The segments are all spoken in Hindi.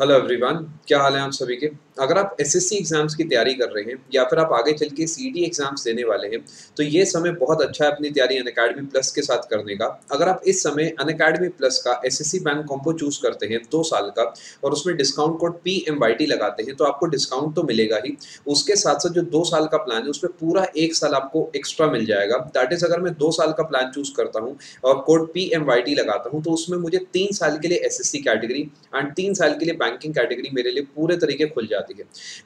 हेलो एवरीवन क्या हाल है आप सभी के अगर आप एसएससी एग्ज़ाम्स की तैयारी कर रहे हैं या फिर आप आगे चल के सी एग्ज़ाम्स देने वाले हैं तो ये समय बहुत अच्छा है अपनी तैयारी अनकेडमी प्लस के साथ करने का अगर आप इस समय अनकेडमी प्लस का एसएससी बैंक कॉम्पो चूज़ करते हैं दो साल का और उसमें डिस्काउंट कोड पी लगाते हैं तो आपको डिस्काउंट तो मिलेगा ही उसके साथ साथ जो दो साल का प्लान है उस पर पूरा एक साल आपको एक्स्ट्रा मिल जाएगा दैट इज़ अगर मैं दो साल का प्लान चूज़ करता हूँ और कोड पी लगाता हूँ तो उसमें मुझे तीन साल के लिए एस कैटेगरी एंड तीन साल के लिए बैंक बैंकिंग कैटेगरी मेरे लिए पूरे तरीके खुल जाती है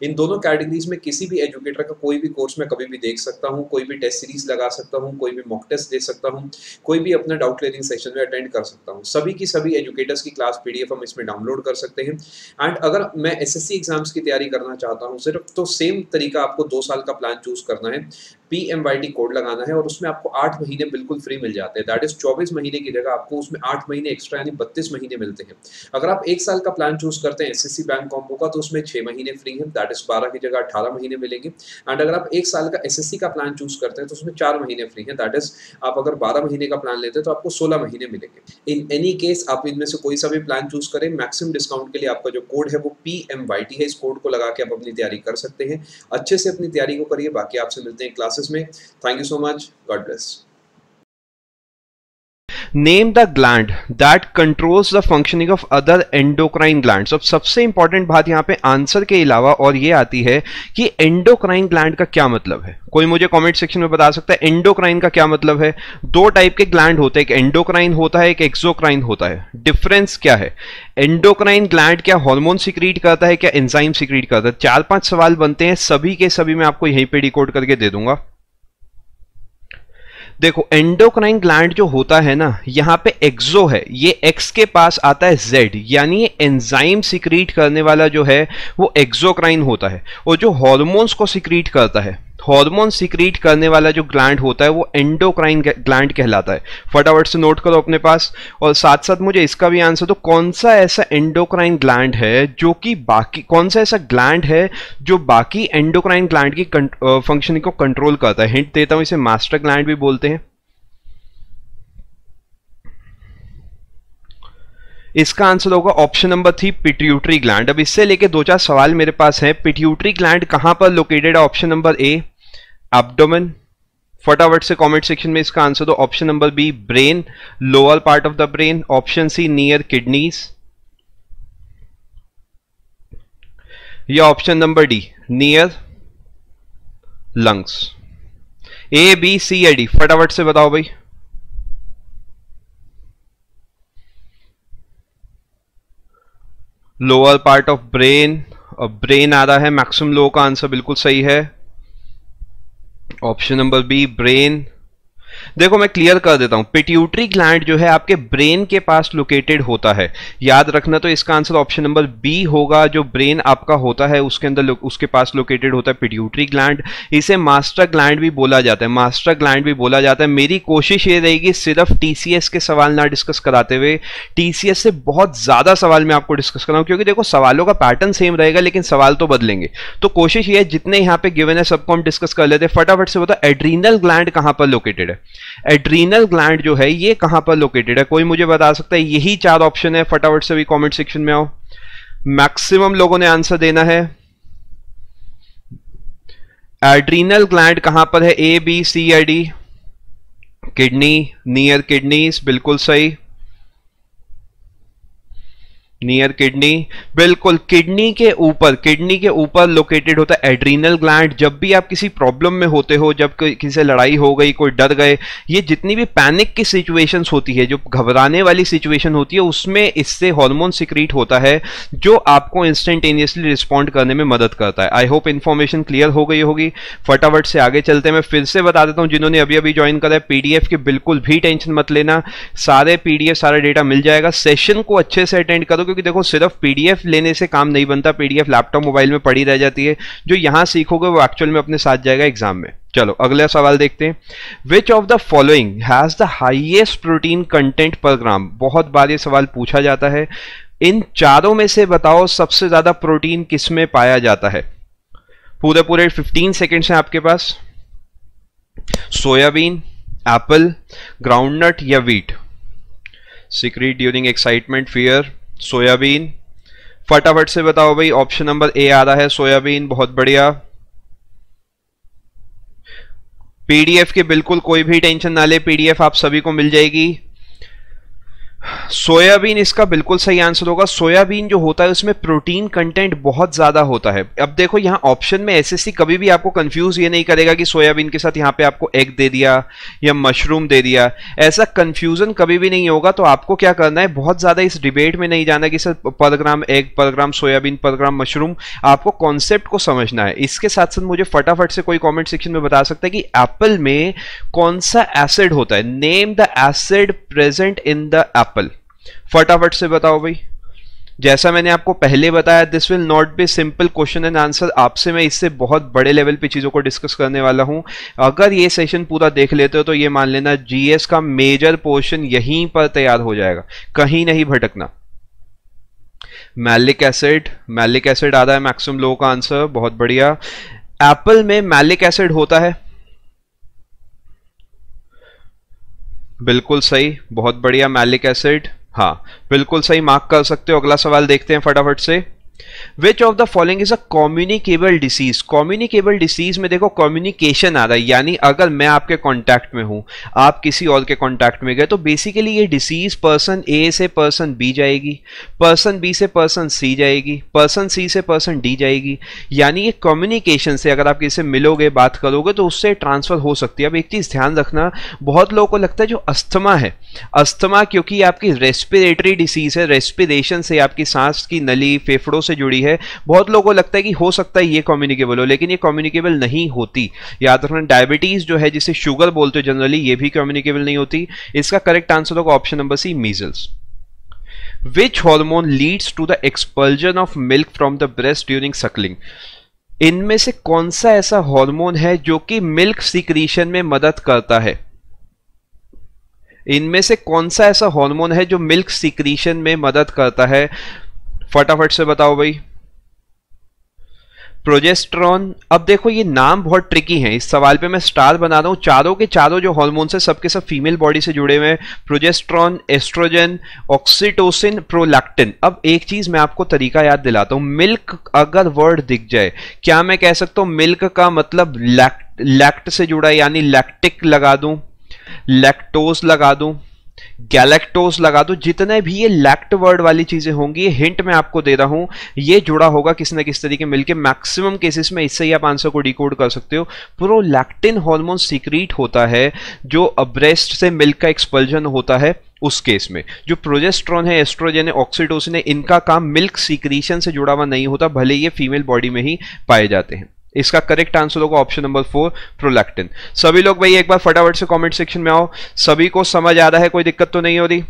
इन दोनों कैटेगरीज में किसी भी एजुकेटर का कोई भी कोर्स मैं कभी भी देख सकता हूँ कोई भी टेस्ट सीरीज लगा सकता हूँ कोई भी मॉक टेस्ट दे सकता हूँ कोई भी अपना डाउट क्लियरिंग सेशन में अटेंड कर सकता हूँ सभी की सभी एजुकेटर्स की क्लास पी हम इसमें डाउनलोड कर सकते हैं एंड अगर मैं एस एग्जाम्स की तैयारी करना चाहता हूँ सिर्फ तो सेम तरीका आपको दो साल का प्लान चूज करना है पी कोड लगाना है और उसमें आपको आठ महीने बिल्कुल फ्री मिल जाते हैं दैट इज चौबीस महीने की जगह आपको उसमें आठ महीने एक्स्ट्रा यानी बत्तीस महीने मिलते हैं अगर आप एक साल का प्लान चूज करते हैं एस बैंक कॉम्बो का तो उसमें छह महीने फ्री है दैट इज बारह की जगह अठारह महीने मिलेंगे एंड अगर आप एक साल का एस का प्लान चूज करते हैं तो उसमें चार महीने फ्री है दैट इज आप अगर बारह महीने का प्लान लेते हैं तो आपको सोलह महीने मिलेंगे इन एनी केस आप इनमें से कोई सा भी प्लान चूज करें मैक्सिमम डिस्काउंट के लिए आपका जो कोड है वो पी एम वाई टी है इस कोड को लगा के आप अपनी तैयारी कर सकते हैं अच्छे से अपनी तैयारी को करिए बाकी आपसे मिलते हैं क्लास क्लासेस में thank you so much God bless name the gland that controls the functioning of other endocrine gland अब सबसे इंपॉर्टेंट बात यहां पे आंसर के अलावा और ये आती है कि एंडोक्राइन ग्लैंड का क्या मतलब है कोई मुझे कमेंट सेक्शन में बता सकता है एंडोक्राइन का क्या मतलब है दो टाइप के ग्लैंड होते हैं एक एंडोक्राइन होता है एक एक्सोक्राइन होता है डिफरेंस क्या है एंडोक्राइन ग्लैंड क्या हार्मोन सिक्रीट करता है क्या एंजाइम सिक्रीट करता है चार पांच सवाल बनते हैं सभी के सभी मैं आपको यहीं पे डिकोड करके दे दूंगा देखो एंडोक्राइन ग्लैंड जो होता है ना यहाँ पे एक्सो है ये एक्स के पास आता है जेड यानी ये एंजाइम सिक्रीट करने वाला जो है वो एक्सोक्राइन होता है और जो हॉर्मोन्स को सिक्रीट करता है हॉर्मोन सिक्रीट करने वाला जो ग्लैंड होता है वो एंडोक्राइन ग्लैंड कहलाता है फटाफट से नोट करो अपने पास और साथ साथ मुझे इसका भी आंसर दो तो कौन सा ऐसा एंडोक्राइन ग्लैंड है जो कि बाकी कौन सा ऐसा ग्लैंड है जो बाकी एंडोक्राइन ग्लैंड की फंक्शन को कंट्रोल करता है हिंट देता हूं इसे मास्टर ग्लैंड भी बोलते हैं इसका आंसर होगा option number three pituitary gland अब इससे लेके दो चार सवाल मेरे पास है पिट्यूटरी ग्लैंड कहां पर लोकेटेड है ऑप्शन नंबर ए एबडोमन फटाफट से कमेंट सेक्शन में इसका आंसर दो option number B brain lower part of the brain option C near kidneys या option number D near lungs A B C या डी फटाफट से बताओ भाई lower part of brain brain आ रहा है मैक्सिमम लोगों का आंसर बिल्कुल सही है Option number B brain देखो मैं क्लियर कर देता हूं पिट्यूटरी ग्लैंड जो है आपके ब्रेन के पास लोकेटेड होता है याद रखना तो इसका आंसर ऑप्शन नंबर बी होगा जो ब्रेन आपका होता है उसके अंदर उसके पास लोकेटेड होता है पिट्यूटरी ग्लैंड इसे मास्टर ग्लैंड भी बोला जाता है मास्टर ग्लैंड भी बोला जाता है मेरी कोशिश ये रहेगी सिर्फ टीसीएस के सवाल ना डिस्कस कराते हुए टीसीएस से बहुत ज़्यादा सवाल मैं आपको डिस्कस कराऊँ क्योंकि देखो सवालों का पैटर्न सेम रहेगा लेकिन सवाल तो बदलेंगे तो कोशिश ये है जितने यहाँ पे गिवन है सबको हम डिस्कस कर लेते हैं फटाफट से बताओ एड्रीनल ग्लैंड कहाँ पर लोकेटेड है एड्रीनल ग्लैंड जो है ये कहां पर लोकेटेड है कोई मुझे बता सकता है यही चार ऑप्शन है फटाफट से भी कमेंट सेक्शन में आओ मैक्सिमम लोगों ने आंसर देना है एड्रीनल ग्लैंड कहां पर है A B C I D kidney near kidneys बिल्कुल सही नियर किडनी बिल्कुल किडनी के ऊपर किडनी के ऊपर लोकेटेड होता है एड्रीनल ग्लैंड जब भी आप किसी प्रॉब्लम में होते हो जब किसी से लड़ाई हो गई कोई डर गए ये जितनी भी पैनिक की सिचुएशंस होती है जो घबराने वाली सिचुएशन होती है उसमें इससे हार्मोन सिक्रीट होता है जो आपको इंस्टेंटेनियसली रिस्पॉन्ड करने में मदद करता है आई होप इन्फॉर्मेशन क्लियर हो गई होगी फटाफट से आगे चलते हैं मैं फिर से बता देता हूँ जिन्होंने अभी अभी ज्वाइन करा है पी की बिल्कुल भी टेंशन मत लेना सारे पी सारा डेटा मिल जाएगा सेशन को अच्छे से अटेंड करो क्योंकि देखो सिर्फ पीडीएफ लेने से काम नहीं बनता पीडीएफ लैपटॉप मोबाइल में पड़ी रह जाती है जो यहां सीखोगे वो एक्चुअल में अपने साथ जाएगा एग्जाम में चलो अगला सवाल देखते हैं which of the following has the highest protein content per gram बहुत बार ये सवाल पूछा जाता है इन चारों में से बताओ सबसे ज्यादा प्रोटीन किस में पाया जाता है पूरे पूरे 15 सेकेंड्स हैं आपके पास सोयाबीन एप्पल ग्राउंडनट या wheat secrete during excitement fear soybean फटाफट से बताओ भाई ऑप्शन नंबर ए आ रहा है सोयाबीन बहुत बढ़िया पीडीएफ के बिल्कुल कोई भी टेंशन ना ले पीडीएफ आप सभी को मिल जाएगी सोयाबीन इसका बिल्कुल सही आंसर होगा सोयाबीन जो होता है उसमें प्रोटीन कंटेंट बहुत ज्यादा होता है अब देखो यहाँ ऑप्शन में एसएससी कभी भी आपको कंफ्यूज ये नहीं करेगा कि सोयाबीन के साथ यहाँ पे आपको एग दे दिया या मशरूम दे दिया ऐसा कंफ्यूजन कभी भी नहीं होगा तो आपको क्या करना है बहुत ज्यादा इस डिबेट में नहीं जाना कि सर पर ग्राम एग पर ग्राम सोयाबीन पर ग्राम मशरूम आपको कॉन्सेप्ट को समझना है इसके साथ साथ मुझे फटाफट से कोई कॉमेंट सेक्शन में बता सकता है कि एप्पल में कौन सा एसिड होता है name the acid present in the apple example फटाफट से बताओ भाई जैसा मैंने आपको पहले बताया this will not be simple question and answer आपसे मैं इससे बहुत बड़े लेवल पे चीज़ों को डिस्कस करने वाला हूं अगर ये सेशन पूरा देख लेते हो तो ये मान लेना जीएस का मेजर पोर्शन यहीं पर तैयार हो जाएगा कहीं नहीं भटकना मैलिक एसिड मैलिक एसिड आ रहा है मैक्सिमम लोगों का आंसर बहुत बढ़िया एप्पल में मैलिक एसिड होता है बिल्कुल सही बहुत बढ़िया मैलिक एसिड हाँ बिल्कुल सही मार्क कर सकते हो अगला सवाल देखते हैं फटाफट से which of the following is a communicable disease communicable disease में देखो कम्युनिकेशन आ रहा है यानी अगर मैं आपके कॉन्टैक्ट में हूं आप किसी और के कॉन्टैक्ट में गए तो बेसिकली ये डिसीज पर्सन ए से पर्सन बी जाएगी पर्सन बी से पर्सन सी जाएगी पर्सन सी से पर्सन डी जाएगी यानी ये कम्युनिकेशन से अगर आप किसी से मिलोगे बात करोगे तो उससे ट्रांसफर हो सकती है अब एक चीज़ ध्यान रखना बहुत लोगों को लगता है जो अस्थमा है अस्थमा क्योंकि आपकी रेस्पिरेटरी डिसीज है रेस्पिरेशन से आपकी सांस की नली फेफड़ों से जुड़ी है बहुत लोगों को लगता है कि हो सकता है ये कम्युनिकेबल हो लेकिन ये कम्युनिकेबल नहीं होती याद रखना डायबिटीज जो है जिसे शुगर बोलते हो जनरली ये भी कम्युनिकेबल नहीं होती इसका करेक्ट आंसर होगा option number C measles which hormone leads to the expulsion of milk from the breast during suckling इनमें से कौन सा ऐसा हॉर्मोन है जो कि मिल्क सिक्रीशन में मदद करता है इनमें से कौन सा ऐसा हार्मोन है जो मिल्क सिक्रीशन में मदद करता है फटाफट से बताओ भाई प्रोजेस्ट्रॉन अब देखो ये नाम बहुत ट्रिकी है इस सवाल पे मैं स्टार बना रहा हूँ चारों के चारों जो हॉर्मोन है सबके सब फीमेल बॉडी से जुड़े हुए हैं प्रोजेस्ट्रॉन एस्ट्रोजन ऑक्सीटोसिन प्रोलैक्टिन अब एक चीज मैं आपको तरीका याद दिलाता हूँ मिल्क अगर वर्ड दिख जाए क्या मैं कह सकता हूँ मिल्क का मतलब लैक्ट लैक्ट से जुड़ा यानी लैक्टिक लगा दूँ लैक्टोज लगा दूँ गैलेक्टोज लगा दो जितने भी ये लैक्ट वर्ड वाली चीजें होंगी ये हिंट मैं आपको दे रहा हूं ये जुड़ा होगा किसी ना किस तरीके मिलके मैक्सिमम केसेस में इससे ही आप आंसर को डिकोड कर सकते हो प्रोलैक्टिन हार्मोन सीक्रीट होता है जो अब्रेस्ट से मिल्क का एक्सपल्जन होता है उस केस में जो प्रोजेस्ट्रॉन है एस्ट्रोजन है ऑक्सीटोसिन है इनका काम मिल्क सीक्रीशन से जुड़ा हुआ नहीं होता भले ये फीमेल बॉडी में ही पाए जाते हैं इसका करेक्ट आंसर होगा ऑप्शन नंबर फोर प्रोलैक्टिन सभी लोग भाई एक बार फटाफट से कमेंट सेक्शन में आओ सभी को समझ आ रहा है कोई दिक्कत तो नहीं हो रही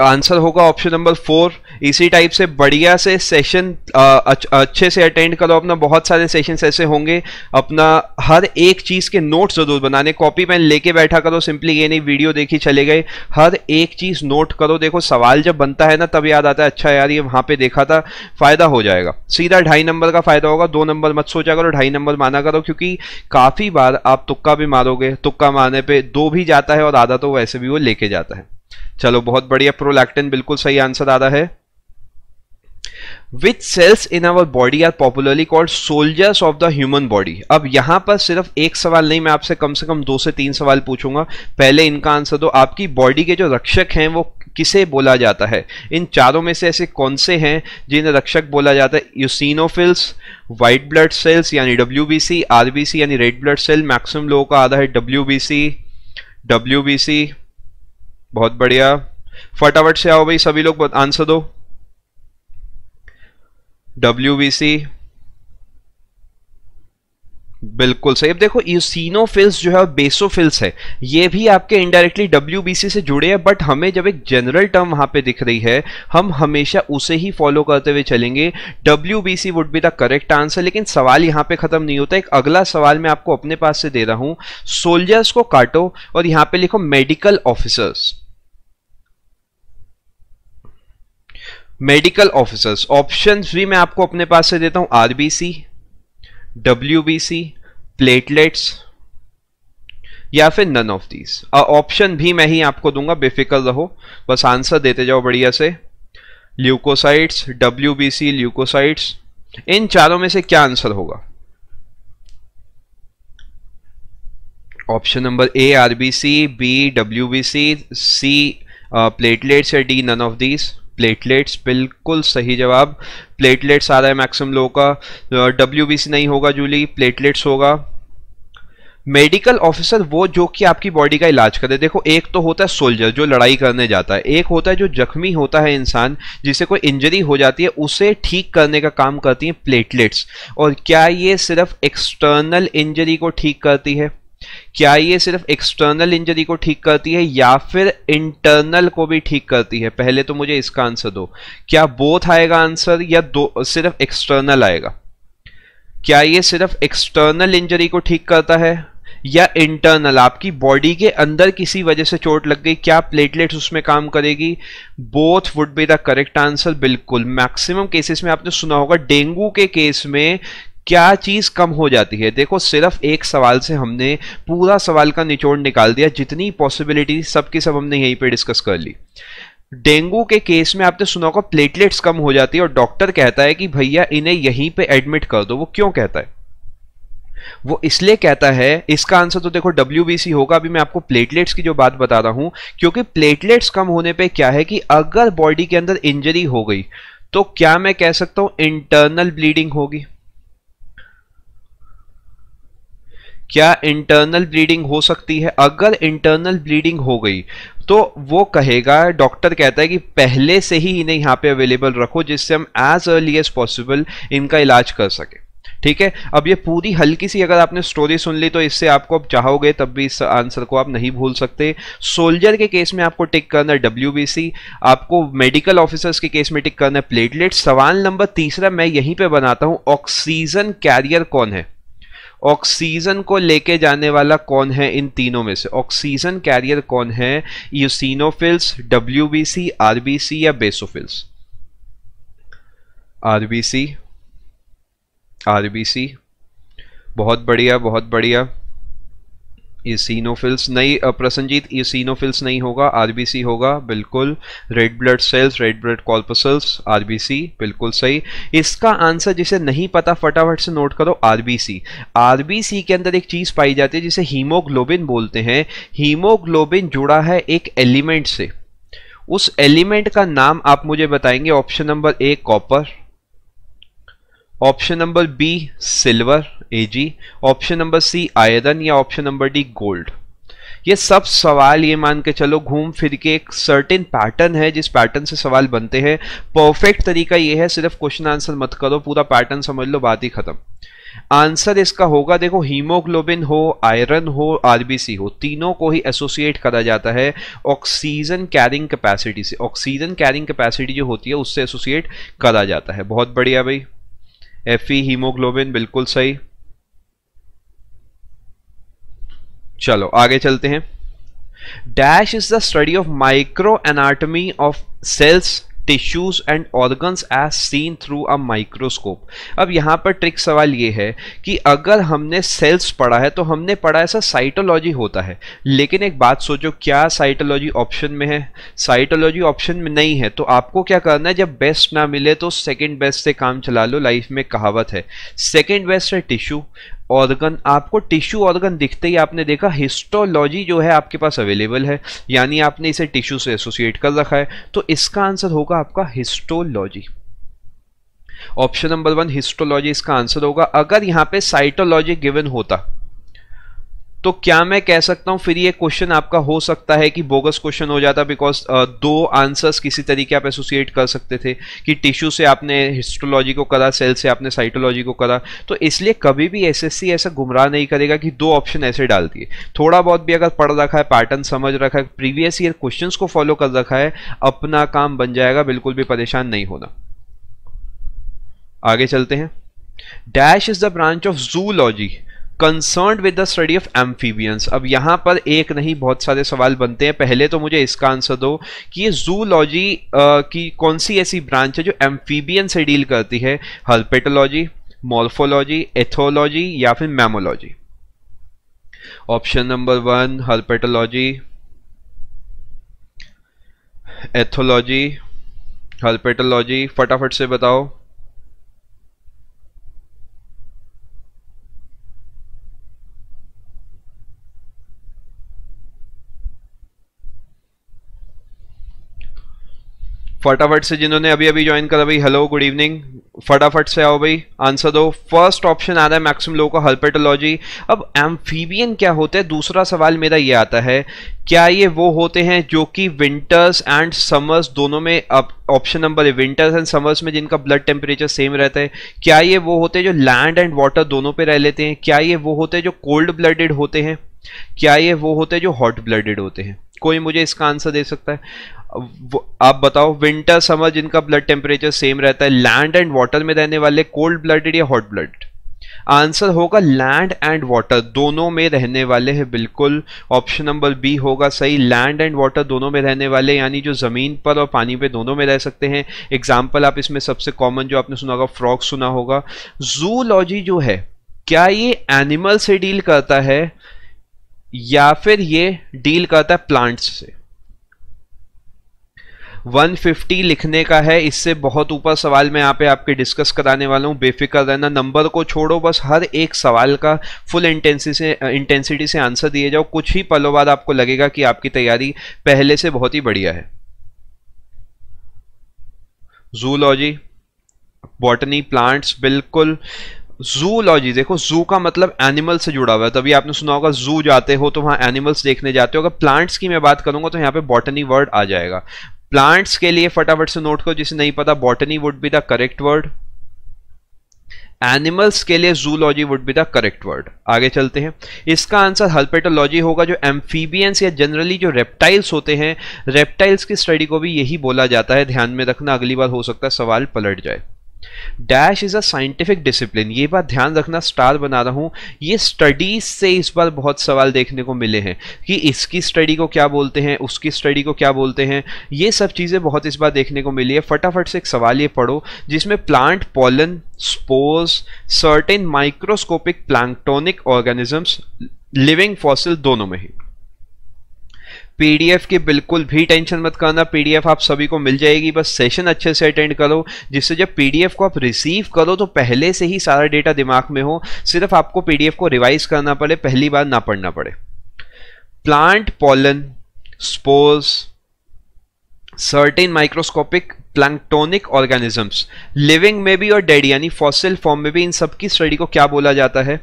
आंसर होगा ऑप्शन नंबर फोर इसी टाइप से बढ़िया से सेशन अच्छे से अटेंड करो अपना बहुत सारे सेशन ऐसे होंगे अपना हर एक चीज़ के नोट ज़रूर बनाने कॉपी पेन लेके बैठा करो सिंपली ये नहीं वीडियो देखी चले गए हर एक चीज़ नोट करो देखो सवाल जब बनता है ना तब याद आता है अच्छा यार ये वहां पे देखा था फ़ायदा हो जाएगा सीधा ढाई नंबर का फ़ायदा होगा दो नंबर मत सोचा करो ढाई नंबर माना करो क्योंकि काफ़ी बार आप तुक्का भी मारोगे तुक्का मारने पर दो भी जाता है और आधा तो वैसे भी वो लेके जाता है चलो बहुत बढ़िया प्रोलैक्टिन बिल्कुल सही आंसर आ रहा है which cells in our body are popularly called soldiers of the human body अब यहाँ पर सिर्फ एक सवाल नहीं मैं आपसे कम से कम दो से तीन सवाल पूछूंगा पहले इनका आंसर दो आपकी बॉडी के जो रक्षक हैं वो किसे बोला जाता है इन चारों में से ऐसे कौन से हैं जिन्हें रक्षक बोला जाता है यूसिनोफिल्स वाइट ब्लड सेल्स यानी W B C R B C यानी रेड ब्लड सेल मैक्सिमम लोगों का आ रहा है W B C W B C बहुत बढ़िया फटाफट से आओ भाई सभी लोग आंसर दो डब्ल्यू बिल्कुल सही अब देखो यूसिनोफिल्स जो है बेसोफिल्स है ये भी आपके इनडायरेक्टली डब्ल्यू से जुड़े हैं बट हमें जब एक जनरल टर्म वहां पे दिख रही है हम हमेशा उसे ही फॉलो करते हुए चलेंगे W would be the correct answer लेकिन सवाल यहां पे खत्म नहीं होता एक अगला सवाल मैं आपको अपने पास से दे रहा हूं सोल्जर्स को काटो और यहां पर लिखो medical officers medical officers options भी मैं आपको अपने पास से देता हूं आरबीसी डब्ल्यूबीसी प्लेटलेट्स या फिर नन ऑफ दीज ऑप्शन भी मैं ही आपको दूंगा बेफिकल रहो बस आंसर देते जाओ बढ़िया से ल्यूकोसाइट्स डब्ल्यूबीसी ल्यूकोसाइट्स इन चारों में से क्या आंसर होगा option number A RBC B WBC C platelets या D none of these platelets बिल्कुल सही जवाब प्लेटलेट्स आ रहा है मैक्सिमम लोगों का डब्ल्यू नहीं होगा जूली प्लेटलेट्स होगा मेडिकल ऑफिसर वो जो कि आपकी बॉडी का इलाज करे देखो एक तो होता है सोल्जर जो लड़ाई करने जाता है एक होता है जो जख्मी होता है इंसान जिसे कोई इंजरी हो जाती है उसे ठीक करने का काम करती है प्लेटलेट्स और क्या ये सिर्फ एक्सटर्नल इंजरी को ठीक करती है क्या ये सिर्फ एक्सटर्नल इंजरी को ठीक करती है या फिर इंटरनल को भी ठीक करती है पहले तो मुझे इसका आंसर दो क्या बोथ आएगा आंसर या दो सिर्फ एक्सटर्नल आएगा क्या ये सिर्फ एक्सटर्नल इंजरी को ठीक करता है या इंटरनल आपकी बॉडी के अंदर किसी वजह से चोट लग गई क्या प्लेटलेट्स उसमें काम करेगी both would be the correct answer बिल्कुल मैक्सिमम केसेस में आपने सुना होगा डेंगू के केस में क्या चीज़ कम हो जाती है देखो सिर्फ एक सवाल से हमने पूरा सवाल का निचोड़ निकाल दिया जितनी पॉसिबिलिटी सब की सब हमने यहीं पे डिस्कस कर ली डेंगू के केस में आपने सुना होगा प्लेटलेट्स कम हो जाती है और डॉक्टर कहता है कि भैया इन्हें यहीं पे एडमिट कर दो वो क्यों कहता है वो इसलिए कहता है इसका आंसर तो देखो डब्ल्यू होगा अभी मैं आपको प्लेटलेट्स की जो बात बता रहा हूं क्योंकि प्लेटलेट्स कम होने पर क्या है कि अगर बॉडी के अंदर इंजरी हो गई तो क्या मैं कह सकता हूं इंटरनल ब्लीडिंग होगी क्या इंटरनल ब्लीडिंग हो सकती है अगर इंटरनल ब्लीडिंग हो गई तो वो कहेगा डॉक्टर कहता है कि पहले से ही इन्हें यहाँ पे अवेलेबल रखो जिससे हम एज अर्ली एज पॉसिबल इनका इलाज कर सकें ठीक है अब ये पूरी हल्की सी अगर आपने स्टोरी सुन ली तो इससे आपको आप चाहोगे तब भी इस आंसर को आप नहीं भूल सकते सोल्जर के केस में आपको टिक करना है डब्ल्यू आपको मेडिकल ऑफिसर्स के केस में टिक करना है प्लेटलेट सवाल नंबर तीसरा मैं यहीं पे बनाता हूँ ऑक्सीजन कैरियर कौन है ऑक्सीजन को लेके जाने वाला कौन है इन तीनों में से ऑक्सीजन कैरियर कौन है यूसिनोफिल्स डब्ल्यूबीसी आरबीसी या बेसोफिल्स आरबीसी आरबीसी बहुत बढ़िया बहुत बढ़िया इसिनोफिल्स नहीं प्रसन्नजीत इसिनोफिल्स नहीं होगा आरबीसी होगा बिल्कुल red blood cells red blood corpuscles RBC बिल्कुल सही इसका आंसर जिसे नहीं पता फटाफट से नोट करो आरबीसी आरबीसी के अंदर एक चीज़ पाई जाती है जिसे हीमोग्लोबिन बोलते हैं हीमोग्लोबिन जुड़ा है एक एलिमेंट से उस एलिमेंट का नाम आप मुझे बताएंगे option number A copper option number B silver AG option number C iron या ऑप्शन नंबर डी गोल्ड ये सब सवाल ये मान के चलो घूम फिर के एक सर्टेन पैटर्न है जिस पैटर्न से सवाल बनते हैं परफेक्ट तरीका ये है सिर्फ क्वेश्चन आंसर मत करो पूरा पैटर्न समझ लो बात ही खत्म आंसर इसका होगा देखो हीमोग्लोबिन हो आयरन हो आरबीसी हो तीनों को ही एसोसिएट करा जाता है ऑक्सीजन कैरिंग कैपेसिटी से ऑक्सीजन कैरिंग कैपेसिटी जो होती है उससे एसोसिएट करा जाता है बहुत बढ़िया भाई एफ हीमोग्लोबिन e बिल्कुल सही चलो आगे चलते हैं dash is the study of micro anatomy of cells tissues and organs as seen through a microscope अब यहाँ पर ट्रिक सवाल ये है कि अगर हमने सेल्स पढ़ा है तो हमने पढ़ा ऐसा साइटोलॉजी होता है लेकिन एक बात सोचो क्या साइटोलॉजी ऑप्शन में है साइटोलॉजी ऑप्शन में नहीं है तो आपको क्या करना है जब बेस्ट ना मिले तो सेकेंड बेस्ट से काम चला लो लाइफ में कहावत है सेकेंड बेस्ट है टिश्यू ऑर्गन आपको टिश्यू ऑर्गन दिखते ही आपने देखा हिस्टोलॉजी जो है आपके पास अवेलेबल है यानी आपने इसे टिश्यू से एसोसिएट कर रखा है तो इसका आंसर होगा आपका histology option number one histology इसका आंसर होगा अगर यहां पे साइटोलॉजी गिवन होता तो क्या मैं कह सकता हूं फिर ये क्वेश्चन आपका हो सकता है कि बोगस क्वेश्चन हो जाता बिकॉज दो आंसर्स किसी तरीके आप एसोसिएट कर सकते थे कि टिश्यू से आपने हिस्ट्रोलॉजी को करा सेल से आपने साइटोलॉजी को करा तो इसलिए कभी भी एसएससी ऐसा गुमराह नहीं करेगा कि दो ऑप्शन ऐसे डाल दिए थोड़ा बहुत भी अगर पढ़ रखा है पैटर्न समझ रखा है प्रीवियस ईयर क्वेश्चन को फॉलो कर रखा है अपना काम बन जाएगा बिल्कुल भी परेशान नहीं होना आगे चलते हैं dash is the branch of zoology concern with the study of amphibians अब यहां पर एक नहीं बहुत सारे सवाल बनते हैं पहले तो मुझे इसका आंसर दो कि ये जूलॉजी की कौन सी ऐसी ब्रांच है जो एम्फीबियन से डील करती है हर्पेटोलॉजी मॉर्फोलॉजी एथोलॉजी या फिर mammalogy option number one herpetology ethology herpetology फटाफट से बताओ फटाफट से जिन्होंने अभी अभी ज्वाइन करा भाई हेलो गुड इवनिंग फटाफट से आओ भाई आंसर दो फर्स्ट ऑप्शन आ रहा है मैक्सिमम लोगों का हर्पेटोलॉजी अब एम्फीबियन क्या होते हैं दूसरा सवाल मेरा ये आता है क्या ये वो होते हैं जो कि विंटर्स एंड समर्स दोनों में ऑप्शन नंबर है विंटर्स एंड समर्स में जिनका ब्लड टेम्परेचर सेम रहता है क्या ये वो होते हैं जो लैंड एंड वाटर दोनों पर रह लेते हैं क्या ये वो होते हैं जो कोल्ड ब्लडेड होते हैं क्या ये वो होते हैं जो हॉट ब्लडेड होते हैं कोई मुझे इसका आंसर दे सकता है आप बताओ विंटर समर जिनका ब्लड टेम्परेचर सेम रहता है लैंड एंड वाटर में रहने वाले कोल्ड ब्लडेड या हॉट ब्लड आंसर होगा लैंड एंड वाटर दोनों में रहने वाले हैं बिल्कुल ऑप्शन नंबर बी होगा सही लैंड एंड वाटर दोनों में रहने वाले यानी जो ज़मीन पर और पानी पे दोनों में रह सकते हैं एग्जाम्पल आप इसमें सबसे कॉमन जो आपने सुना होगा फ्रॉग सुना होगा जूलॉजी जो है क्या ये एनिमल से डील करता है या फिर ये डील करता है प्लांट्स से 150 लिखने का है इससे बहुत ऊपर सवाल मैं यहाँ पे आपके डिस्कस कराने वाला हूँ बेफिक्र रहना नंबर को छोड़ो बस हर एक सवाल का फुल इंटेंसिटी से इंटेंसिटी से आंसर दिए जाओ कुछ ही पलों बाद आपको लगेगा कि आपकी तैयारी पहले से बहुत ही बढ़िया है जूलॉजी बॉटनी प्लांट्स बिल्कुल जूलॉजी देखो जू का मतलब एनिमल से जुड़ा हुआ है तभी आपने सुना होगा जू जाते हो तो वहां एनिमल्स देखने जाते हो अगर प्लांट्स की मैं बात करूंगा तो यहाँ पे बॉटनी वर्ड आ जाएगा प्लांट्स के लिए फटाफट से नोट करो जिसे नहीं पता botany would be the correct word animals के लिए zoology would be the correct word आगे चलते हैं इसका आंसर हल्पेटोलॉजी होगा जो एम्फीबियंस या जनरली जो रेप्टाइल्स होते हैं रेप्टाइल्स की स्टडी को भी यही बोला जाता है ध्यान में रखना अगली बार हो सकता है सवाल पलट जाए dash is a scientific discipline ये बात ध्यान रखना स्टार बना रहा हूं ये स्टडीज से इस बार बहुत सवाल देखने को मिले हैं कि इसकी स्टडी को क्या बोलते हैं उसकी स्टडी को क्या बोलते हैं ये सब चीज़ें बहुत इस बार देखने को मिली है फटाफट से एक सवाल ये पढ़ो जिसमें plant pollen spores certain microscopic planktonic organisms living fossil दोनों में ही पीडीएफ की बिल्कुल भी टेंशन मत करना पीडीएफ आप सभी को मिल जाएगी बस सेशन अच्छे से अटेंड करो जिससे जब पीडीएफ को आप रिसीव करो तो पहले से ही सारा डेटा दिमाग में हो सिर्फ आपको पीडीएफ को रिवाइज करना पड़े पहली बार ना पढ़ना पड़े plant pollen spores certain microscopic planktonic organisms living में भी और डेड यानी फॉसिल फॉर्म में भी इन सब की स्टडी को क्या बोला जाता है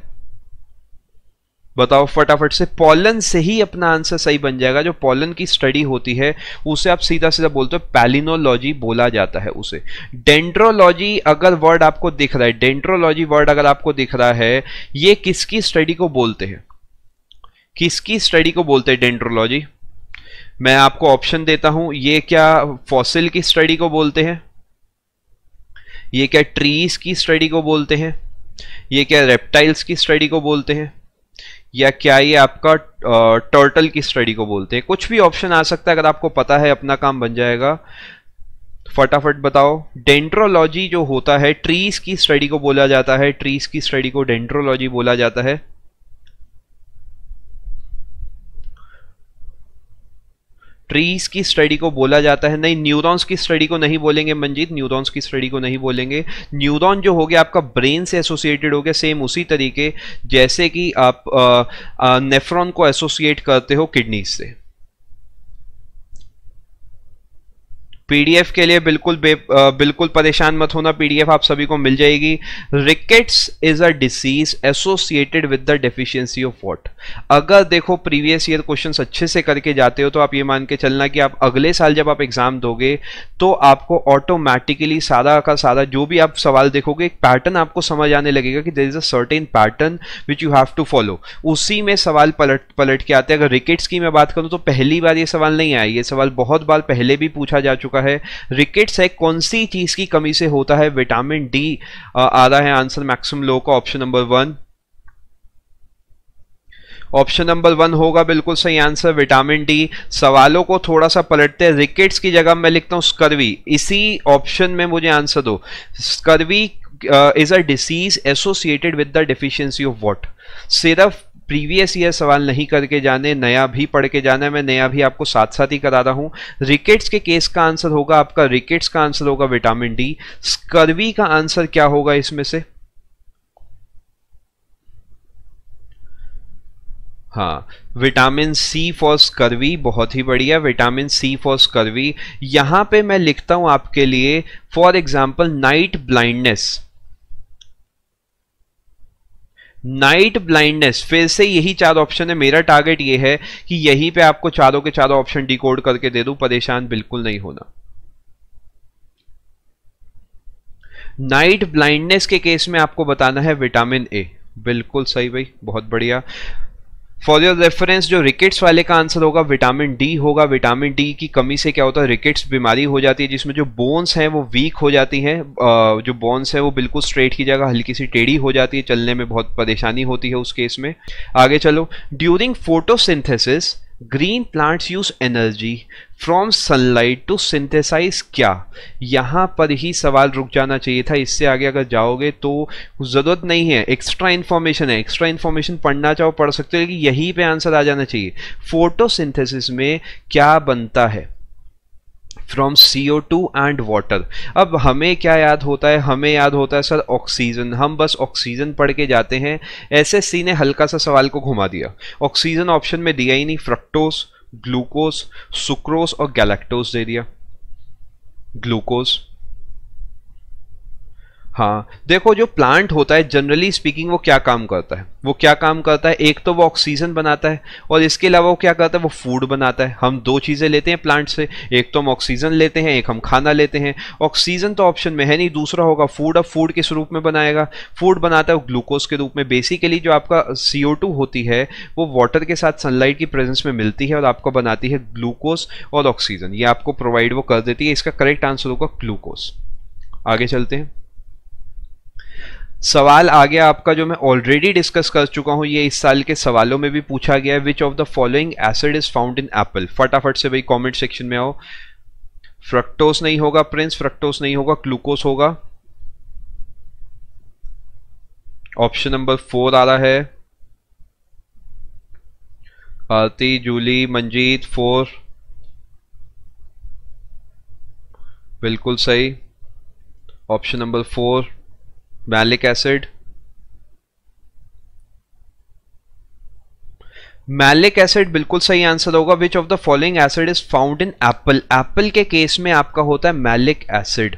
बताओ फटाफट से पॉलन से ही अपना आंसर सही बन जाएगा जो पॉलन की स्टडी होती है उसे आप सीधा सीधा बोलते हो पैलिनोलॉजी बोला जाता है उसे डेंड्रोलॉजी अगर वर्ड आपको दिख रहा है डेंड्रोलॉजी वर्ड अगर आपको दिख रहा है ये किसकी स्टडी को बोलते हैं किसकी स्टडी को बोलते हैं डेंड्रोलॉजी मैं आपको ऑप्शन देता हूं ये क्या फॉसिल की स्टडी को बोलते हैं ये क्या ट्रीज की स्टडी को बोलते हैं ये क्या रेप्टाइल्स की स्टडी को बोलते हैं या क्या ये आपका टर्टल की स्टडी को बोलते हैं कुछ भी ऑप्शन आ सकता है अगर आपको पता है अपना काम बन जाएगा फटाफट बताओ डेंट्रोलॉजी जो होता है ट्रीज की स्टडी को बोला जाता है ट्रीज की स्टडी को डेंट्रोलॉजी बोला जाता है ट्रीज की स्टडी को बोला जाता है नहीं न्यूरॉन्स की स्टडी को नहीं बोलेंगे मंजीत न्यूरॉन्स की स्टडी को नहीं बोलेंगे न्यूरॉन जो हो गया आपका ब्रेन से एसोसिएटेड हो गया सेम उसी तरीके जैसे कि आप नेफ्रॉन को एसोसिएट करते हो किडनी से पीडीएफ के लिए बिल्कुल बे, बिल्कुल परेशान मत होना पीडीएफ आप सभी को मिल जाएगी rickets is a disease associated with the deficiency of what अगर देखो प्रीवियस ईयर क्वेश्चन अच्छे से करके जाते हो तो आप ये मान के चलना कि आप अगले साल जब आप एग्जाम दोगे तो आपको ऑटोमेटिकली सारा का सारा जो भी आप सवाल देखोगे एक पैटर्न आपको समझ आने लगेगा कि there is a certain pattern which you have to follow उसी में सवाल पलट पलट के आते हैं अगर रिकेट्स की मैं बात करूँ तो पहली बार ये सवाल नहीं आया ये सवाल बहुत बार पहले भी पूछा जा चुका चुका है रिकेट्स है कौन सी चीज़ की कमी से होता है विटामिन डी आधा है आंसर मैक्सिमम लो का option number one option number one होगा बिल्कुल सही आंसर विटामिन डी सवालों को थोड़ा सा पलटते हैं रिकेट्स की जगह मैं लिखता हूं स्कर्वी इसी ऑप्शन में मुझे आंसर दो scurvy is a disease associated with the deficiency of what सिर्फ प्रीवियस ईयर सवाल नहीं करके जाने नया भी पढ़ के जाना है मैं नया भी आपको साथ साथ ही करा रहा हूँ रिकेट्स के केस का आंसर होगा आपका रिकेट्स का आंसर होगा विटामिन डी स्कर्वी का आंसर क्या होगा इसमें से हाँ विटामिन सी फॉर स्कर्वी बहुत ही बढ़िया विटामिन सी फॉर स्कर्वी यहाँ पे मैं लिखता हूँ आपके लिए for example night blindness night blindness फिर से यही चार ऑप्शन है मेरा टारगेट ये है कि यहीं पे आपको चारों के चारों ऑप्शन डिकोड करके दे दूं परेशान बिल्कुल नहीं होना नाइट ब्लाइंडनेस के केस में आपको बताना है विटामिन ए बिल्कुल सही भाई बहुत बढ़िया फॉर योर रेफरेंस जो रिकेट्स वाले का आंसर होगा विटामिन डी होगा विटामिन डी की कमी से क्या होता है रिकेट्स बीमारी हो जाती है जिसमें जो बोन्स हैं वो वीक हो जाती हैं जो बोन्स हैं वो बिल्कुल स्ट्रेट की जगह हल्की सी टेढ़ी हो जाती है चलने में बहुत परेशानी होती है उस केस में आगे चलो during photosynthesis green plants use energy from sunlight to synthesize क्या यहाँ पर ही सवाल रुक जाना चाहिए था इससे आगे अगर जाओगे तो ज़रूरत नहीं है एक्स्ट्रा इन्फॉर्मेशन है एक्स्ट्रा इन्फॉर्मेशन पढ़ना चाहो पढ़ सकते हो लेकिन यहीं पे आंसर आ जाना चाहिए फोटोसिंथेसिस में क्या बनता है from C O two and water अब हमें क्या याद होता है हमें याद होता है सर ऑक्सीजन हम बस ऑक्सीजन पढ़ के जाते हैं सी ने हल्का सा सवाल को घुमा दिया ऑक्सीजन ऑप्शन में दिया ही नहीं फ्रक्टोस ग्लूकोज सुक्रोज और गैलेक्टोज दे दिया ग्लूकोज हाँ देखो जो प्लांट होता है जनरली स्पीकिंग वो क्या काम करता है वो क्या काम करता है एक तो वो ऑक्सीजन बनाता है और इसके अलावा वो क्या करता है वो फूड बनाता है हम दो चीज़ें लेते हैं प्लांट से एक तो हम ऑक्सीजन लेते हैं एक हम खाना लेते हैं ऑक्सीजन तो ऑप्शन में है नहीं दूसरा होगा फूड अब फूड किस रूप में बनाएगा फूड बनाता है ग्लूकोज के रूप में बेसिकली जो आपका सी होती है वो वाटर के साथ सनलाइट की प्रेजेंस में मिलती है और आपको बनाती है ग्लूकोज और ऑक्सीजन ये आपको प्रोवाइड वो कर देती है इसका करेक्ट आंसर होगा ग्लूकोज आगे चलते हैं सवाल आ गया आपका जो मैं ऑलरेडी डिस्कस कर चुका हूँ ये इस साल के सवालों में भी पूछा गया है which of the following acid is found in apple फटाफट से भाई कमेंट सेक्शन में आओ फ्रक्टोस नहीं होगा प्रिंस फ्रक्टोस नहीं होगा ग्लूकोस होगा ऑप्शन नंबर फोर आ रहा है आरती जूली मंजीत फोर बिल्कुल सही option number four malic acid malic acid बिल्कुल सही आंसर होगा which of the following acid is found in apple apple के केस में आपका होता है मैलिक एसिड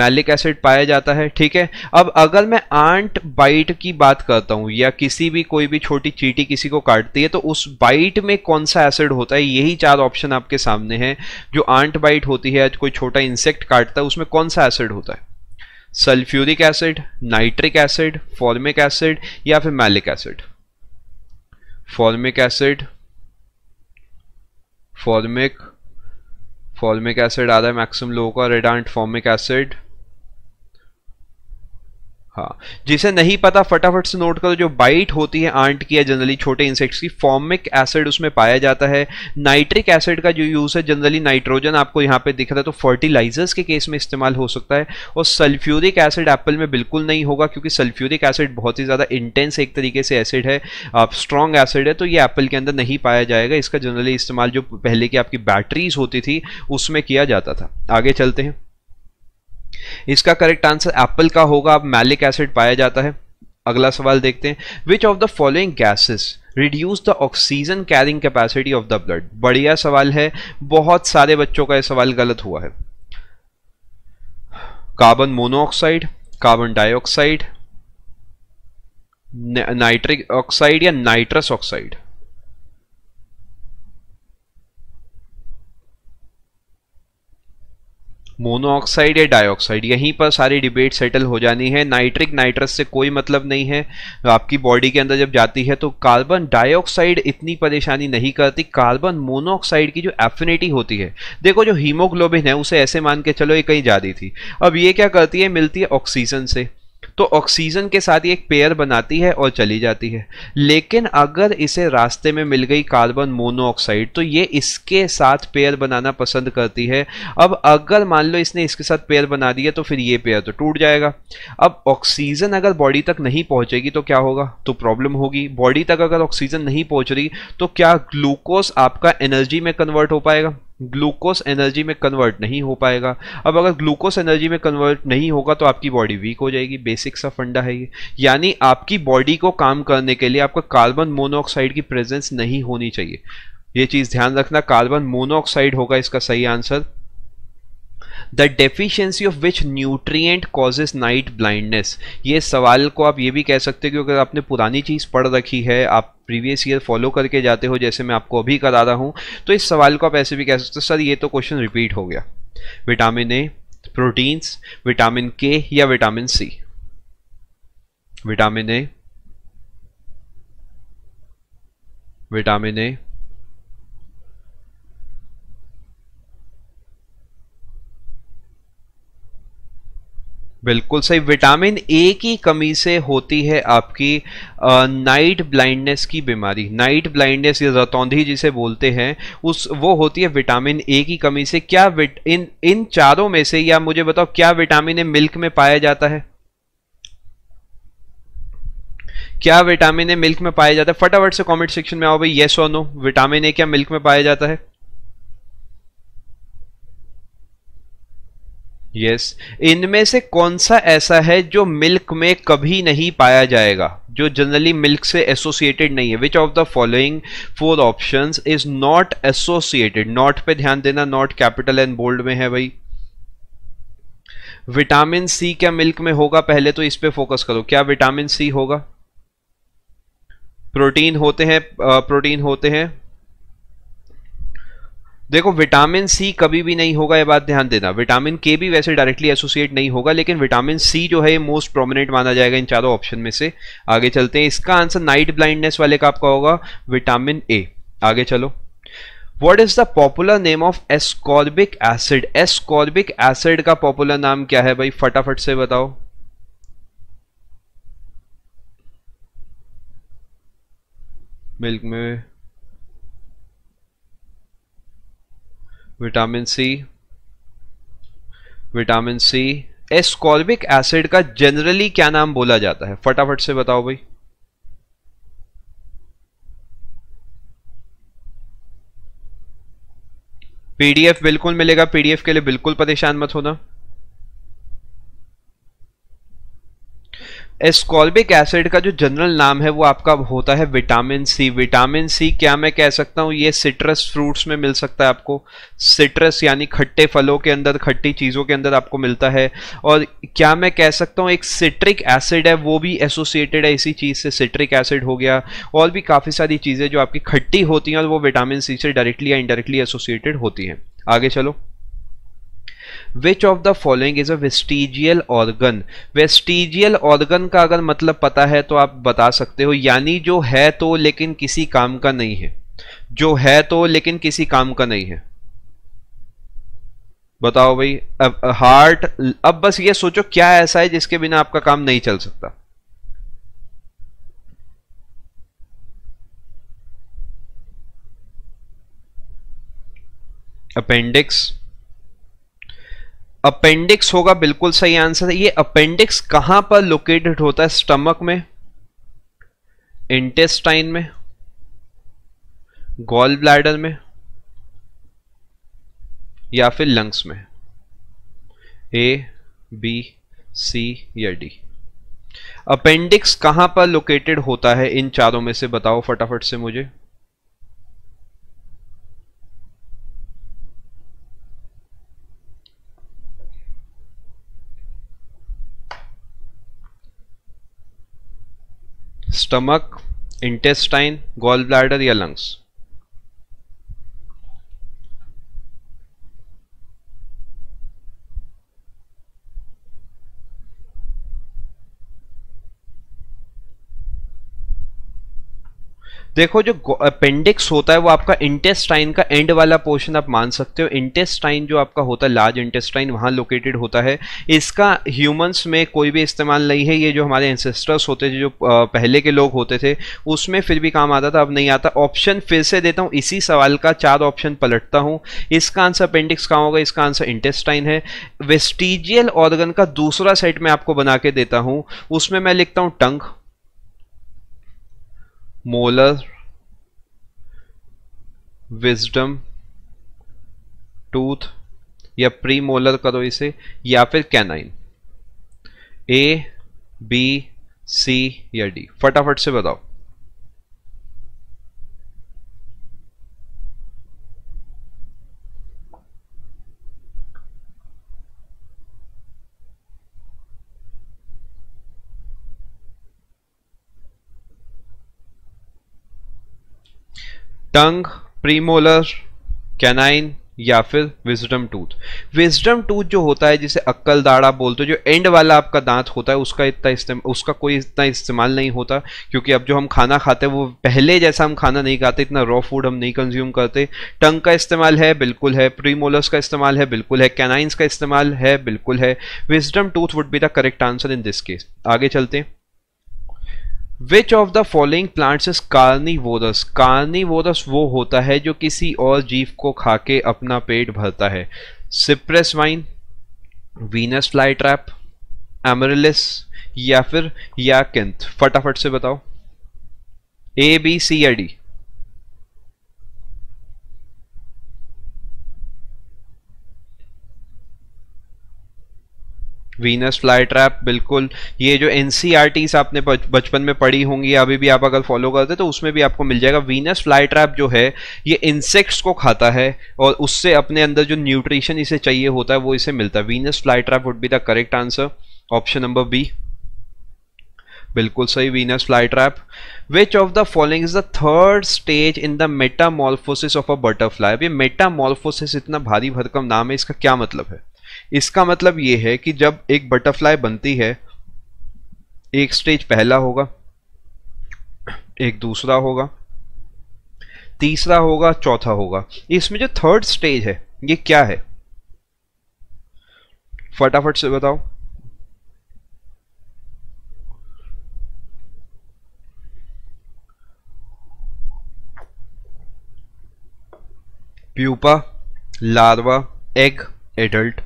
मैलिक एसिड पाया जाता है ठीक है अब अगर मैं आंट बाइट की बात करता हूं या किसी भी कोई भी छोटी चीटी किसी को काटती है तो उस बाइट में कौन सा एसिड होता है यही चार ऑप्शन आपके सामने हैं जो आंट बाइट होती है कोई छोटा इंसेक्ट काटता है उसमें कौन सा एसिड होता है sulphuric acid nitric acid formic acid या फिर malic acid formic acid formic formic acid आ रहा है मैक्सिमम लोगों का रेडांट फॉर्मिक एसिड हाँ जिसे नहीं पता फटाफट से नोट करो जो बाइट होती है आंट की या जनरली छोटे इंसेक्ट्स की फॉर्मिक एसिड उसमें पाया जाता है नाइट्रिक एसिड का जो यूज़ है जनरली नाइट्रोजन आपको यहाँ पे दिख रहा है तो फर्टिलाइजर्स के केस में इस्तेमाल हो सकता है और सल्फ्यूरिक एसिड एप्पल में बिल्कुल नहीं होगा क्योंकि सल्फ्यूरिक एसिड बहुत ही ज़्यादा इंटेंस एक तरीके से एसिड है स्ट्रॉन्ग एसिड है तो ये एप्पल के अंदर नहीं पाया जाएगा इसका जनरली इस्तेमाल जो पहले की आपकी बैटरीज होती थी उसमें किया जाता था आगे चलते हैं इसका करेक्ट आंसर एप्पल का होगा अब मैलिक एसिड पाया जाता है अगला सवाल देखते हैं which of the following gases reduce the oxygen carrying capacity of the blood बढ़िया सवाल है बहुत सारे बच्चों का यह सवाल गलत हुआ है carbon monoxide carbon dioxide nitric oxide या नाइट्रस ऑक्साइड मोनोऑक्साइड या डाइऑक्साइड यहीं पर सारी डिबेट सेटल हो जानी है नाइट्रिक नाइट्रस से कोई मतलब नहीं है आपकी बॉडी के अंदर जब जाती है तो कार्बन डाइऑक्साइड इतनी परेशानी नहीं करती कार्बन मोनोऑक्साइड की जो एफिनिटी होती है देखो जो हीमोग्लोबिन है उसे ऐसे मान के चलो ये कहीं जा रही थी अब ये क्या करती है मिलती है ऑक्सीजन से तो ऑक्सीजन के साथ ये एक पेयर बनाती है और चली जाती है लेकिन अगर इसे रास्ते में मिल गई कार्बन मोनोऑक्साइड तो ये इसके साथ पेयर बनाना पसंद करती है अब अगर मान लो इसने इसके साथ पेयर बना दिया तो फिर ये पेयर तो टूट जाएगा अब ऑक्सीजन अगर बॉडी तक नहीं पहुंचेगी तो क्या होगा तो प्रॉब्लम होगी बॉडी तक अगर ऑक्सीजन नहीं पहुंच रही तो क्या ग्लूकोज आपका एनर्जी में कन्वर्ट हो पाएगा ग्लूकोस एनर्जी में कन्वर्ट नहीं हो पाएगा अब अगर ग्लूकोस एनर्जी में कन्वर्ट नहीं होगा तो आपकी बॉडी वीक हो जाएगी बेसिक सा फंडा है ये यानी आपकी बॉडी को काम करने के लिए आपका कार्बन मोनोऑक्साइड की प्रेजेंस नहीं होनी चाहिए ये चीज़ ध्यान रखना कार्बन मोनोऑक्साइड होगा इसका सही answer the deficiency of which nutrient causes night blindness ये सवाल को आप ये भी कह सकते हो कि अगर आपने पुरानी चीज़ पढ़ रखी है आप प्रीवियस ईयर फॉलो करके जाते हो जैसे मैं आपको अभी करा रहा हूँ तो इस सवाल को आप ऐसे भी कह सकते हो सर ये तो क्वेश्चन रिपीट हो गया विटामिन ए प्रोटीन्स विटामिन के या vitamin C vitamin A vitamin A बिल्कुल सही विटामिन ए की कमी से होती है आपकी नाइट ब्लाइंडनेस की बीमारी नाइट ब्लाइंडनेस या रतौंधी जिसे बोलते हैं उस वो होती है विटामिन ए की कमी से क्या विट, इन इन चारों में से या मुझे बताओ क्या विटामिन ए मिल्क में पाया जाता है क्या विटामिन ए मिल्क में पाया जाता है फटाफट से कमेंट सेक्शन में आओ भाई येस और नो विटामिन ए क्या मिल्क में पाया जाता है यस yes. इनमें से कौन सा ऐसा है जो मिल्क में कभी नहीं पाया जाएगा जो जनरली मिल्क से एसोसिएटेड नहीं है which of the following four options is not associated not पे ध्यान देना नॉट कैपिटल एंड बोल्ड में है भाई विटामिन सी क्या मिल्क में होगा पहले तो इस पे फोकस करो क्या विटामिन सी होगा प्रोटीन होते हैं प्रोटीन होते हैं देखो विटामिन सी कभी भी नहीं होगा ये बात ध्यान देना विटामिन के भी वैसे डायरेक्टली एसोसिएट नहीं होगा लेकिन विटामिन सी जो है मोस्ट प्रोमिनेंट माना जाएगा इन चारों ऑप्शन में से आगे चलते हैं इसका आंसर नाइट ब्लाइंडनेस वाले का आपका होगा विटामिन ए आगे चलो what is the popular name of ascorbic acid ascorbic acid का पॉपुलर नाम क्या है भाई फटाफट से बताओ मिल्क में vitamin C vitamin C ascorbic acid का जनरली क्या नाम बोला जाता है फटाफट से बताओ भाई पीडीएफ बिल्कुल मिलेगा पीडीएफ के लिए बिल्कुल परेशान मत होना एस्कॉर्बिक एसिड का जो जनरल नाम है वो आपका होता है विटामिन सी विटामिन सी क्या मैं कह सकता हूँ ये सिट्रस फ्रूट्स में मिल सकता है आपको सिट्रस यानी खट्टे फलों के अंदर खट्टी चीज़ों के अंदर आपको मिलता है और क्या मैं कह सकता हूँ एक सिट्रिक एसिड है वो भी एसोसिएटेड है इसी चीज़ से सिट्रिक एसिड हो गया और भी काफ़ी सारी चीज़ें जो आपकी खट्टी होती हैं और वो विटामिन सी से डायरेक्टली या इनडायरेक्टली एसोसिएटेड होती हैं आगे चलो which of the following is a vestigial organ vestigial organ का अगर मतलब पता है तो आप बता सकते हो यानी जो है तो लेकिन किसी काम का नहीं है जो है तो लेकिन किसी काम का नहीं है बताओ भाई अब हार्ट अब बस ये सोचो क्या ऐसा है जिसके बिना आपका काम नहीं चल सकता अपेंडिक्स अपेंडिक्स होगा बिल्कुल सही आंसर है ये अपेंडिक्स कहां पर लोकेटेड होता है स्टमक में इंटेस्टाइन में गॉल ब्लैडर में या फिर लंग्स में ए बी सी या डी अपेंडिक्स कहां पर लोकेटेड होता है इन चारों में से बताओ फटाफट से मुझे stomach intestine gallbladder your lungs देखो जो अपेंडिक्स होता है वो आपका इंटेस्टाइन का एंड वाला पोर्शन आप मान सकते हो इंटेस्टाइन जो आपका होता है लार्ज इंटेस्टाइन वहाँ लोकेटेड होता है इसका ह्यूमंस में कोई भी इस्तेमाल नहीं है ये जो हमारे एंसेस्टर्स होते थे जो पहले के लोग होते थे उसमें फिर भी काम आता था अब नहीं आता ऑप्शन फिर से देता हूँ इसी सवाल का चार ऑप्शन पलटता हूँ इसका आंसर अपेंडिक्स कहाँ होगा इसका आंसर इंटेस्टाइन है वेस्टिजियल ऑर्गन का दूसरा सेट मैं आपको बना के देता हूँ उसमें मैं लिखता हूँ टंग molar विजडम टूथ या प्री मोलर करो इसे या फिर कैनाइन ए बी सी या डी फटाफट से बताओ टंग प्रीमोलर कैनाइन या फिर विजडम टूथ विजडम टूथ जो होता है जिसे अक्कल दाड़ा बोलते हो जो एंड वाला आपका दांत होता है उसका इतना इस्तेमाल उसका कोई इतना इस्तेमाल नहीं होता क्योंकि अब जो हम खाना खाते हैं वो पहले जैसा हम खाना नहीं खाते इतना रॉ फूड हम नहीं कंज्यूम करते टंग का इस्तेमाल है बिल्कुल है प्रीमोलर्स का इस्तेमाल है बिल्कुल है कैनाइंस का इस्तेमाल है बिल्कुल है wisdom tooth would be the correct answer in this case आगे चलते हैं which of the following plants is carnivorous carnivorous वो होता है जो किसी और जीव को खा के अपना पेट भरता है cypress vine Venus flytrap amaryllis या फिर या किंत फटाफट से बताओ ए बी सी या डी वीनस फ्लाई ट्रैप बिल्कुल ये जो एन e आपने बचपन में पढ़ी होंगी अभी भी आप अगर फॉलो करते तो उसमें भी आपको मिल जाएगा वीनस फ्लाई ट्रैप जो है ये इंसेक्ट्स को खाता है और उससे अपने अंदर जो न्यूट्रिशन इसे चाहिए होता है वो इसे मिलता है Venus flytrap would be the correct answer option number B बिल्कुल सही Venus flytrap which of the following is the third stage in the metamorphosis of a butterfly अब ये मेटामोल्फोसिस इतना भारी भरकम नाम है इसका क्या मतलब है इसका मतलब ये है कि जब एक बटरफ्लाई बनती है एक स्टेज पहला होगा एक दूसरा होगा तीसरा होगा चौथा होगा इसमें जो थर्ड स्टेज है ये क्या है फटाफट से बताओ प्यूपा लार्वा एग एडल्ट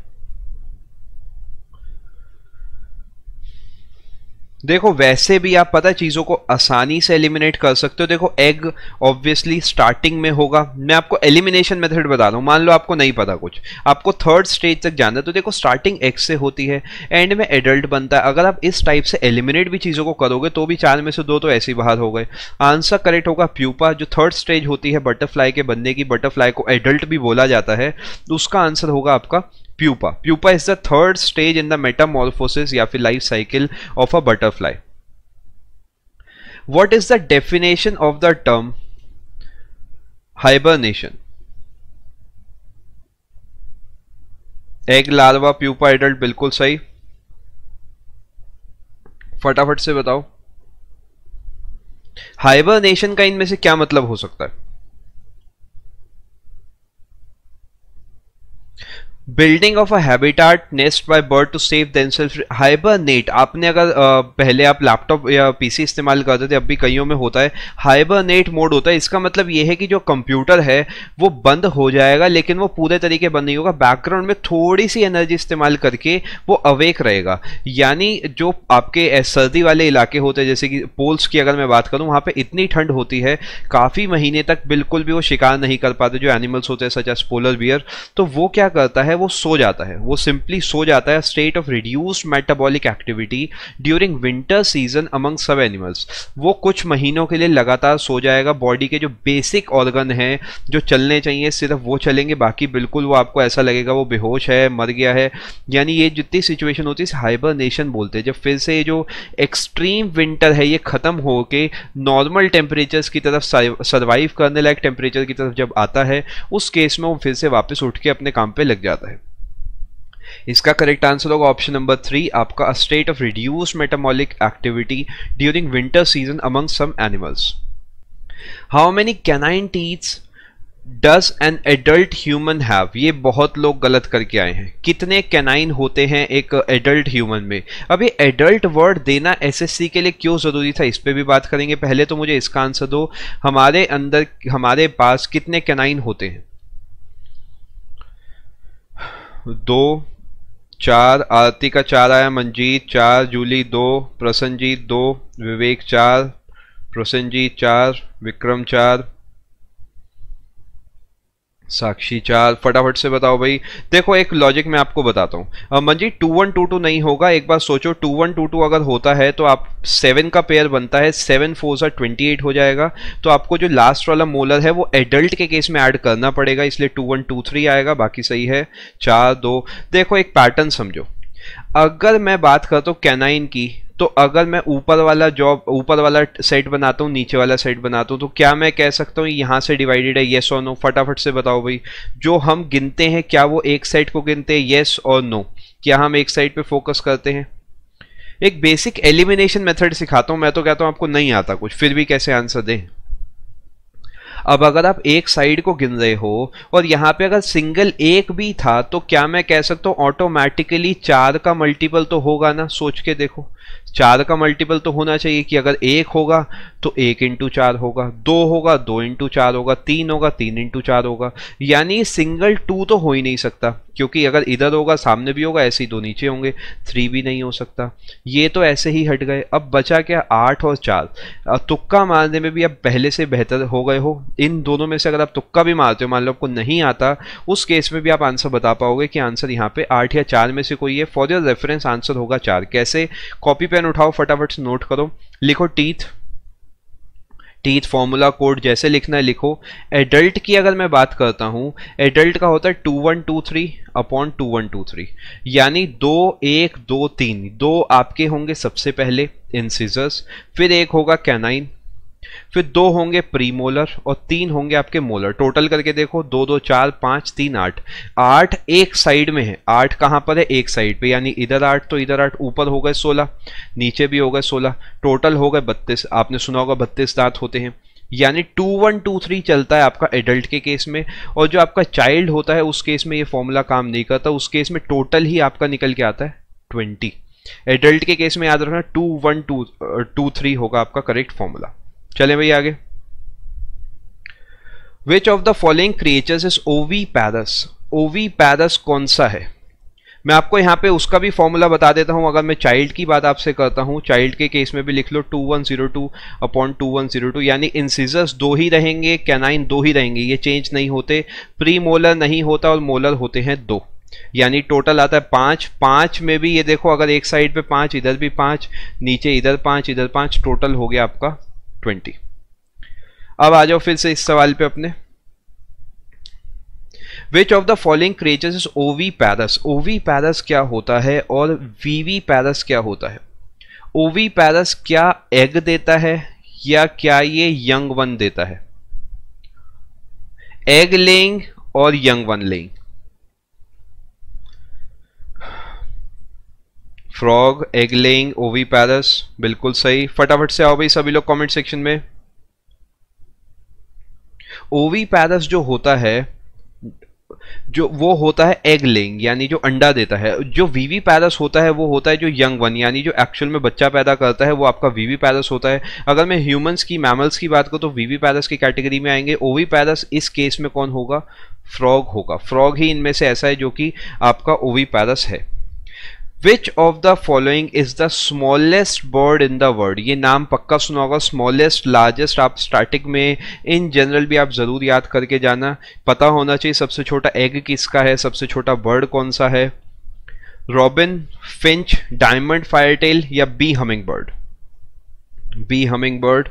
देखो वैसे भी आप पता चीज़ों को आसानी से एलिमिनेट कर सकते हो देखो एग ऑब्वियसली स्टार्टिंग में होगा मैं आपको एलिमिनेशन मेथड बता रहा हूँ मान लो आपको नहीं पता कुछ आपको थर्ड स्टेज तक जाना है तो देखो स्टार्टिंग एग से होती है एंड में एडल्ट बनता है अगर आप इस टाइप से एलिमिनेट भी चीज़ों को करोगे तो भी चार में से दो तो ऐसे ही बाहर हो गए आंसर करेक्ट होगा प्यूपा जो थर्ड स्टेज होती है बटरफ्लाई के बनने की बटरफ्लाई को एडल्ट भी बोला जाता है तो उसका आंसर होगा आपका pupa pupa is the third stage in the metamorphosis या फिर life cycle of a butterfly what is the definition of the term hibernation egg larva pupa adult बिल्कुल सही फटाफट से बताओ हाइबरनेशन का इनमें से क्या मतलब हो सकता है building of a habitat nest by bird to save hiber hibernate आपने अगर पहले आप लैपटॉप या पीसी इस्तेमाल करते थे अब भी कईयों में होता है हाइबरनेट मोड होता है इसका मतलब यह है कि जो कंप्यूटर है वो बंद हो जाएगा लेकिन वो पूरे तरीके बंद नहीं होगा बैकग्राउंड में थोड़ी सी एनर्जी इस्तेमाल करके वो अवेक रहेगा यानी जो आपके सर्दी वाले इलाके होते हैं जैसे कि पोल्स की अगर मैं बात करूँ वहाँ पर इतनी ठंड होती है काफ़ी महीने तक बिल्कुल भी वो शिकार नहीं कर पाते जो एनिमल्स होते हैं सच एस पोलर बियर तो वो क्या करता है वो सो जाता है वो सिंपली सो जाता है state of reduced metabolic activity during winter season among सब एनिमल्स वो कुछ महीनों के लिए लगातार सो जाएगा बॉडी के जो बेसिक ऑर्गन हैं जो चलने चाहिए सिर्फ वो चलेंगे बाकी बिल्कुल वो आपको ऐसा लगेगा वो बेहोश है मर गया है यानी ये जितनी सिचुएशन होती है हाइबरनेशन बोलते हैं जब फिर से ये जो एक्सट्रीम विंटर है ये ख़त्म हो के नॉर्मल टेम्परेचर्स की तरफ सर्वाइव करने लायक टेम्परेचर की तरफ जब आता है उस केस में वो फिर से वापस उठ के अपने काम पे लग जाता है इसका करेक्ट आंसर होगा ऑप्शन नंबर थ्री आपका state of reduce metabolic activity during winter season among some animals how many canine teeths does an adult human have ये बहुत लोग गलत करके आए हैं कितने कैनाइन होते हैं एक एडल्ट ह्यूमन में अब ये एडल्ट वर्ड देना एसएससी के लिए क्यों ज़रूरी था इस पर भी बात करेंगे पहले तो मुझे इसका आंसर दो हमारे अंदर हमारे पास कितने कैनाइन होते हैं दो चार आरती का चार आया मंजीत चार जूली दो प्रसन्नजीत दो विवेक चार प्रसन्नजीत चार विक्रम चार साक्षी चाल फटाफट से बताओ भाई देखो एक लॉजिक मैं आपको बताता हूँ मंजी टू वन टू टू नहीं होगा एक बार सोचो टू वन टू टू अगर होता है तो आप सेवन का पेयर बनता है सेवन फोर सा ट्वेंटी एट हो जाएगा तो आपको जो लास्ट वाला मोलर है वो एडल्ट के केस में ऐड करना पड़ेगा इसलिए टू वन टू थ्री आएगा बाकी सही है चार दो देखो एक पैटर्न समझो अगर मैं बात करता हूँ कैनाइन की तो अगर मैं ऊपर वाला जॉब ऊपर वाला सेट बनाता हूँ नीचे वाला सेट बनाता हूँ तो क्या मैं कह सकता हूँ यहाँ से डिवाइडेड है येस और नो फटाफट से बताओ भाई जो हम गिनते हैं क्या वो एक साइड को गिनते हैं येस और नो क्या हम एक साइड पे फोकस करते हैं एक बेसिक एलिमिनेशन मेथड सिखाता हूँ मैं तो कहता हूँ आपको नहीं आता कुछ फिर भी कैसे आंसर दें अब अगर आप एक साइड को गिन रहे हो और यहाँ पे अगर सिंगल एक भी था तो क्या मैं कह सकता हूँ ऑटोमेटिकली चार का मल्टीपल तो होगा ना सोच के देखो चार का मल्टीपल तो होना चाहिए कि अगर एक होगा तो एक इंटू चार होगा दो होगा दो इंटू चार होगा तीन होगा तीन इंटू चार होगा यानी सिंगल टू तो हो ही नहीं सकता क्योंकि अगर इधर होगा सामने भी होगा ऐसे ही दो नीचे होंगे थ्री भी नहीं हो सकता ये तो ऐसे ही हट गए अब बचा क्या आठ और चार तुक्का मारने में भी अब पहले से बेहतर हो गए हो इन दोनों में से अगर आप तुक्का भी मारते हो मान लो आपको नहीं आता उस केस में भी आप आंसर बता पाओगे कि आंसर यहाँ पे आठ या चार में से कोई है फॉर योर रेफरेंस आंसर होगा चार कैसे कॉपी पेन उठाओ फटाफट से नोट करो लिखो टीथ टीथ फॉर्मूला कोड जैसे लिखना है लिखो एडल्ट की अगर मैं बात करता हूँ एडल्ट का होता है two one two three upon two one two three यानी दो एक दो तीन दो आपके होंगे सबसे पहले इंसीजर्स फिर एक होगा कैनाइन फिर दो होंगे प्री मोलर और तीन होंगे आपके मोलर टोटल करके देखो दो दो चार पांच तीन आठ आठ एक साइड में है आठ कहां पर है एक साइड पे यानी इधर आठ तो इधर आठ ऊपर हो गए सोलह नीचे भी हो गए सोलह टोटल हो गए बत्तीस आपने सुना होगा बत्तीस दांत होते हैं यानी टू वन टू थ्री चलता है आपका एडल्ट के केस में और जो आपका चाइल्ड होता है उस केस में ये फॉर्मूला काम नहीं करता उस केस में टोटल ही आपका निकल के आता है ट्वेंटी एडल्ट के केस में याद रखना two one two two three होगा आपका करेक्ट फॉर्मूला चले भाई आगे which of the following creatures is oviparous ओवी पैदस कौन सा है मैं आपको यहां पे उसका भी फॉर्मूला बता देता हूं अगर मैं चाइल्ड की बात आपसे करता हूँ चाइल्ड के केस में भी लिख लो two one zero two upon two one zero two यानी इंसिजर्स दो ही रहेंगे कैनाइन दो ही रहेंगे ये चेंज नहीं होते प्री मोलर नहीं होता और मोलर होते हैं दो यानी टोटल आता है पांच पांच में भी ये देखो अगर एक साइड पे पांच इधर भी पांच नीचे इधर पांच इधर पांच टोटल हो गया आपका ट्वेंटी अब आ जाओ फिर से इस सवाल पे अपने which of the following creature is oviparous ओवी पैरस क्या होता है और वीवी पैरस क्या होता है ओवी पैरस क्या एग देता है या क्या ये यंग वन देता है एग लेंग और young one laying frog egg laying oviparous बिल्कुल सही फटाफट से आओ भाई सभी लोग कमेंट सेक्शन में ओवी पैरस जो होता है जो वो होता है एग लेइंग यानी जो अंडा देता है जो वीवी पैरस होता है वो होता है जो यंग वन यानी जो एक्चुअल में बच्चा पैदा करता है वो आपका वीवी पैरस होता है अगर मैं ह्यूमंस की मैमल्स की बात करूँ तो वीवी पैरस की कैटेगरी में आएंगे ओवी पैरस इस केस में कौन होगा फ्रॉग होगा फ्रॉग ही इनमें से ऐसा है जो कि आपका ओवी पैरस है which of the following is the smallest bird in the world ये नाम पक्का सुना होगा स्मॉलेस्ट लार्जेस्ट आप स्टार्टिंग में इन जनरल भी आप ज़रूर याद करके जाना पता होना चाहिए सबसे छोटा एग किसका है सबसे छोटा बर्ड कौन सा है रॉबिन फिंच डायमंड फायरटेल या bee hummingbird bee hummingbird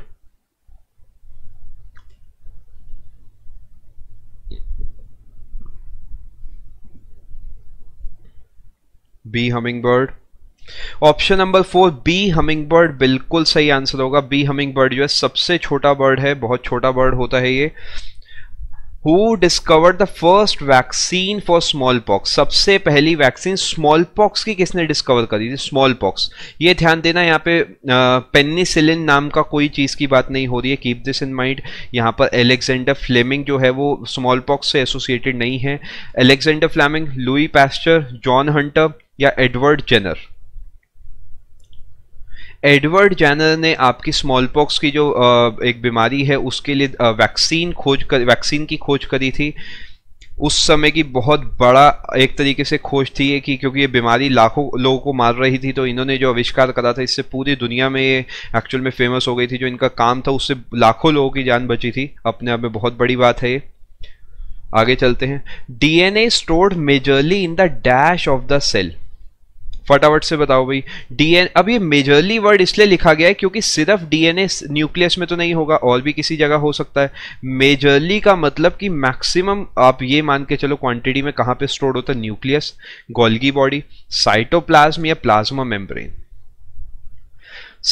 bee hummingbird option number four bee hummingbird बिल्कुल सही आंसर होगा बी हमिंग बर्ड जो है सबसे छोटा बर्ड है बहुत छोटा बर्ड होता है ये who discovered the first vaccine for smallpox सबसे पहली वैक्सीन स्मॉल पॉक्स की किसने डिस्कवर करी थी स्मॉल पॉक्स ये ध्यान देना यहाँ पे पेनीसिलिन नाम का कोई चीज़ की बात नहीं हो रही है कीप दिस इन माइंड यहाँ पर एलेक्जेंडर फ्लेमिंग जो है वो स्मॉल पॉक्स से एसोसिएटेड नहीं है Alexander Fleming Louis Pasteur John Hunter या एडवर्ड जेनर एडवर्ड जैनर ने आपकी स्मॉल पॉक्स की जो एक बीमारी है उसके लिए वैक्सीन खोज कर वैक्सीन की खोज करी थी उस समय की बहुत बड़ा एक तरीके से खोज थी कि क्योंकि ये बीमारी लाखों लोगों को मार रही थी तो इन्होंने जो आविष्कार करा था इससे पूरी दुनिया में ये एक्चुअल में फेमस हो गई थी जो इनका काम था उससे लाखों लोगों की जान बची थी अपने आप में बहुत बड़ी बात है ये आगे चलते हैं DNA stored majorly in the dash of the cell फटाफट से बताओ भाई डीएन अब ये मेजरली वर्ड इसलिए लिखा गया है क्योंकि सिर्फ डीएनए न्यूक्लियस में तो नहीं होगा और भी किसी जगह हो सकता है मेजरली का मतलब कि मैक्सिमम आप ये मान के चलो क्वांटिटी में कहाँ पे स्टोर होता है न्यूक्लियस गोल्गी बॉडी साइटोप्लाज्म या प्लाज्मा मेम्ब्रेन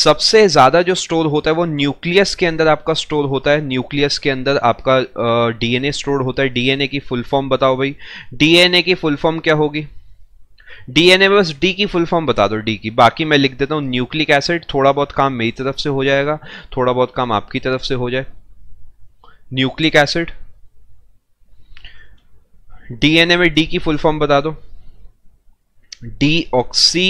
सबसे ज़्यादा जो स्टोर होता है वो न्यूक्लियस के अंदर आपका स्टोर होता है न्यूक्लियस के अंदर आपका डीएनए स्टोर होता है डीएनए की फुल फॉर्म बताओ भाई डीएनए की फुल फॉर्म क्या होगी डीएनए में बस डी की फुल फॉर्म बता दो डी की बाकी मैं लिख देता हूँ न्यूक्लिक एसिड थोड़ा बहुत काम मेरी तरफ से हो जाएगा थोड़ा बहुत काम आपकी तरफ से हो जाए न्यूक्लिक एसिड डीएनए में डी की फुल फॉर्म बता दो डी ऑक्सी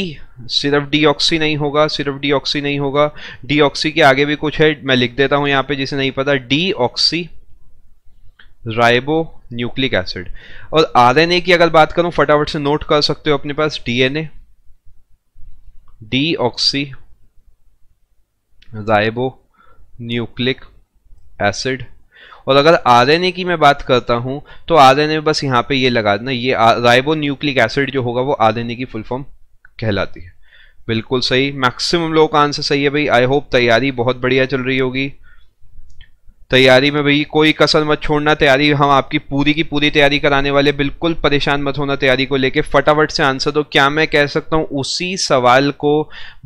सिर्फ डी ऑक्सी नहीं होगा सिर्फ डी ऑक्सी नहीं होगा डी ऑक्सी के आगे भी कुछ है मैं लिख देता हूं यहां पे जिसे नहीं पता deoxyribonucleic acid और आरएनए की अगर बात करूं फटाफट से नोट कर सकते हो अपने पास DNA deoxyribonucleic acid और अगर आरएनए की मैं बात करता हूं तो आरएनए में बस यहां पे ये लगा देना ये राइबो न्यूक्लिक एसिड जो होगा वो आरएनए की फुल फॉर्म कहलाती है बिल्कुल सही मैक्सिमम लोगों का आंसर सही है भाई आई होप तैयारी बहुत बढ़िया चल रही होगी तैयारी में भाई कोई कसर मत छोड़ना तैयारी हम आपकी पूरी की पूरी तैयारी कराने वाले बिल्कुल परेशान मत होना तैयारी को लेके फटाफट से आंसर दो क्या मैं कह सकता हूँ उसी सवाल को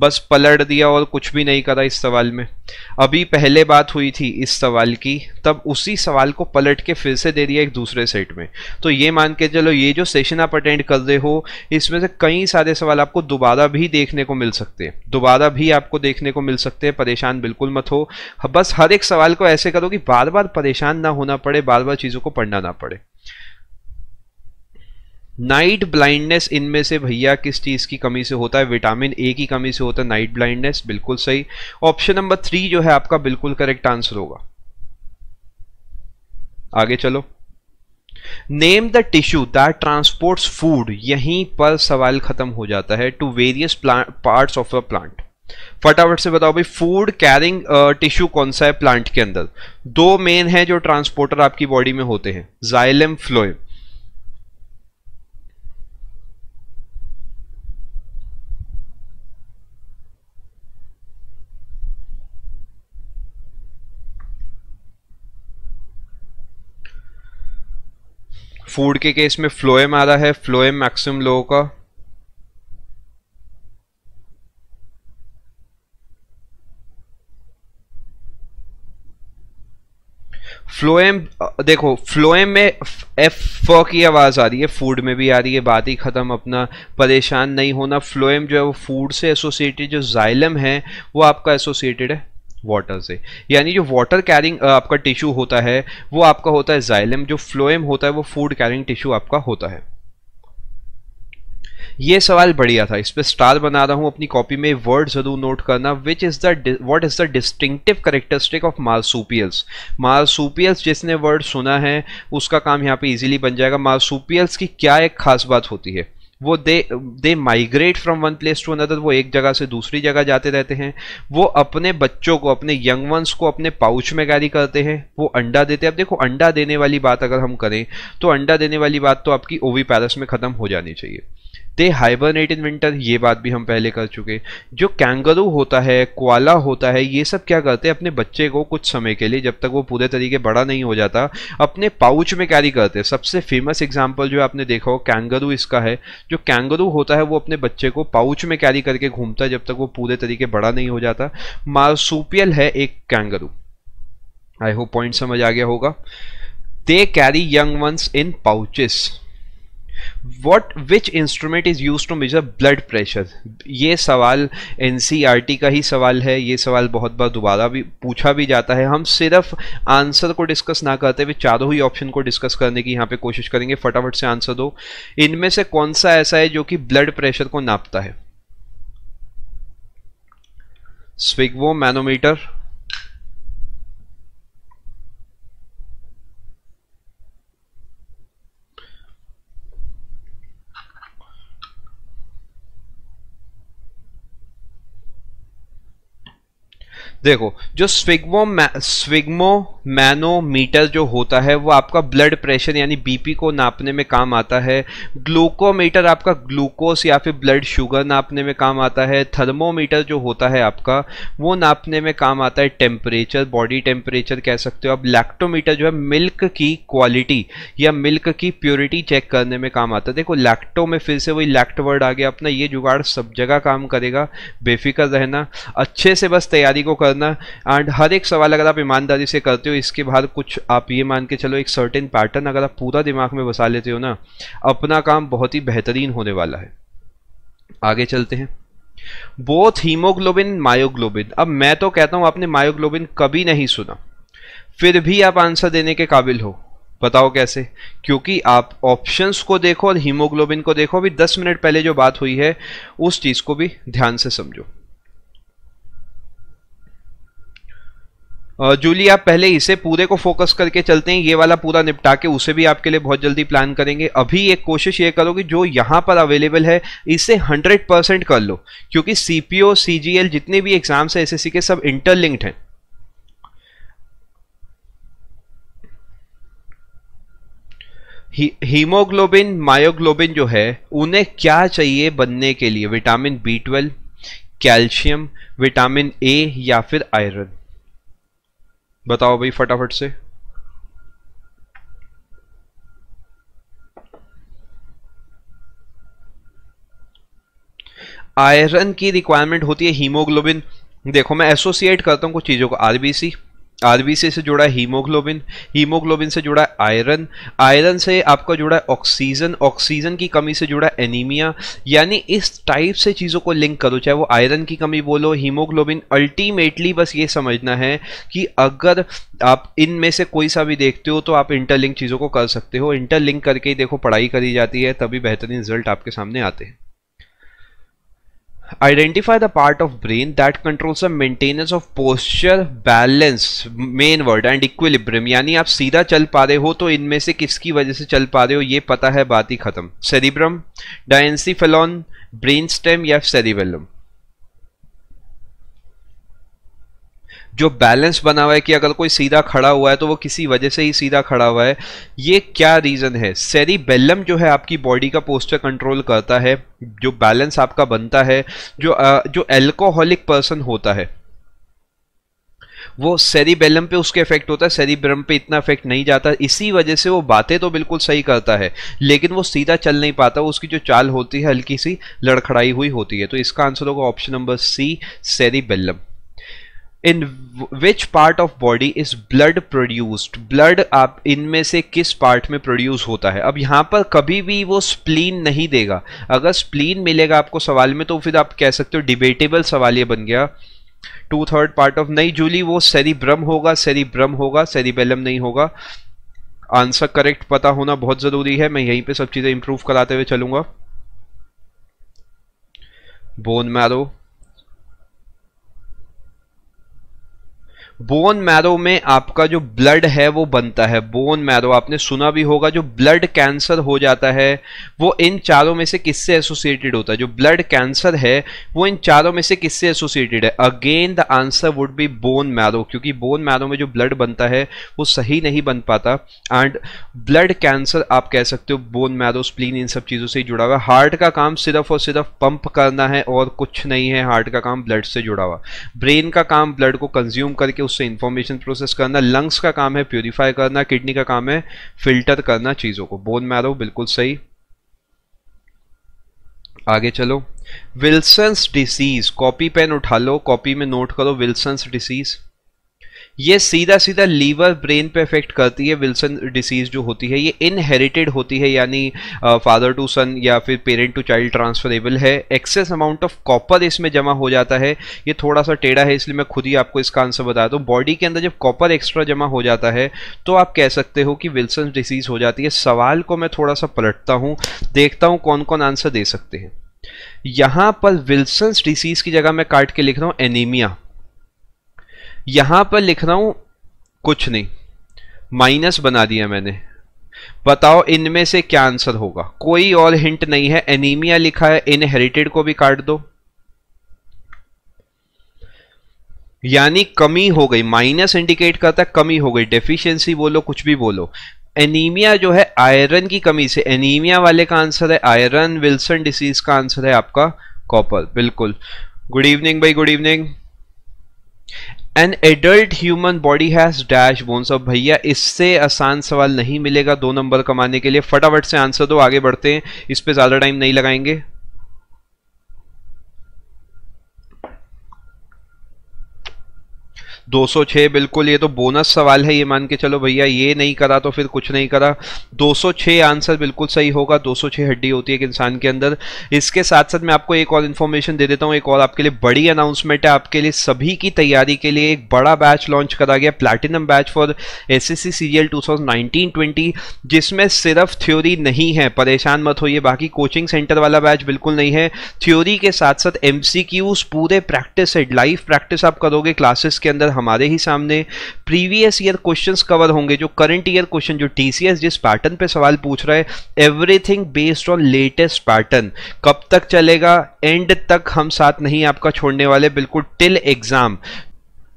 बस पलट दिया और कुछ भी नहीं करा इस सवाल में अभी पहले बात हुई थी इस सवाल की तब उसी सवाल को पलट के फिर से दे दिया एक दूसरे सेट में तो ये मान के चलो ये जो सेशन आप अटेंड कर रहे हो इसमें से कई सारे सवाल आपको दोबारा भी देखने को मिल सकते हैं दोबारा भी आपको देखने को मिल सकते हैं परेशान बिल्कुल मत हो बस हर एक सवाल को ऐसे करो कि कि बार बार परेशान ना होना पड़े बार बार चीज़ों को पढ़ना ना पड़े नाइट ब्लाइंडनेस इनमें से भैया किस चीज़ की कमी से होता है विटामिन ए की कमी से होता है नाइट ब्लाइंडनेस बिल्कुल सही ऑप्शन नंबर थ्री जो है आपका बिल्कुल करेक्ट आंसर होगा आगे चलो name the tissue that transports food यहीं पर सवाल खत्म हो जाता है to various parts of a plant फटाफट से बताओ भाई फूड कैरिंग टिश्यू कौन सा है प्लांट के अंदर दो मेन है जो ट्रांसपोर्टर आपकी बॉडी में होते हैं जाइलम फ्लोएम फूड के केस में फ्लोएम आ रहा है फ्लोएम मैक्सिमम लोगों का फ्लोएम देखो फ्लोएम में एफ फ की आवाज़ आ रही है फूड में भी आ रही है बात ही ख़त्म अपना परेशान नहीं होना फ्लोएम जो है वो फूड से एसोसिएटेड जो जाइलम है वो आपका एसोसिएटेड है वाटर से यानी जो वाटर कैरिंग आपका टिश्यू होता है वो आपका होता है जाइलम जो फ्लोएम होता है वो फूड कैरिंग टिश्यू आपका होता है ये सवाल बढ़िया था इस पर स्टार बना रहा हूँ अपनी कॉपी में वर्ड ज़रूर नोट करना which is the what is the distinctive characteristic of marsupials marsupials जिसने वर्ड सुना है उसका काम यहाँ पे इजीली बन जाएगा मारसूपियल्स की क्या एक खास बात होती है वो they they migrate from one place to another वो एक जगह से दूसरी जगह जाते रहते हैं वो अपने बच्चों को अपने यंग वंस को अपने पाउच में कैरी करते हैं वो अंडा देते हैं अब देखो अंडा देने वाली बात अगर हम करें तो अंडा देने वाली बात तो आपकी ओवी पैरस में ख़त्म हो जानी चाहिए दे हाइबरनेट इन विंटर ये बात भी हम पहले कर चुके जो कैंगरू होता है क्वाला होता है ये सब क्या करते हैं अपने बच्चे को कुछ समय के लिए जब तक वो पूरे तरीके बड़ा नहीं हो जाता अपने पाउच में कैरी करते हैं सबसे फेमस एग्जाम्पल जो आपने देखा हो कैंगरू इसका है जो कैंगरू होता है वो अपने बच्चे को पाउच में कैरी करके घूमता है जब तक वो पूरे तरीके बड़ा नहीं हो जाता मारसूपियल है एक कैंगरू आई होप पॉइंट समझ आ गया होगा they carry young ones in pouches what which instrument is use to measure blood pressure ये सवाल एन e का ही सवाल है ये सवाल बहुत बार दोबारा भी पूछा भी जाता है हम सिर्फ आंसर को डिस्कस ना करते हुए चारों ही ऑप्शन को डिस्कस करने की यहाँ पे कोशिश करेंगे फटाफट से आंसर दो इनमें से कौन सा ऐसा है जो कि ब्लड प्रेशर को नापता है स्विगवो मैनोमीटर देखो जो स्विग्मो स्विग्मो मैनोमीटर जो होता है वो आपका ब्लड प्रेशर यानी बीपी को नापने में काम आता है ग्लूकोमीटर आपका ग्लूकोस या फिर ब्लड शुगर नापने में काम आता है थर्मोमीटर जो होता है आपका वो नापने में काम आता है टेम्परेचर बॉडी टेम्परेचर कह सकते हो अब लैक्टोमीटर जो है मिल्क की क्वालिटी या मिल्क की प्योरिटी चेक करने में काम आता है देखो लैक्टो में फिर से वही लैक्ट वर्ड आ गया अपना ये जुगाड़ सब जगह काम करेगा बेफिक्र रहना अच्छे से बस तैयारी को कर करना एंड हर एक सवाल अगर आप ईमानदारी से करते हो इसके बाद कुछ आप ये मान के चलो एक सर्टेन पैटर्न अगर आप पूरा दिमाग में बसा लेते हो ना अपना काम बहुत ही बेहतरीन होने वाला है आगे चलते हैं बोथ हीमोग्लोबिन मायोग्लोबिन अब मैं तो कहता हूं आपने मायोग्लोबिन कभी नहीं सुना फिर भी आप आंसर देने के काबिल हो बताओ कैसे क्योंकि आप ऑप्शंस को देखो और हीमोग्लोबिन को देखो अभी 10 मिनट पहले जो बात हुई है उस चीज़ को भी ध्यान से समझो जूली आप पहले इसे पूरे को फोकस करके चलते हैं ये वाला पूरा निपटा के उसे भी आपके लिए बहुत जल्दी प्लान करेंगे अभी एक कोशिश ये करो कि जो यहाँ पर अवेलेबल है इसे 100 परसेंट कर लो क्योंकि C P C G L जितने भी एग्जाम्स हैं एस के सब इंटरलिंक्ड हैं हीमोग्लोबिन मायोग्लोबिन जो है उन्हें क्या चाहिए बनने के लिए vitamin B twelve calcium vitamin A या फिर आयरन बताओ भाई फटाफट से आयरन की रिक्वायरमेंट होती है हीमोग्लोबिन देखो मैं एसोसिएट करता हूं कुछ चीज़ों को आरबीसी आरबी से से जुड़ा हीमोग्लोबिन हीमोग्लोबिन से जुड़ा आयरन आयरन से आपका जुड़ा ऑक्सीजन ऑक्सीजन की कमी से जुड़ा एनीमिया यानी इस टाइप से चीज़ों को लिंक करो चाहे वो आयरन की कमी बोलो हीमोग्लोबिन अल्टीमेटली बस ये समझना है कि अगर आप इनमें से कोई सा भी देखते हो तो आप इंटरलिंक चीज़ों को कर सकते हो इंटरलिंक करके ही देखो पढ़ाई करी जाती है तभी बेहतरीन रिजल्ट आपके सामने आते हैं identify the part of brain that controls the maintenance of posture balance mainward and equilibrium यानी आप सीधा चल पा रहे हो तो इनमें से किसकी वजह से चल पा रहे हो ये पता है बात ही खत्म सेरिब्रम डायंसीफेलॉन ब्रेन स्टेम या सेरिबेलम जो बैलेंस बना हुआ है कि अगर कोई सीधा खड़ा हुआ है तो वो किसी वजह से ही सीधा खड़ा हुआ है ये क्या रीज़न है बेलम जो है आपकी बॉडी का पोस्चर कंट्रोल करता है जो बैलेंस आपका बनता है जो जो एल्कोहलिक पर्सन होता है वो बेलम पे उसके इफेक्ट होता है बेलम पे इतना इफेक्ट नहीं जाता इसी वजह से वो बातें तो बिल्कुल सही करता है लेकिन वो सीधा चल नहीं पाता उसकी जो चाल होती है हल्की सी लड़खड़ाई हुई होती है तो इसका आंसर होगा option number cerebellum in which part of body is blood produced blood आप इनमें से किस पार्ट में प्रोड्यूस होता है अब यहाँ पर कभी भी वो स्प्लीन नहीं देगा अगर स्प्लीन मिलेगा आपको सवाल में तो फिर आप कह सकते हो डिबेटेबल सवाल ये बन गया टू थर्ड पार्ट ऑफ नहीं जूली वो सेरिब्रम होगा सेरिब्रम होगा सेरिबेलम नहीं होगा आंसर करेक्ट पता होना बहुत ज़रूरी है मैं यहीं पे सब चीज़ें इंप्रूव कराते हुए चलूंगा बोन मैरो बोन मैरो में आपका जो ब्लड है वो बनता है बोन मैरो आपने सुना भी होगा जो ब्लड कैंसर हो जाता है वो इन चारों में से किससे एसोसिएटेड होता है जो ब्लड कैंसर है वो इन चारों में से किससे एसोसिएटेड है again the answer would be bone marrow क्योंकि बोन मैरो में जो ब्लड बनता है वो सही नहीं बन पाता एंड ब्लड कैंसर आप कह सकते हो बोन मैरो स्प्लीन इन सब चीज़ों से जुड़ा हुआ हार्ट का काम सिर्फ और सिर्फ पंप करना है और कुछ नहीं है हार्ट का काम ब्लड से जुड़ा हुआ ब्रेन का काम ब्लड को कंज्यूम करके उससे इंफॉर्मेशन प्रोसेस करना लंग्स का काम है प्योरीफाई करना किडनी का काम है फिल्टर करना चीज़ों को बोन मैरो बिल्कुल सही आगे चलो विल्सन्स डिसीज कॉपी पेन उठा लो कॉपी में नोट करो विल्सन्स डिसीज़ ये सीधा सीधा लीवर ब्रेन पे इफेक्ट करती है विल्सन डिसीज जो होती है ये इनहेरिटेड होती है यानी फादर टू सन या फिर पेरेंट टू चाइल्ड ट्रांसफरेबल है एक्सेस अमाउंट ऑफ कॉपर इसमें जमा हो जाता है ये थोड़ा सा टेढ़ा है इसलिए मैं खुद ही आपको इसका आंसर बताया तो बॉडी के अंदर जब कॉपर एक्स्ट्रा जमा हो जाता है तो आप कह सकते हो कि विल्सन डिसीज हो जाती है सवाल को मैं थोड़ा सा पलटता हूँ देखता हूँ कौन कौन आंसर दे सकते हैं यहाँ पर विल्सन डिसीज की जगह मैं काट के लिख रहा हूँ एनीमिया यहां पर लिख रहा हूं कुछ नहीं माइनस बना दिया मैंने बताओ इनमें से क्या आंसर होगा कोई और हिंट नहीं है एनीमिया लिखा है इनहेरिटेड को भी काट दो यानी कमी हो गई माइनस इंडिकेट करता है कमी हो गई डेफिशिएंसी बोलो कुछ भी बोलो एनीमिया जो है आयरन की कमी से एनीमिया वाले का आंसर है आयरन विल्सन डिसीज का आंसर है आपका कॉपर बिल्कुल गुड इवनिंग भाई good evening an adult human body has dash bones अब भैया इससे आसान सवाल नहीं मिलेगा दो नंबर कमाने के लिए फटाफट से आंसर दो आगे बढ़ते हैं इस पर ज़्यादा टाइम नहीं लगाएंगे 206 बिल्कुल ये तो बोनस सवाल है ये मान के चलो भैया ये नहीं करा तो फिर कुछ नहीं करा 206 आंसर बिल्कुल सही होगा 206 हड्डी होती है एक इंसान के अंदर इसके साथ साथ मैं आपको एक और इन्फॉर्मेशन दे देता हूँ एक और आपके लिए बड़ी अनाउंसमेंट है आपके लिए सभी की तैयारी के लिए एक बड़ा बैच लॉन्च करा गया platinum batch for S S C C L जिसमें सिर्फ थ्योरी नहीं है परेशान मत होइए बाकी कोचिंग सेंटर वाला बैच बिल्कुल नहीं है थ्योरी के साथ साथ एम पूरे प्रैक्टिस है लाइव प्रैक्टिस आप करोगे क्लासेस के अंदर हमारे ही सामने प्रीवियस ईयर क्वेश्चंस कवर होंगे जो करंट ईयर क्वेश्चन जो टीसीएस जिस पैटर्न पे सवाल पूछ रहा है everything based on latest pattern कब तक चलेगा एंड तक हम साथ नहीं आपका छोड़ने वाले बिल्कुल टिल एग्जाम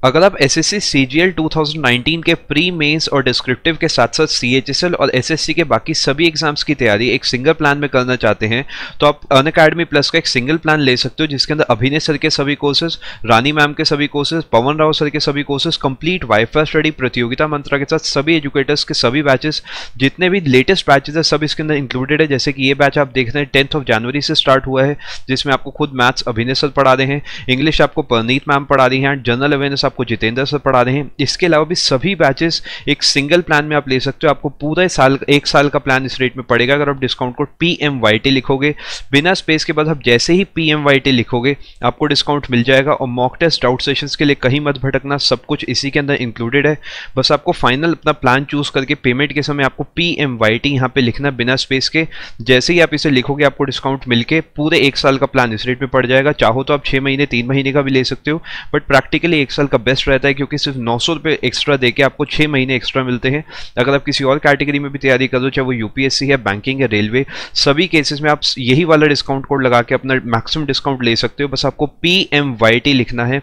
अगर आप S S C C G L two thousand nineteen के प्री मेन्स और डिस्क्रिप्टिव के साथ साथ सी एच एस एल और एस एस सी के बाकी सभी एग्जाम्स की तैयारी एक सिंगल प्लान में करना चाहते हैं तो आप अन अकेडमी प्लस का एक सिंगल प्लान ले सकते हो जिसके अंदर अभिनय सर के सभी कोर्सेज रानी मैम के सभी कोर्सेज पवन राव सर के सभी कोर्सेज कंप्लीट वाईफाई स्टडी प्रतियोगिता मंत्रा के साथ सभी एजुकेटर्स के सभी बैचेस जितने भी लेटेस्ट बैचेज है सब इसके अंदर इंक्लूडेड है जैसे कि ये बैच आप देख रहे हैं टेंथ ऑफ जनवरी से स्टार्ट हुआ है जिसमें आपको खुद मैथ्स अभिनय सर पढ़ा रहे हैं इंग्लिश आपको परनीत मैम पढ़ा रही हैं जनरल अवेयरनेस आपको जितेंद्र सर पढ़ा रहे हैं इसके अलावा भी सभी बैचेस एक सिंगल प्लान में आप ले सकते हो आपको पूरा साल एक साल का प्लान इस रेट में पड़ेगा अगर आप discount code P M Y T लिखोगे बिना स्पेस के बाद आप जैसे ही पी एम वाई टी लिखोगे आपको डिस्काउंट मिल जाएगा और मॉक टेस्ट डाउट सेशन के लिए कहीं मत भटकना सब कुछ इसी के अंदर इंक्लूडेड है बस आपको फाइनल अपना प्लान चूज करके पेमेंट के समय आपको पी एम वाई टी यहाँ पर लिखना बिना स्पेस के जैसे ही आप इसे लिखोगे आपको डिस्काउंट मिलकर पूरे एक साल का प्लान इस रेट में पड़ जाएगा चाहो तो आप छह महीने तीन महीने का भी ले सकते हो बट प्रैक्टिकली एक साल का बेस्ट रहता है क्योंकि सिर्फ नौ सौ एक्स्ट्रा दे आपको छः महीने एक्स्ट्रा मिलते हैं अगर आप किसी और कैटेगरी में भी तैयारी कर दो चाहे वो यूपीएससी है बैंकिंग है रेलवे सभी केसेस में आप यही वाला डिस्काउंट कोड लगा के अपना मैक्सिमम डिस्काउंट ले सकते हो बस आपको पी लिखना है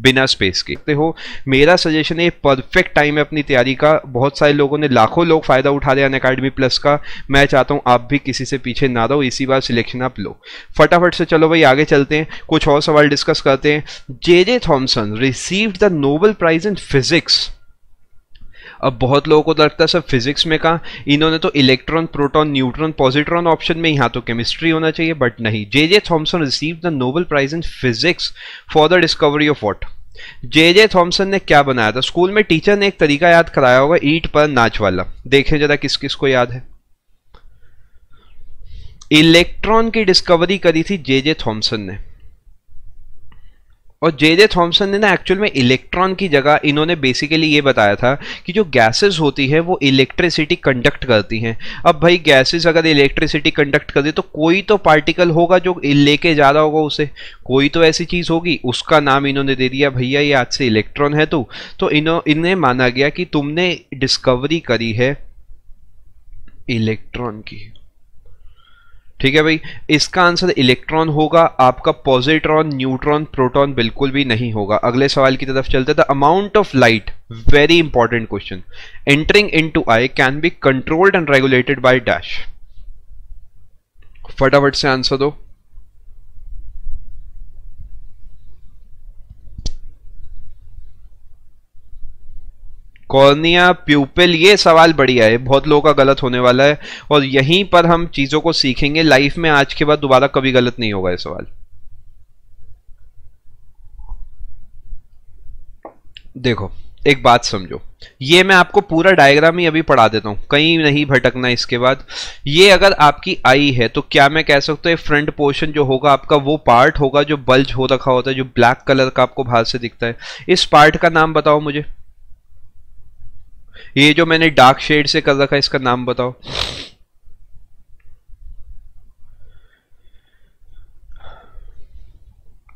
बिना स्पेस के देखते हो मेरा सजेशन है परफेक्ट टाइम है अपनी तैयारी का बहुत सारे लोगों ने लाखों लोग फ़ायदा उठा रहे हैं अकेडमी प्लस का मैं चाहता हूँ आप भी किसी से पीछे ना रहो इसी बार सिलेक्शन आप लो फटाफट से चलो भाई आगे चलते हैं कुछ और सवाल डिस्कस करते हैं J J Thomson received the Nobel prize in physics अब बहुत लोगों को तो लगता है सर फिजिक्स में कहा इन्होंने तो electron proton neutron positron option में यहाँ तो केमिस्ट्री होना चाहिए बट नहीं J J Thomson receive the Nobel prize in physics for the discovery of what J J Thomson ने क्या बनाया था स्कूल में टीचर ने एक तरीका याद कराया होगा ईट पर नाच वाला देखें जरा किस किस को याद है इलेक्ट्रॉन की डिस्कवरी करी थी जे जे थॉम्सन ने और जे जे थॉम्सन ने ना एक्चुअल में इलेक्ट्रॉन की जगह इन्होंने बेसिकली ये बताया था कि जो गैसेस होती है वो इलेक्ट्रिसिटी कंडक्ट करती हैं अब भाई गैसेस अगर इलेक्ट्रिसिटी कंडक्ट कर दे तो कोई तो पार्टिकल होगा जो लेके जा रहा होगा उसे कोई तो ऐसी चीज़ होगी उसका नाम इन्होंने दे दिया भैया ये आज से इलेक्ट्रॉन है तू तो इन्हों इन्हें माना गया कि तुमने डिस्कवरी करी है इलेक्ट्रॉन की ठीक है भाई इसका आंसर इलेक्ट्रॉन होगा आपका पॉजिट्रॉन न्यूट्रॉन प्रोटॉन बिल्कुल भी नहीं होगा अगले सवाल की तरफ चलते the amount of light very important question entering into eye can be controlled and regulated by dash फटाफट से आंसर दो कॉर्निया प्यूपिल ये सवाल बढ़िया है बहुत लोगों का गलत होने वाला है और यहीं पर हम चीज़ों को सीखेंगे लाइफ में आज के बाद दोबारा कभी गलत नहीं होगा ये सवाल देखो एक बात समझो ये मैं आपको पूरा डायग्राम ही अभी पढ़ा देता हूं कहीं नहीं भटकना इसके बाद ये अगर आपकी आई है तो क्या मैं कह सकता हूं फ्रंट पोर्शन जो होगा आपका वो पार्ट होगा जो बल्ज हो रखा होता है जो ब्लैक कलर का आपको बाहर से दिखता है इस पार्ट का नाम बताओ मुझे ये जो मैंने डार्क शेड से कर रखा है इसका नाम बताओ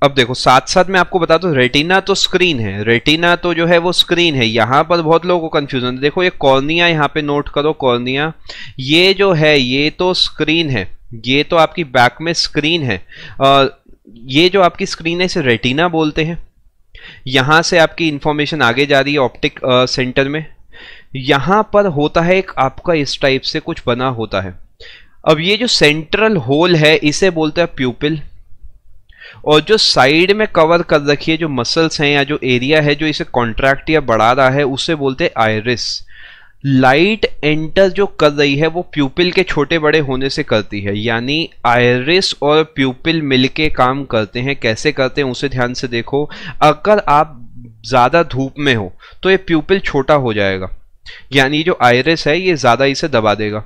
अब देखो साथ साथ मैं आपको बता दू रेटिना तो स्क्रीन है रेटिना तो जो है वो स्क्रीन है यहां पर बहुत लोगों को कंफ्यूजन है देखो ये कॉर्निया यहां पे नोट करो कॉर्निया ये जो है ये तो स्क्रीन है ये तो आपकी बैक में स्क्रीन है आ, ये जो आपकी स्क्रीन है इसे रेटिना बोलते हैं यहां से आपकी इंफॉर्मेशन आगे जा रही है ऑप्टिक सेंटर में यहां पर होता है एक आपका इस टाइप से कुछ बना होता है अब ये जो सेंट्रल होल है इसे बोलते हैं प्यूपिल और जो साइड में कवर कर रखी है जो मसल्स हैं या जो एरिया है जो इसे कॉन्ट्रैक्ट या बढ़ा रहा है उसे बोलते हैं आयरिस लाइट एंटर जो कर रही है वो प्यूपिल के छोटे बड़े होने से करती है यानी आयरिस और प्यूपिल मिलके काम करते हैं कैसे करते हैं उसे ध्यान से देखो अगर आप ज़्यादा धूप में हो तो ये प्यूपिल छोटा हो जाएगा यानी जो आयरस है ये ज़्यादा इसे दबा देगा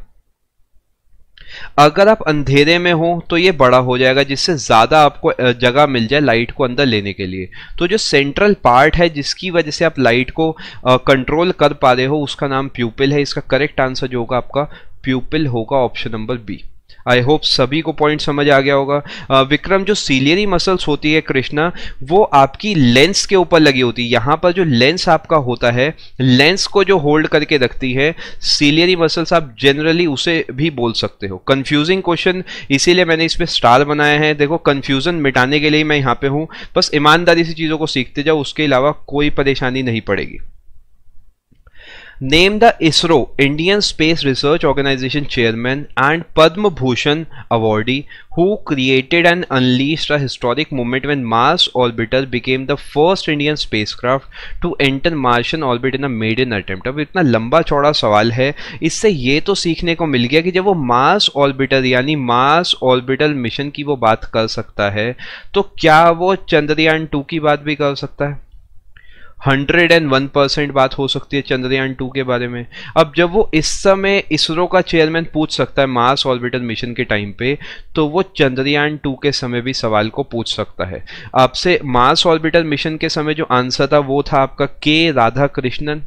अगर आप अंधेरे में हो तो ये बड़ा हो जाएगा जिससे ज़्यादा आपको जगह मिल जाए लाइट को अंदर लेने के लिए तो जो सेंट्रल पार्ट है जिसकी वजह से आप लाइट को कंट्रोल कर पा रहे हो उसका नाम प्यूपिल है इसका करेक्ट आंसर जो होगा आपका प्यूपिल होगा option number B I hope सभी को पॉइंट समझ आ गया होगा विक्रम जो सीलियरी मसल्स होती है कृष्णा वो आपकी लेंस के ऊपर लगी होती है यहाँ पर जो लेंस आपका होता है लेंस को जो होल्ड करके रखती है सीलियरी मसल्स आप जनरली उसे भी बोल सकते हो कन्फ्यूजिंग क्वेश्चन इसीलिए मैंने इस पर स्टार बनाया है देखो कन्फ्यूजन मिटाने के लिए मैं यहाँ पे हूँ बस ईमानदारी से चीज़ों को सीखते जाओ उसके अलावा कोई परेशानी नहीं पड़ेगी Name the ISRO Indian Space Research Organization chairman and Padma Bhushan awardee who created and unleashed a historic moment when Mars orbiter became the first Indian spacecraft to enter Martian orbit in a maiden attempt. अब इतना लंबा चौड़ा सवाल है इससे ये तो सीखने को मिल गया कि जब वो मार्स ऑर्बिटर यानी मार्स ऑर्बिटल मिशन की वो बात कर सकता है तो क्या वो चंद्रयान टू की बात भी कर सकता है हंड्रेड एंड वन परसेंट बात हो सकती है चंद्रयान टू के बारे में अब जब वो इस समय इसरो का चेयरमैन पूछ सकता है मार्स ऑर्बिटल मिशन के टाइम पे तो वो चंद्रयान टू के समय भी सवाल को पूछ सकता है आपसे मार्स ऑर्बिटल मिशन के समय जो आंसर था वो था आपका के राधा कृष्णन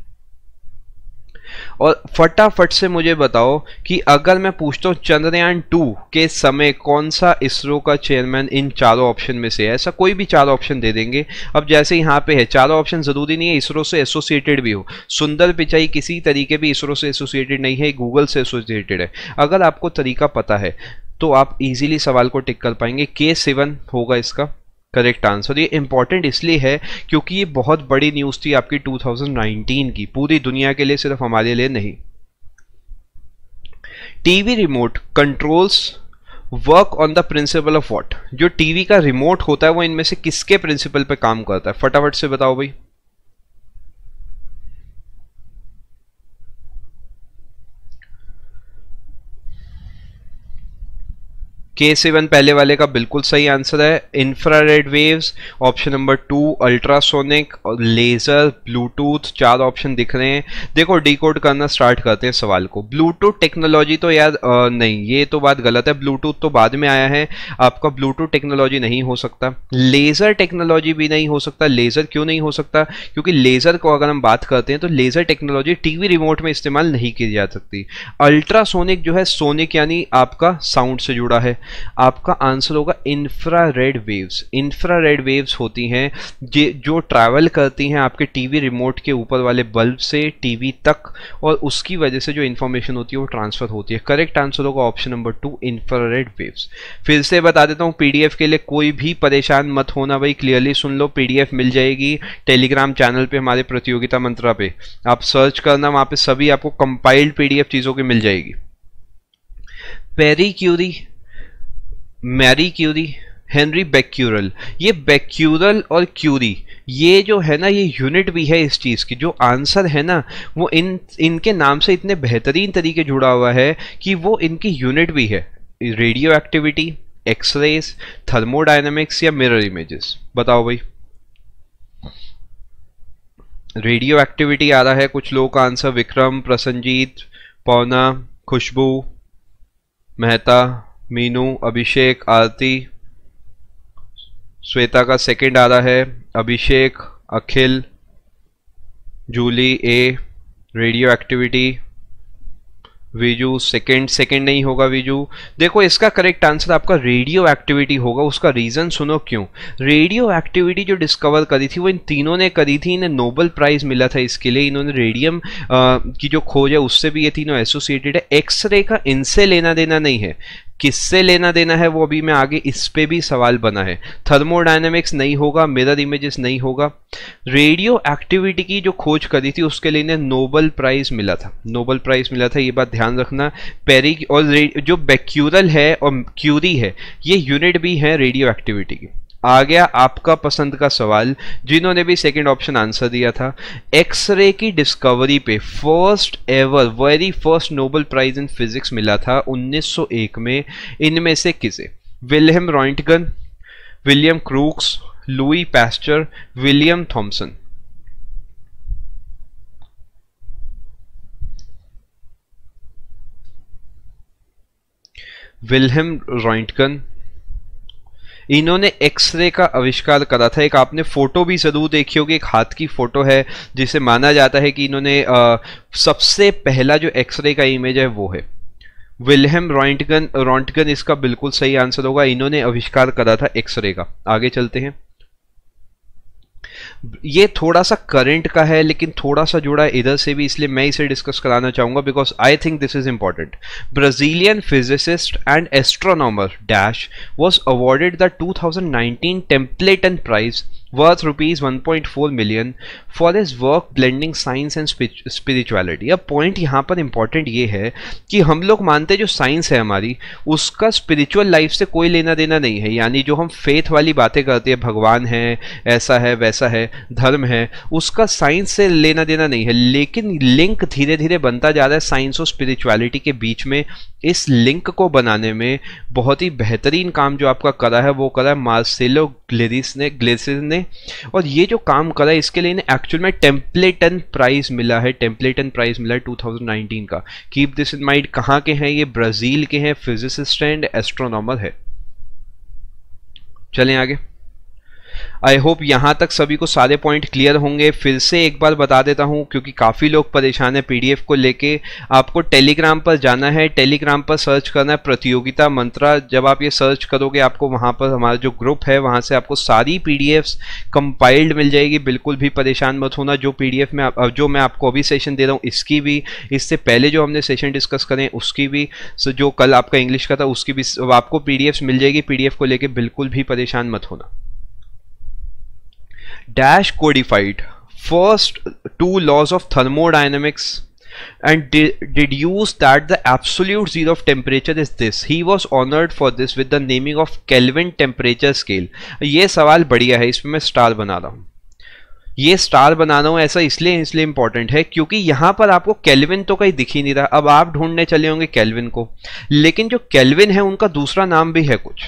और फटाफट से मुझे बताओ कि अगर मैं पूछता हूँ चंद्रयान टू के समय कौन सा इसरो का चेयरमैन इन चारों ऑप्शन में से है ऐसा कोई भी चार ऑप्शन दे देंगे अब जैसे यहाँ पे है चारों ऑप्शन ज़रूरी नहीं है इसरो से एसोसिएटेड भी हो सुंदर पिचाई किसी तरीके भी इसरो से एसोसिएटेड नहीं है गूगल से एसोसिएटेड है अगर आपको तरीका पता है तो आप इजीली सवाल को टिक कर पाएंगे के सेवन होगा इसका करेक्ट आंसर ये इंपॉर्टेंट इसलिए है क्योंकि ये बहुत बड़ी न्यूज़ थी आपकी 2019 की पूरी दुनिया के लिए सिर्फ हमारे लिए नहीं TV remote controls work on the principle of what जो टीवी का रिमोट होता है वो इनमें से किसके प्रिंसिपल पे काम करता है फटाफट से बताओ भाई के सेवन पहले वाले का बिल्कुल सही आंसर है infrared waves option number two ultrasonic laser Bluetooth चार ऑप्शन दिख रहे हैं देखो कोड करना स्टार्ट करते हैं सवाल को ब्लूटूथ टेक्नोलॉजी तो यार आ, नहीं ये तो बात गलत है ब्लूटूथ तो बाद में आया है आपका ब्लूटूथ टेक्नोलॉजी नहीं हो सकता लेज़र टेक्नोलॉजी भी नहीं हो सकता लेज़र क्यों नहीं हो सकता क्योंकि लेज़र को अगर हम बात करते हैं तो लेज़र टेक्नोलॉजी टीवी रिमोट में इस्तेमाल नहीं की जा सकती अल्ट्रासोनिक जो है सोनिक यानी आपका साउंड से जुड़ा है आपका आंसर होगा इंफ्रारेड वेव्स इंफ्रारेड वेव्स होती हैं जो ट्रैवल करती हैं आपके टीवी रिमोट के ऊपर वाले बल्ब से टीवी तक और उसकी वजह से जो इन्फॉर्मेशन होती है वो ट्रांसफ़र होती है करेक्ट आंसर होगा option number two infrared waves फिर से बता देता हूँ पी के लिए कोई भी परेशान मत होना भाई क्लियरली सुन लो पी मिल जाएगी टेलीग्राम चैनल पर हमारे प्रतियोगिता मंत्रा पे आप सर्च करना वहाँ पर सभी आपको कंपाइल्ड पी चीज़ों की मिल जाएगी Pierre Curie Marie Curie Henri Becquerel ये बैक्यूरल और क्यूरी ये जो है ना ये यूनिट भी है इस चीज़ की जो आंसर है ना वो इन इनके नाम से इतने बेहतरीन तरीके जुड़ा हुआ है कि वो इनकी यूनिट भी है रेडियो एक्टिविटी एक्सरेज थर्मोडाइनमिक्स या मिरर इमेजेस बताओ भाई रेडियो एक्टिविटी आ रहा है कुछ लोगों का आंसर विक्रम प्रसन्नजीत पौना खुशबू मेहता मीनू अभिषेक आरती श्वेता का सेकंड आ रहा है Abhishek Akhil Julie A radioactivity Viju second second नहीं होगा विजू देखो इसका करेक्ट आंसर आपका रेडियो एक्टिविटी होगा उसका रीज़न सुनो क्यों रेडियो एक्टिविटी जो डिस्कवर करी थी वो इन तीनों ने करी थी इन्हें नोबल प्राइज़ मिला था इसके लिए इन्होंने रेडियम की जो खोज है उससे भी ये तीनों एसोसिएटेड है एक्सरे का इनसे लेना देना नहीं है किससे लेना देना है वो अभी मैं आगे इस पे भी सवाल बना है थर्मोडाइनमिक्स नहीं होगा मिरर इमेजेस नहीं होगा रेडियो एक्टिविटी की जो खोज करी थी उसके लिए इन्हें नोबल प्राइज मिला था नोबल प्राइज मिला था ये बात ध्यान रखना पेरी और जो बेक्यूरल है और क्यूरी है ये यूनिट भी है रेडियो एक्टिविटी की आ गया आपका पसंद का सवाल जिन्होंने भी सेकंड ऑप्शन आंसर दिया था एक्सरे की डिस्कवरी पे first ever very first Nobel prize in physics मिला था 1901 में इनमें से किसे William Roentgen William Crookes Louis Pasteur William Thomson Wilhelm Roentgen इन्होंने एक्सरे का आविष्कार करा था एक आपने फ़ोटो भी ज़रूर देखी होगी एक हाथ की फ़ोटो है जिसे माना जाता है कि इन्होंने सबसे पहला जो एक्सरे का इमेज है वो है विलहम रॉइंटगन रॉन्टगन इसका बिल्कुल सही आंसर होगा इन्होंने आविष्कार करा था एक्सरे का आगे चलते हैं ये थोड़ा सा करंट का है लेकिन थोड़ा सा जुड़ा है इधर से भी इसलिए मैं इसे डिस्कस कराना चाहूंगा because I think this is important Brazilian physicist and astronomer dash was awarded the 2019 Templeton prize worth rupees 1.4 million for his work blending science and spirituality अब पॉइंट यहाँ पर इंपॉर्टेंट ये है कि हम लोग मानते हैं जो साइंस है हमारी उसका स्पिरिचुअल लाइफ से कोई लेना देना नहीं है यानी जो हम फेथ वाली बातें करते हैं भगवान है ऐसा है वैसा है धर्म है उसका साइंस से लेना देना नहीं है लेकिन लिंक धीरे धीरे बनता जा रहा है साइंस और स्पिरिचुअलिटी के बीच में इस लिंक को बनाने में बहुत ही बेहतरीन काम जो आपका करा है वो करा है मार्सेलो ग्लेरिस ने ग्लेसिस ने ने और ये जो काम करा है इसके लिए इन्हें एक्चुअल में टेम्पलेटन प्राइज़ मिला है टेम्पलेटन प्राइज़ मिला है 2019 का कीप दिस इन माइंड कहाँ के हैं ये ब्राज़ील के हैं फिजिसिस्ट एंड एस्ट्रोनॉमर है चलें आगे आई होप यहाँ तक सभी को सारे पॉइंट क्लियर होंगे फिर से एक बार बता देता हूँ क्योंकि काफ़ी लोग परेशान है पीडीएफ को लेके आपको टेलीग्राम पर जाना है टेलीग्राम पर सर्च करना है प्रतियोगिता मंत्रा जब आप ये सर्च करोगे आपको वहाँ पर हमारा जो ग्रुप है वहाँ से आपको सारी पी कंपाइल्ड मिल जाएगी बिल्कुल भी परेशान मत होना जो पी में जो मैं आपको अभी सेशन दे रहा हूँ इसकी भी इससे पहले जो हमने सेशन डिस्कस करें उसकी भी सो जो कल आपका इंग्लिश का था उसकी भी आपको पी मिल जाएगी पी को लेकर बिल्कुल भी परेशान मत होना Dash codified first two laws of thermodynamics and de deduced that the absolute zero of temperature is this. He was honored for this with the naming of Kelvin temperature scale. ye sawal badhiya hai isme main star bana raha hu ये स्टार बनाना हो ऐसा इसलिए इसलिए इंपॉर्टेंट है क्योंकि यहाँ पर आपको कैलविन तो कहीं दिख ही नहीं रहा अब आप ढूंढने चले होंगे कैलविन को लेकिन जो कैलविन है उनका दूसरा नाम भी है कुछ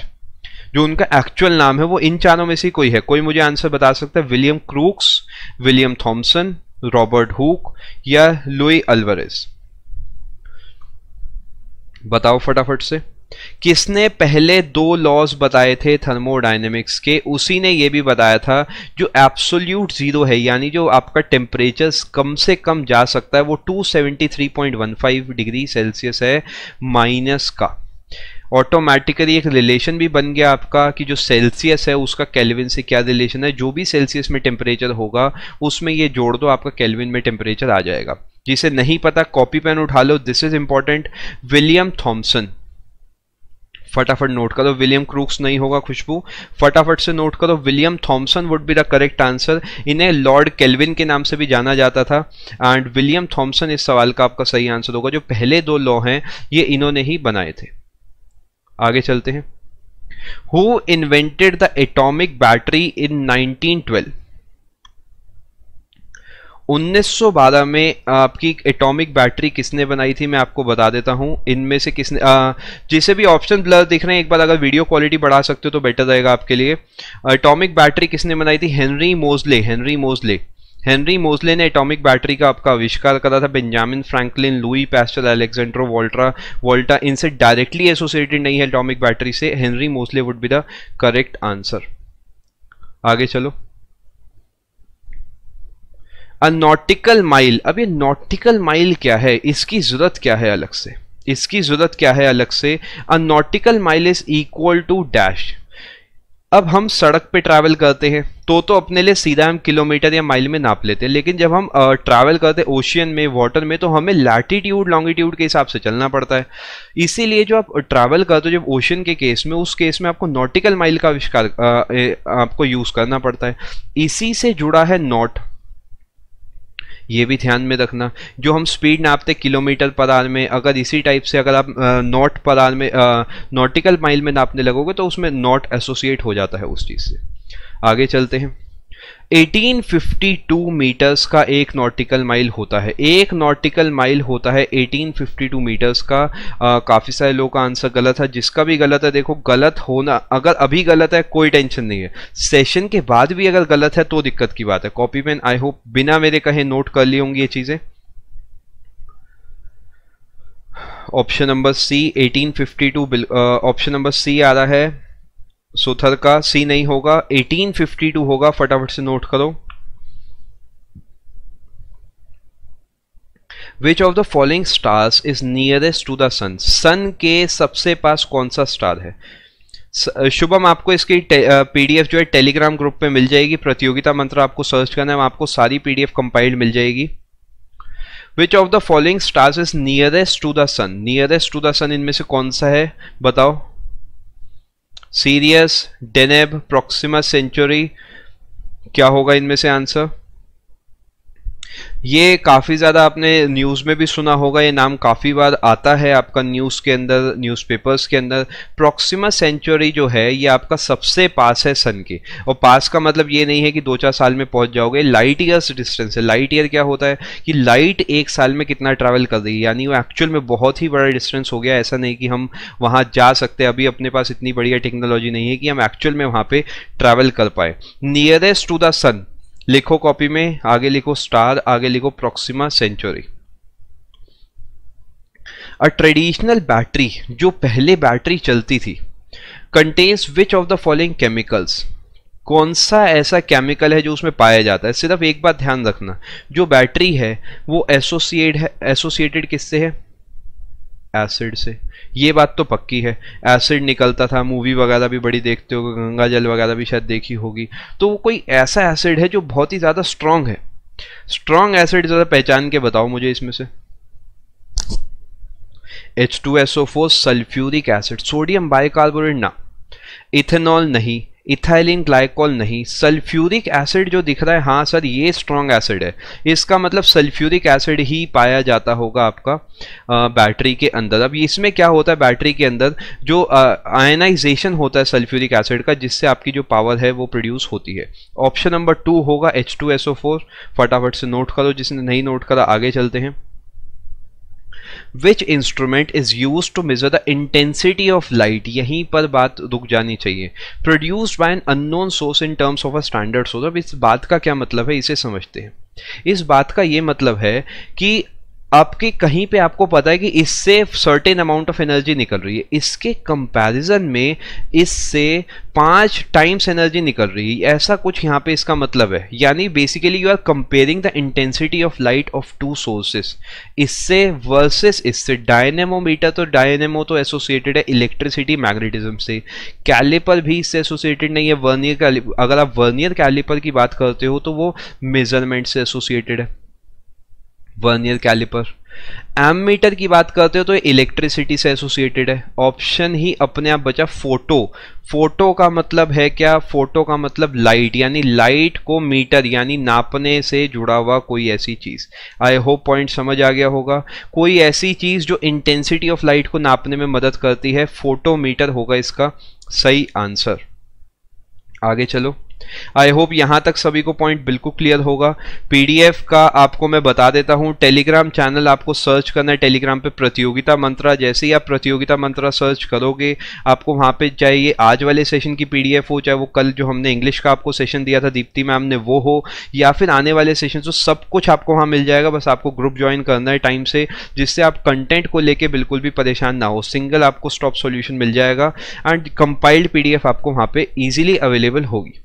जो उनका एक्चुअल नाम है वो इन चारों में से कोई है कोई मुझे आंसर बता सकता है William Crookes William Thomson Robert Hooke या लुई अल्वरेज बताओ फटाफट से किसने पहले दो लॉज बताए थे थर्मोडाइनेमिक्स के उसी ने यह भी बताया था जो एब्सोल्यूट ज़ीरो है यानी जो आपका टेम्परेचर कम से कम जा सकता है वो 273.15 डिग्री सेल्सियस है माइनस का ऑटोमेटिकली एक रिलेशन भी बन गया आपका कि जो सेल्सियस है उसका केल्विन से क्या रिलेशन है जो भी सेल्सियस में टेम्परेचर होगा उसमें ये जोड़ दो आपका केल्विन में टेम्परेचर आ जाएगा जिसे नहीं पता कॉपी पेन उठा लो this is important William Thomson फटाफट नोट करो विलियम क्रूक्स नहीं होगा खुशबू फटाफट से नोट करो William Thomson would be the correct answer इन्हें लॉर्ड केल्विन के नाम से भी जाना जाता था एंड विलियम थॉम्सन इस सवाल का आपका सही आंसर होगा जो पहले दो लॉ हैं ये इन्होंने ही बनाए थे आगे चलते हैं who invented the atomic battery in 1912 1912 में आपकी एटॉमिक बैटरी किसने बनाई थी मैं आपको बता देता हूं इनमें से किसने जिसे भी ऑप्शन ब्लर दिख रहे हैं एक बार अगर वीडियो क्वालिटी बढ़ा सकते हो तो बेटर रहेगा आपके लिए एटॉमिक बैटरी किसने बनाई थी हेनरी मोजले हेनरी मोजले हेनरी मोजले ने एटॉमिक बैटरी का आपका आविष्कार करा था Benjamin Franklin Louis Pasteur Alessandro Voltra Volta इनसे डायरेक्टली एसोसिएटेड नहीं है एटॉमिक बैटरी से Henry Moseley would be the correct answer आगे चलो अ नॉटिकल माइल अब ये नॉटिकल माइल क्या है इसकी जरूरत क्या है अलग से इसकी जरूरत क्या है अलग से a nautical mile is equal to dash अब हम सड़क पे ट्रैवल करते हैं तो तो अपने लिए सीधा हम किलोमीटर या माइल में नाप लेते हैं लेकिन जब हम ट्रैवल करते हैं ओशियन में वाटर में तो हमें लैटिट्यूड लॉन्गिट्यूड के हिसाब से चलना पड़ता है इसीलिए जो आप ट्रैवल करते हो जब ओशियन के केस में उस केस में आपको नॉटिकल माइल का आविष्कार आपको यूज़ करना पड़ता है इसी से जुड़ा है नॉट ये भी ध्यान में रखना जो हम स्पीड नापते किलोमीटर पर आर में अगर इसी टाइप से अगर आप नॉट पर आर में नॉटिकल माइल में नापने लगोगे तो उसमें नॉट एसोसिएट हो जाता है उस चीज़ से आगे चलते हैं 1852 मीटर्स का एक नॉटिकल माइल होता है एक नॉटिकल माइल होता है 1852 मीटर्स का काफ़ी सारे लोगों का आंसर गलत है जिसका भी गलत है देखो गलत होना अगर अभी गलत है कोई टेंशन नहीं है सेशन के बाद भी अगर गलत है तो दिक्कत की बात है कॉपी पेन आई होप बिना मेरे कहे नोट कर ली होंगी ये चीज़ें option number C 1852 option number C आ रहा है सुथर का सी नहीं होगा 1852 होगा फटाफट से नोट करो which of the following stars is nearest to the sun sun के सबसे पास कौन सा स्टार है शुभम आपको इसकी पीडीएफ जो है टेलीग्राम ग्रुप पे मिल जाएगी प्रतियोगिता मंत्र आपको सर्च करना है आपको सारी पीडीएफ कंपाइल्ड मिल जाएगी which of the following stars is nearest to the sun nearest to the sun इनमें से कौन सा है बताओ सीरियस डेनेब प्रॉक्सिमा सेंचुरी क्या होगा इनमें से आंसर ये काफ़ी ज़्यादा आपने न्यूज़ में भी सुना होगा ये नाम काफ़ी बार आता है आपका न्यूज़ के अंदर न्यूज़पेपर्स के अंदर प्रॉक्सिमा सेंचुरी जो है ये आपका सबसे पास है सन के और पास का मतलब ये नहीं है कि दो चार साल में पहुंच जाओगे लाइट ईयर्स डिस्टेंस है लाइट ईयर क्या होता है कि लाइट एक साल में कितना ट्रैवल कर रही है यानी वो एक्चुअल में बहुत ही बड़ा डिस्टेंस हो गया ऐसा नहीं कि हम वहाँ जा सकते अभी अपने पास इतनी बढ़िया टेक्नोलॉजी नहीं है कि हम एक्चुअल में वहाँ पर ट्रैवल कर पाए नियरेस्ट टू द सन लिखो कॉपी में आगे लिखो स्टार आगे लिखो Proxima Centauri a traditional battery जो पहले बैटरी चलती थी contains which of the following chemicals कौन सा ऐसा केमिकल है जो उसमें पाया जाता है सिर्फ एक बात ध्यान रखना जो बैटरी है वो एसोसिएट है एसोसिएटेड किससे है एसिड से ये बात तो पक्की है एसिड निकलता था मूवी वगैरह भी बड़ी देखते हो गंगा जल वगैरह भी शायद देखी होगी तो वो कोई ऐसा एसिड है जो बहुत ही ज़्यादा स्ट्रांग है स्ट्रांग एसिड ज़्यादा पहचान के बताओ मुझे इसमें से H two S O four sulphuric acid sodium bicarbonate ना इथेनॉल नहीं इथाइलिन ग्लाइकॉल नहीं सल्फ्यूरिक एसिड जो दिख रहा है हाँ सर ये स्ट्रॉन्ग एसिड है इसका मतलब सल्फ्यूरिक एसिड ही पाया जाता होगा आपका आ, बैटरी के अंदर अब इसमें क्या होता है बैटरी के अंदर जो आयनाइजेशन होता है सल्फ्यूरिक एसिड का जिससे आपकी जो पावर है वो प्रोड्यूस होती है ऑप्शन नंबर टू होगा एच फटाफट से नोट करो जिसने नहीं नोट करा आगे चलते हैं which instrument is use to measure the intensity of light यहीं पर बात रुक जानी चाहिए produced by an unknown source in terms of a standard source अब इस बात का क्या मतलब है इसे समझते हैं इस बात का ये मतलब है कि आपके कहीं पे आपको पता है कि इससे सर्टेन अमाउंट ऑफ एनर्जी निकल रही है इसके कंपैरिजन में इससे पांच टाइम्स एनर्जी निकल रही है ऐसा कुछ यहाँ पे इसका मतलब है यानी basically you are comparing the intensity of light of two sources इससे वर्सेस इससे डायनेमोमीटर तो डायनेमो तो एसोसिएटेड है इलेक्ट्रिसिटी मैग्नेटिज्म से कैलिपर भी इससे एसोसिएटेड नहीं है वर्नियर अगर आप वर्नियर कैलिपर की बात करते हो तो वो मेजरमेंट से एसोसिएटेड है वर्नियर कैलिपर मीटर की बात करते हो तो इलेक्ट्रिसिटी से एसोसिएटेड है ऑप्शन ही अपने आप बचा फोटो फोटो का मतलब है क्या फोटो का मतलब लाइट यानी लाइट को मीटर यानी नापने से जुड़ा हुआ कोई ऐसी चीज़ आई होप पॉइंट समझ आ गया होगा कोई ऐसी चीज़ जो इंटेंसिटी ऑफ लाइट को नापने में मदद करती है फोटोमीटर होगा इसका सही आंसर आगे चलो आई होप यहाँ तक सभी को पॉइंट बिल्कुल क्लियर होगा पीडीएफ का आपको मैं बता देता हूँ टेलीग्राम चैनल आपको सर्च करना है टेलीग्राम पे प्रतियोगिता मंत्रा जैसे ही आप प्रतियोगिता मंत्रा सर्च करोगे आपको वहाँ पे चाहिए आज वाले सेशन की पी हो चाहे वो कल जो हमने इंग्लिश का आपको सेशन दिया था दीप्ति मैम ने वो हो या फिर आने वाले सेशन तो सब कुछ आपको वहाँ मिल जाएगा बस आपको ग्रुप ज्वाइन करना है टाइम से जिससे आप कंटेंट को लेके बिल्कुल भी परेशान ना हो सिंगल आपको स्टॉप सॉल्यूशन मिल जाएगा एंड कंपाइल्ड पीडीएफ आपको वहाँ पे ईजिली अवेलेबल होगी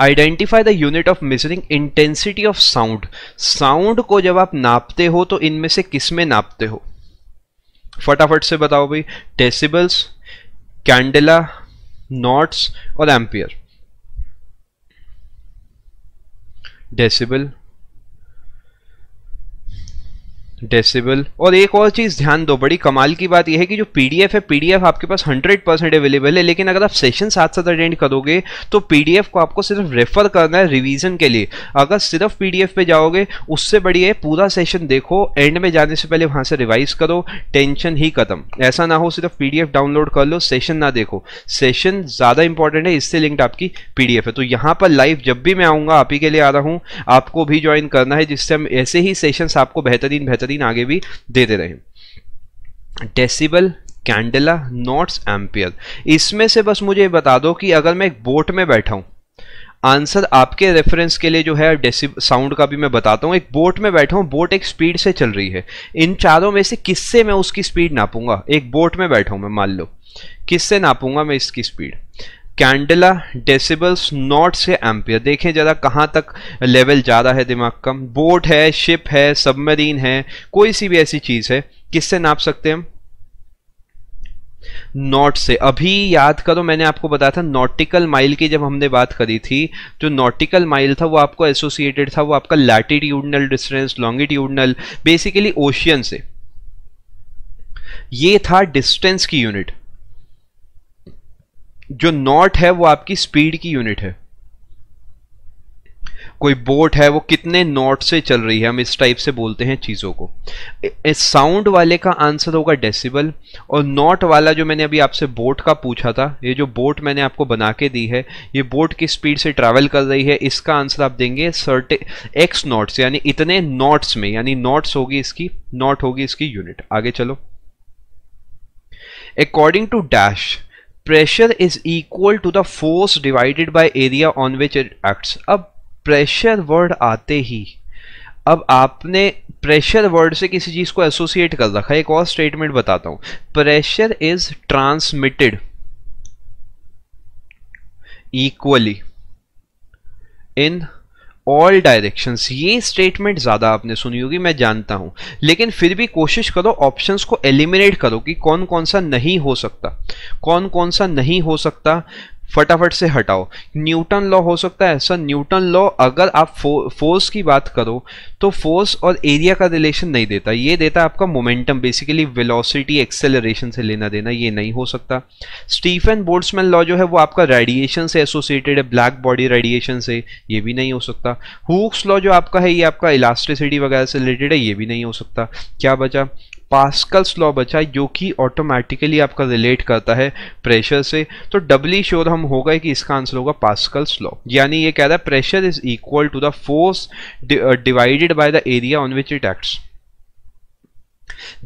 identify the unit of measuring intensity of sound sound को जब आप नापते हो तो इनमें से किस में नापते हो फटाफट से बताओ भाई डेसिबल्स कैंडेला नॉट्स और एम्पियर डेसिबल डेसिबल और एक और चीज़ ध्यान दो बड़ी कमाल की बात यह है कि जो पीडीएफ है पीडीएफ आपके पास 100 परसेंट अवेलेबल है लेकिन अगर आप सेशन साथ साथ अटेंड करोगे तो पीडीएफ को आपको सिर्फ रेफर करना है रिवीजन के लिए अगर सिर्फ पीडीएफ पे जाओगे उससे बड़ी है पूरा सेशन देखो एंड में जाने से पहले वहां से रिवाइज करो टेंशन ही खत्म ऐसा ना हो सिर्फ पी डाउनलोड कर लो सेशन ना देखो सेशन ज़्यादा इंपॉर्टेंट है इससे लिंक्ड आपकी पी है तो यहाँ पर लाइव जब भी मैं आऊँगा आप ही के लिए आ रहा हूँ आपको भी ज्वाइन करना है जिससे हम ऐसे ही सेशन आपको बेहतरीन बेहतरीन बेहतरीन आगे भी देते रहे डेसिबल कैंडला नॉट्स एम्पियर इसमें से बस मुझे बता दो कि अगर मैं एक बोट में बैठा हूं आंसर आपके रेफरेंस के लिए जो है डेसिब साउंड का भी मैं बताता हूँ एक बोट में बैठा हूँ बोट एक स्पीड से चल रही है इन चारों में से किससे मैं उसकी स्पीड नापूंगा एक बोट में बैठा हूँ मैं मान लो किससे नापूंगा मैं इसकी स्पीड कैंडला डेसिबल्स नॉट से एम्पियर देखें ज़रा कहाँ तक लेवल जा रहा है दिमाग का बोट है शिप है सबमरीन है कोई सी भी ऐसी चीज़ है किससे नाप सकते हैं हम नॉट से अभी याद करो मैंने आपको बताया था नॉटिकल माइल की जब हमने बात करी थी जो नॉटिकल माइल था वो आपको एसोसिएटेड था वो आपका latitudinal distance longitudinal basically ocean से ये था डिस्टेंस की यूनिट जो नॉट है वो आपकी स्पीड की यूनिट है कोई बोट है वो कितने नॉट से चल रही है हम इस टाइप से बोलते हैं चीज़ों को साउंड वाले का आंसर होगा डेसिबल और नॉट वाला जो मैंने अभी आपसे बोट का पूछा था ये जो बोट मैंने आपको बना के दी है ये बोट की स्पीड से ट्रैवल कर रही है इसका आंसर आप देंगे सर्टे एक्स नॉट्स यानी इतने नॉट्स में यानी नॉट्स होगी इसकी नॉट होगी इसकी यूनिट आगे चलो according to dash pressure is equal to the force divided by area on which it acts अब प्रेशर वर्ड आते ही अब आपने प्रेशर वर्ड से किसी चीज को एसोसिएट कर रखा है एक और स्टेटमेंट बताता हूं pressure is transmitted equally in all directions ये स्टेटमेंट ज़्यादा आपने सुनी होगी मैं जानता हूँ लेकिन फिर भी कोशिश करो ऑप्शंस को एलिमिनेट करो कि कौन कौन सा नहीं हो सकता कौन कौन सा नहीं हो सकता फटाफट से हटाओ न्यूटन लॉ हो सकता है सर न्यूटन लॉ अगर आप फो, फोर्स की बात करो तो फोर्स और एरिया का रिलेशन नहीं देता ये देता आपका मोमेंटम बेसिकली वेलोसिटी एक्सेलरेशन से लेना देना ये नहीं हो सकता स्टीफन बोल्ट्समैन लॉ जो है वो आपका रेडिएशन से एसोसिएटेड है ब्लैक बॉडी रेडिएशन से ये भी नहीं हो सकता हुक्स लॉ जो आपका है ये आपका इलास्ट्रिसिटी वगैरह से रिलेटेड है ये भी नहीं हो सकता क्या बचा पास्कल्स लॉ बचा जो कि ऑटोमेटिकली आपका रिलेट करता है प्रेशर से तो डबली e श्योर हम होगा कि इसका आंसर होगा पास्कल्स लॉ यानी ये कह रहा है pressure is equal to the force divided by the area on which it acts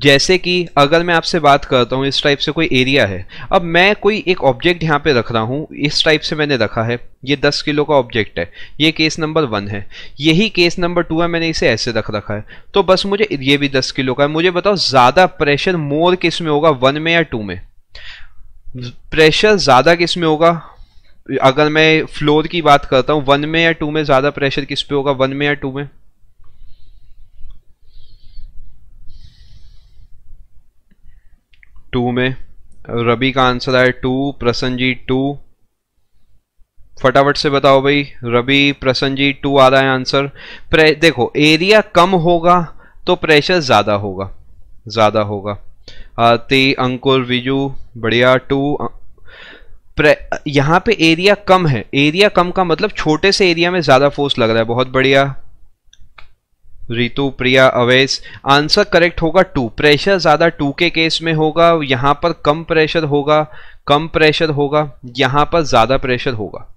जैसे कि अगर मैं आपसे बात करता हूँ इस टाइप से कोई एरिया है अब मैं कोई एक ऑब्जेक्ट यहाँ पे रख रहा हूँ इस टाइप से मैंने रखा है ये 10 किलो का ऑब्जेक्ट है ये केस नंबर वन है यही केस नंबर टू है मैंने इसे ऐसे रख रखा है तो बस मुझे ये भी 10 किलो का है मुझे बताओ ज़्यादा प्रेशर मोर किस में होगा वन में या टू में प्रेशर ज़्यादा किस में होगा अगर मैं फ्लोर की बात करता हूँ वन में या टू में ज़्यादा प्रेशर किस पे होगा वन में या टू में टू में रबी का आंसर है टू प्रसनजीत टू फटाफट से बताओ भाई रबी प्रसनजीत टू आ रहा है आंसर देखो एरिया कम होगा तो प्रेशर ज़्यादा होगा ज़्यादा होगा आती अंकुर विजू बढ़िया टू यहाँ पे एरिया कम है एरिया कम का मतलब छोटे से एरिया में ज़्यादा फोर्स लग रहा है बहुत बढ़िया रितु प्रिया अवैस आंसर करेक्ट होगा टू प्रेशर ज़्यादा टू के केस में होगा यहाँ पर कम प्रेशर होगा कम प्रेशर होगा यहाँ पर ज़्यादा प्रेशर होगा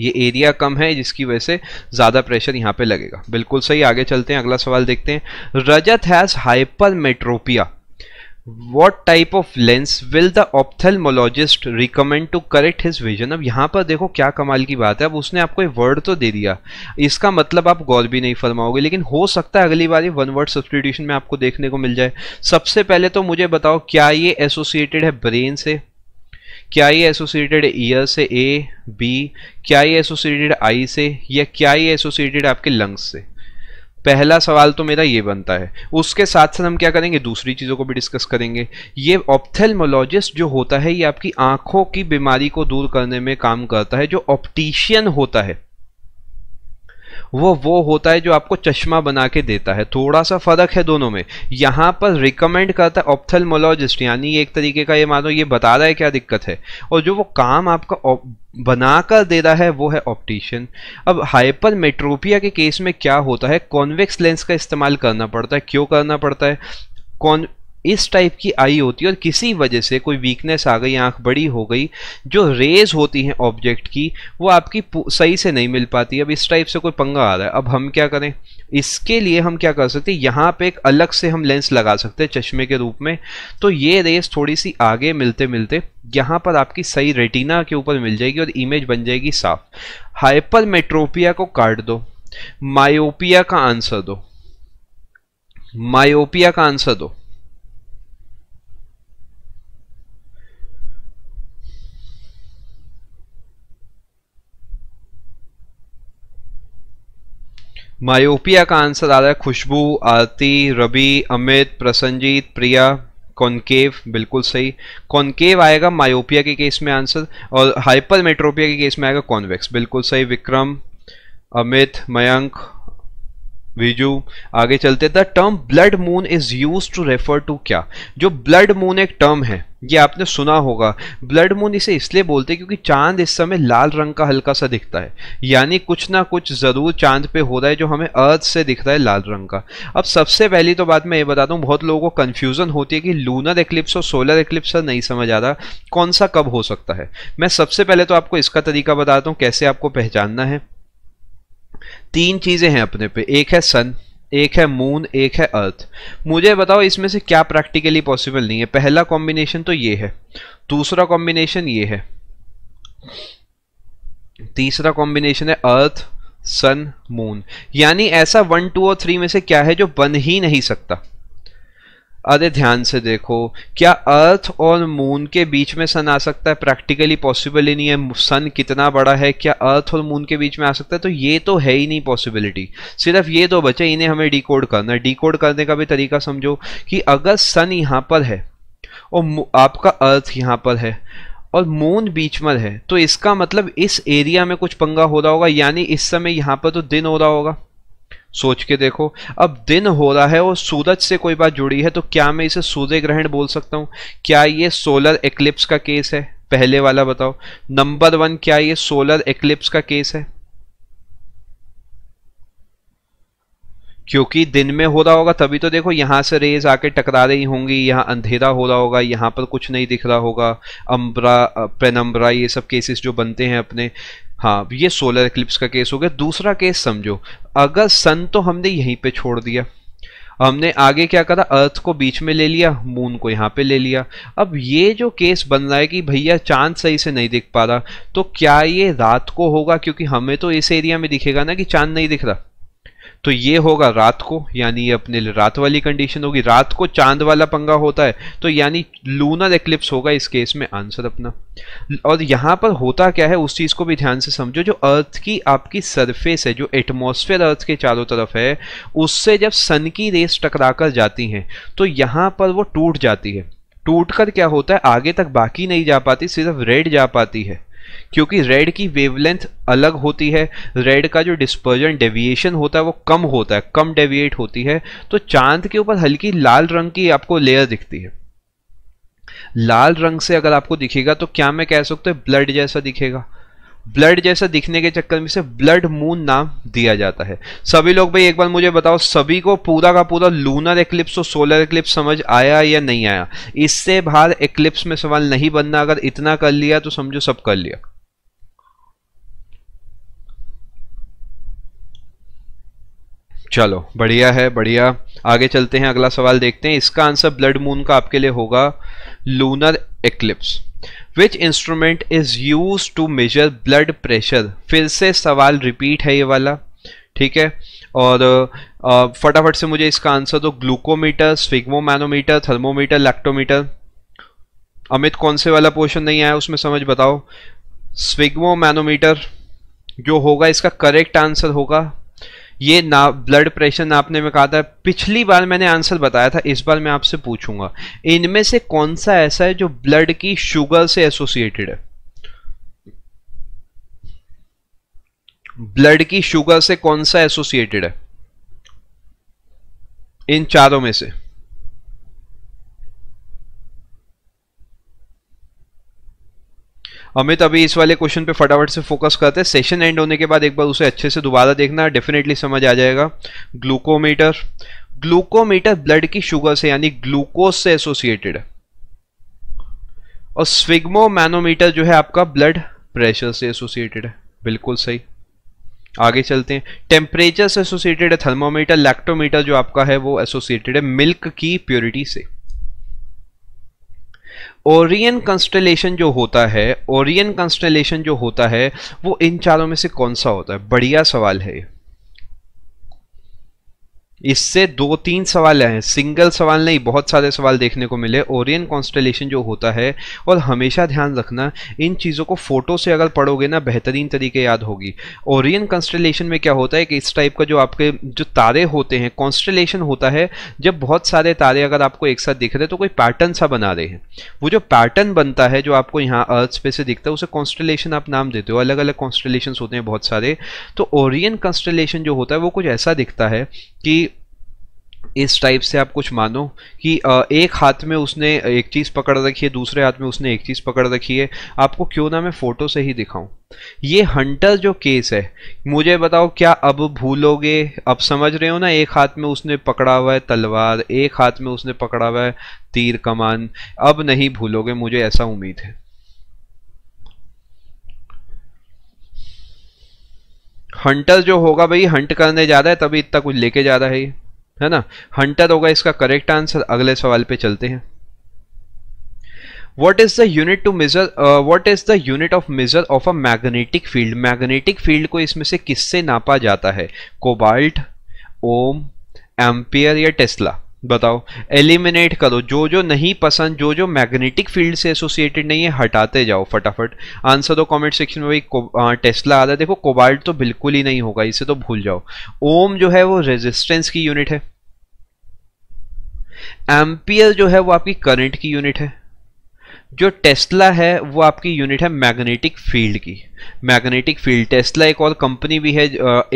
ये एरिया कम है जिसकी वजह से ज़्यादा प्रेशर यहां पे लगेगा बिल्कुल सही आगे चलते हैं अगला सवाल देखते हैं Rajat has hypermetropia what type of lens will the ophthalmologist recommend to correct his vision अब यहाँ पर देखो क्या कमाल की बात है अब उसने आपको एक वर्ड तो दे दिया इसका मतलब आप गौर भी नहीं फरमाओगे लेकिन हो सकता है अगली बार ये वन वर्ड सब्सटीट्यूशन में आपको देखने को मिल जाए सबसे पहले तो मुझे बताओ क्या ये एसोसिएटेड है ब्रेन से क्या ये एसोसिएटेड ईयर से ए बी क्या ये एसोसिएटेड आई से या क्या ये एसोसिएटेड आपके लंग्स से पहला सवाल तो मेरा ये बनता है उसके साथ साथ हम क्या करेंगे दूसरी चीज़ों को भी डिस्कस करेंगे ये ऑप्थेलमोलॉजिस्ट जो होता है ये आपकी आंखों की बीमारी को दूर करने में काम करता है जो ऑप्टिशियन होता है वो वो होता है जो आपको चश्मा बना के देता है थोड़ा सा फ़र्क है दोनों में यहाँ पर रिकमेंड करता है ऑप्थलमोलॉजिस्ट यानी एक तरीके का ये मानो ये बता रहा है क्या दिक्कत है और जो वो काम आपका बना कर दे रहा है वो है ऑप्टिशियन अब हाइपर मेट्रोपिया के केस में क्या होता है कॉन्वेक्स लेंस का इस्तेमाल करना पड़ता है क्यों करना पड़ता है कौन इस टाइप की आई होती है और किसी वजह से कोई वीकनेस आ गई आंख बड़ी हो गई जो रेज होती है ऑब्जेक्ट की वो आपकी सही से नहीं मिल पाती अब इस टाइप से कोई पंगा आ रहा है अब हम क्या करें इसके लिए हम क्या कर सकते हैं यहाँ पे एक अलग से हम लेंस लगा सकते हैं चश्मे के रूप में तो ये रेस थोड़ी सी आगे मिलते मिलते यहाँ पर आपकी सही रेटिना के ऊपर मिल जाएगी और इमेज बन जाएगी साफ हाइपर मेट्रोपिया को काट दो मायोपिया का आंसर दो मायोपिया का आंसर दो मायोपिया का आंसर आ रहा है खुशबू आरती रवि अमित प्रसन्नजीत प्रिया कॉन्केव बिल्कुल सही कॉनकेव आएगा मायोपिया के केस में आंसर और हाइपर मेट्रोपिया के केस में आएगा कॉन्वेक्स बिल्कुल सही विक्रम अमित मयंक विजू आगे चलते the term blood moon is use to refer to क्या जो ब्लड मून एक टर्म है ये आपने सुना होगा ब्लड मून इसे इसलिए बोलते हैं क्योंकि चांद इस समय लाल रंग का हल्का सा दिखता है यानी कुछ ना कुछ ज़रूर चांद पे हो रहा है जो हमें अर्थ से दिख रहा है लाल रंग का अब सबसे पहली तो बात मैं ये बताता हूँ बहुत लोगों को कन्फ्यूज़न होती है कि लूनर एक्लिप्स और सोलर एक्लिप्स नहीं समझ आ रहा कौन सा कब हो सकता है मैं सबसे पहले तो आपको इसका तरीका बताता हूँ कैसे आपको पहचानना है तीन चीज़ें हैं अपने पे एक है सन एक है मून एक है अर्थ मुझे बताओ इसमें से क्या प्रैक्टिकली पॉसिबल नहीं है पहला कॉम्बिनेशन तो ये है दूसरा कॉम्बिनेशन ये है तीसरा कॉम्बिनेशन है अर्थ सन मून यानी ऐसा वन टू और थ्री में से क्या है जो बन ही नहीं सकता अरे ध्यान से देखो क्या अर्थ और मून के बीच में सन आ सकता है प्रैक्टिकली पॉसिबल ही नहीं है सन कितना बड़ा है क्या अर्थ और मून के बीच में आ सकता है तो ये तो है ही नहीं पॉसिबिलिटी सिर्फ ये तो बचे इन्हें हमें डिकोड करना है डिकोड करने का भी तरीका समझो कि अगर सन यहाँ पर है और आपका अर्थ यहाँ पर है और मून बीच में है तो इसका मतलब इस एरिया में कुछ पंगा हो रहा होगा यानी इस समय यहाँ पर तो दिन हो रहा होगा सोच के देखो अब दिन हो रहा है और सूरज से कोई बात जुड़ी है तो क्या मैं इसे सूर्य ग्रहण बोल सकता हूँ क्या ये सोलर एक्लिप्स का केस है पहले वाला बताओ नंबर वन क्या ये सोलर एक्लिप्स का केस है क्योंकि दिन में हो रहा होगा तभी तो देखो यहां से रेज आके टकरा रही होंगी यहां अंधेरा हो रहा होगा यहां पर कुछ नहीं दिख रहा होगा अम्ब्रा पेनम्ब्रा ये सब केसेस जो बनते हैं अपने हाँ ये सोलर इक्लिप्स का केस हो गया दूसरा केस समझो अगर सन तो हमने यहीं पे छोड़ दिया हमने आगे क्या करा अर्थ को बीच में ले लिया मून को यहाँ पे ले लिया अब ये जो केस बन रहा है कि भैया चांद सही से नहीं दिख पा रहा तो क्या ये रात को होगा क्योंकि हमें तो इस एरिया में दिखेगा ना कि चांद नहीं दिख रहा तो ये होगा रात को यानी ये अपने लिए रात वाली कंडीशन होगी रात को चांद वाला पंगा होता है तो यानी लूनर एक्लिप्स होगा इस केस में आंसर अपना और यहाँ पर होता क्या है उस चीज़ को भी ध्यान से समझो जो अर्थ की आपकी सरफेस है जो एटमोसफेयर अर्थ के चारों तरफ है उससे जब सन की रेस टकरा कर जाती हैं तो यहाँ पर वो टूट जाती है टूट कर क्या होता है आगे तक बाकी नहीं जा पाती सिर्फ रेड जा पाती है क्योंकि रेड की वेवलेंथ अलग होती है रेड का जो डिस्पर्जन डेविएशन होता है वो कम होता है कम डेविएट होती है तो चांद के ऊपर हल्की लाल रंग की आपको लेयर दिखती है लाल रंग से अगर आपको दिखेगा तो क्या मैं कह सकते हैं ब्लड जैसा दिखेगा ब्लड जैसा दिखने के चक्कर में से ब्लड मून नाम दिया जाता है सभी लोग भाई एक बार मुझे बताओ सभी को पूरा का पूरा लूनर एक्लिप्स और सोलर एक्लिप्स समझ आया या नहीं आया इससे बाहर एक्लिप्स में सवाल नहीं बनना अगर इतना कर लिया तो समझो सब कर लिया चलो बढ़िया है बढ़िया आगे चलते हैं अगला सवाल देखते हैं इसका आंसर ब्लड मून का आपके लिए होगा lunar eclipse which instrument is use to measure blood pressure फिर से सवाल रिपीट है ये वाला ठीक है और फटाफट से मुझे इसका आंसर दो glucometer sphygmomanometer thermometer lactometer Amit कौन से वाला पोर्शन नहीं आया उसमें समझ बताओ स्विग्मोमैनोमीटर जो होगा इसका करेक्ट आंसर होगा ये ना ब्लड प्रेशर नापने में कहा था पिछली बार मैंने आंसर बताया था इस बार मैं आपसे पूछूंगा इनमें से कौन सा ऐसा है जो ब्लड की शुगर से एसोसिएटेड है ब्लड की शुगर से कौन सा एसोसिएटेड है इन चारों में से अमित अभी इस वाले क्वेश्चन पे फटाफट से फोकस करते हैं सेशन एंड होने के बाद एक बार उसे अच्छे से दोबारा देखना डेफिनेटली समझ आ जाएगा ग्लूकोमीटर ग्लूकोमीटर ब्लड की शुगर से यानी ग्लूकोज से एसोसिएटेड है और स्विग्मो मैनोमीटर जो है आपका ब्लड प्रेशर से एसोसिएटेड है बिल्कुल सही आगे चलते हैं टेम्परेचर से एसोसिएटेड है थर्मोमीटर लैक्टोमीटर जो आपका है वो एसोसिएटेड है मिल्क की प्योरिटी से ओरियन कंस्टलेशन जो होता है ओरियन कंस्टलेशन जो होता है वो इन चारों में से कौन सा होता है बढ़िया सवाल है इससे दो तीन सवाल आए सिंगल सवाल नहीं बहुत सारे सवाल देखने को मिले ओरियन कॉन्स्टलेशन जो होता है और हमेशा ध्यान रखना इन चीज़ों को फोटो से अगर पढ़ोगे ना बेहतरीन तरीके याद होगी ओरियन कॉन्स्टलेशन में क्या होता है कि इस टाइप का जो आपके जो तारे होते हैं कॉन्स्टलेशन होता है जब बहुत सारे तारे अगर आपको एक साथ दिख रहे तो कोई पैटर्न सा बना रहे हैं वो जो पैटर्न बनता है जो आपको यहाँ अर्थ पे से दिखता है उसे कॉन्स्टलेशन आप नाम देते हो अलग अलग कॉन्स्टलेशन होते हैं बहुत सारे तो ओरियन कॉन्स्टलेशन जो होता है वो कुछ ऐसा दिखता है कि इस टाइप से आप कुछ मानो कि एक हाथ में उसने एक चीज़ पकड़ रखी है दूसरे हाथ में उसने एक चीज़ पकड़ रखी है आपको क्यों ना मैं फ़ोटो से ही दिखाऊं ये हंटर जो केस है मुझे बताओ क्या अब भूलोगे अब समझ रहे हो ना एक हाथ में उसने पकड़ा हुआ है तलवार एक हाथ में उसने पकड़ा हुआ है तीर कमान अब नहीं भूलोगे मुझे ऐसा उम्मीद है हंटर जो होगा भाई हंट करने जा रहा है तभी इतना कुछ लेके जा रहा है ये है ना हंटर होगा इसका करेक्ट आंसर अगले सवाल पे चलते हैं what is the unit to measure what is the unit of measure of a magnetic field magnetic field को इसमें से किससे नापा जाता है कोबाल्ट ओम एम्पियर या टेस्ला बताओ एलिमिनेट करो जो जो नहीं पसंद जो जो मैग्नेटिक फील्ड से एसोसिएटेड नहीं है हटाते जाओ फटाफट आंसर दो कमेंट सेक्शन में भाई टेस्ला uh, आ रहा है देखो कोबाल्ट तो बिल्कुल ही नहीं होगा इसे तो भूल जाओ ओम जो है वो रेजिस्टेंस की यूनिट है एम्पियर जो है वो आपकी करंट की यूनिट है जो टेस्ला है वो आपकी यूनिट है मैग्नेटिक फील्ड की मैग्नेटिक फील्ड टेस्ला एक और कंपनी भी है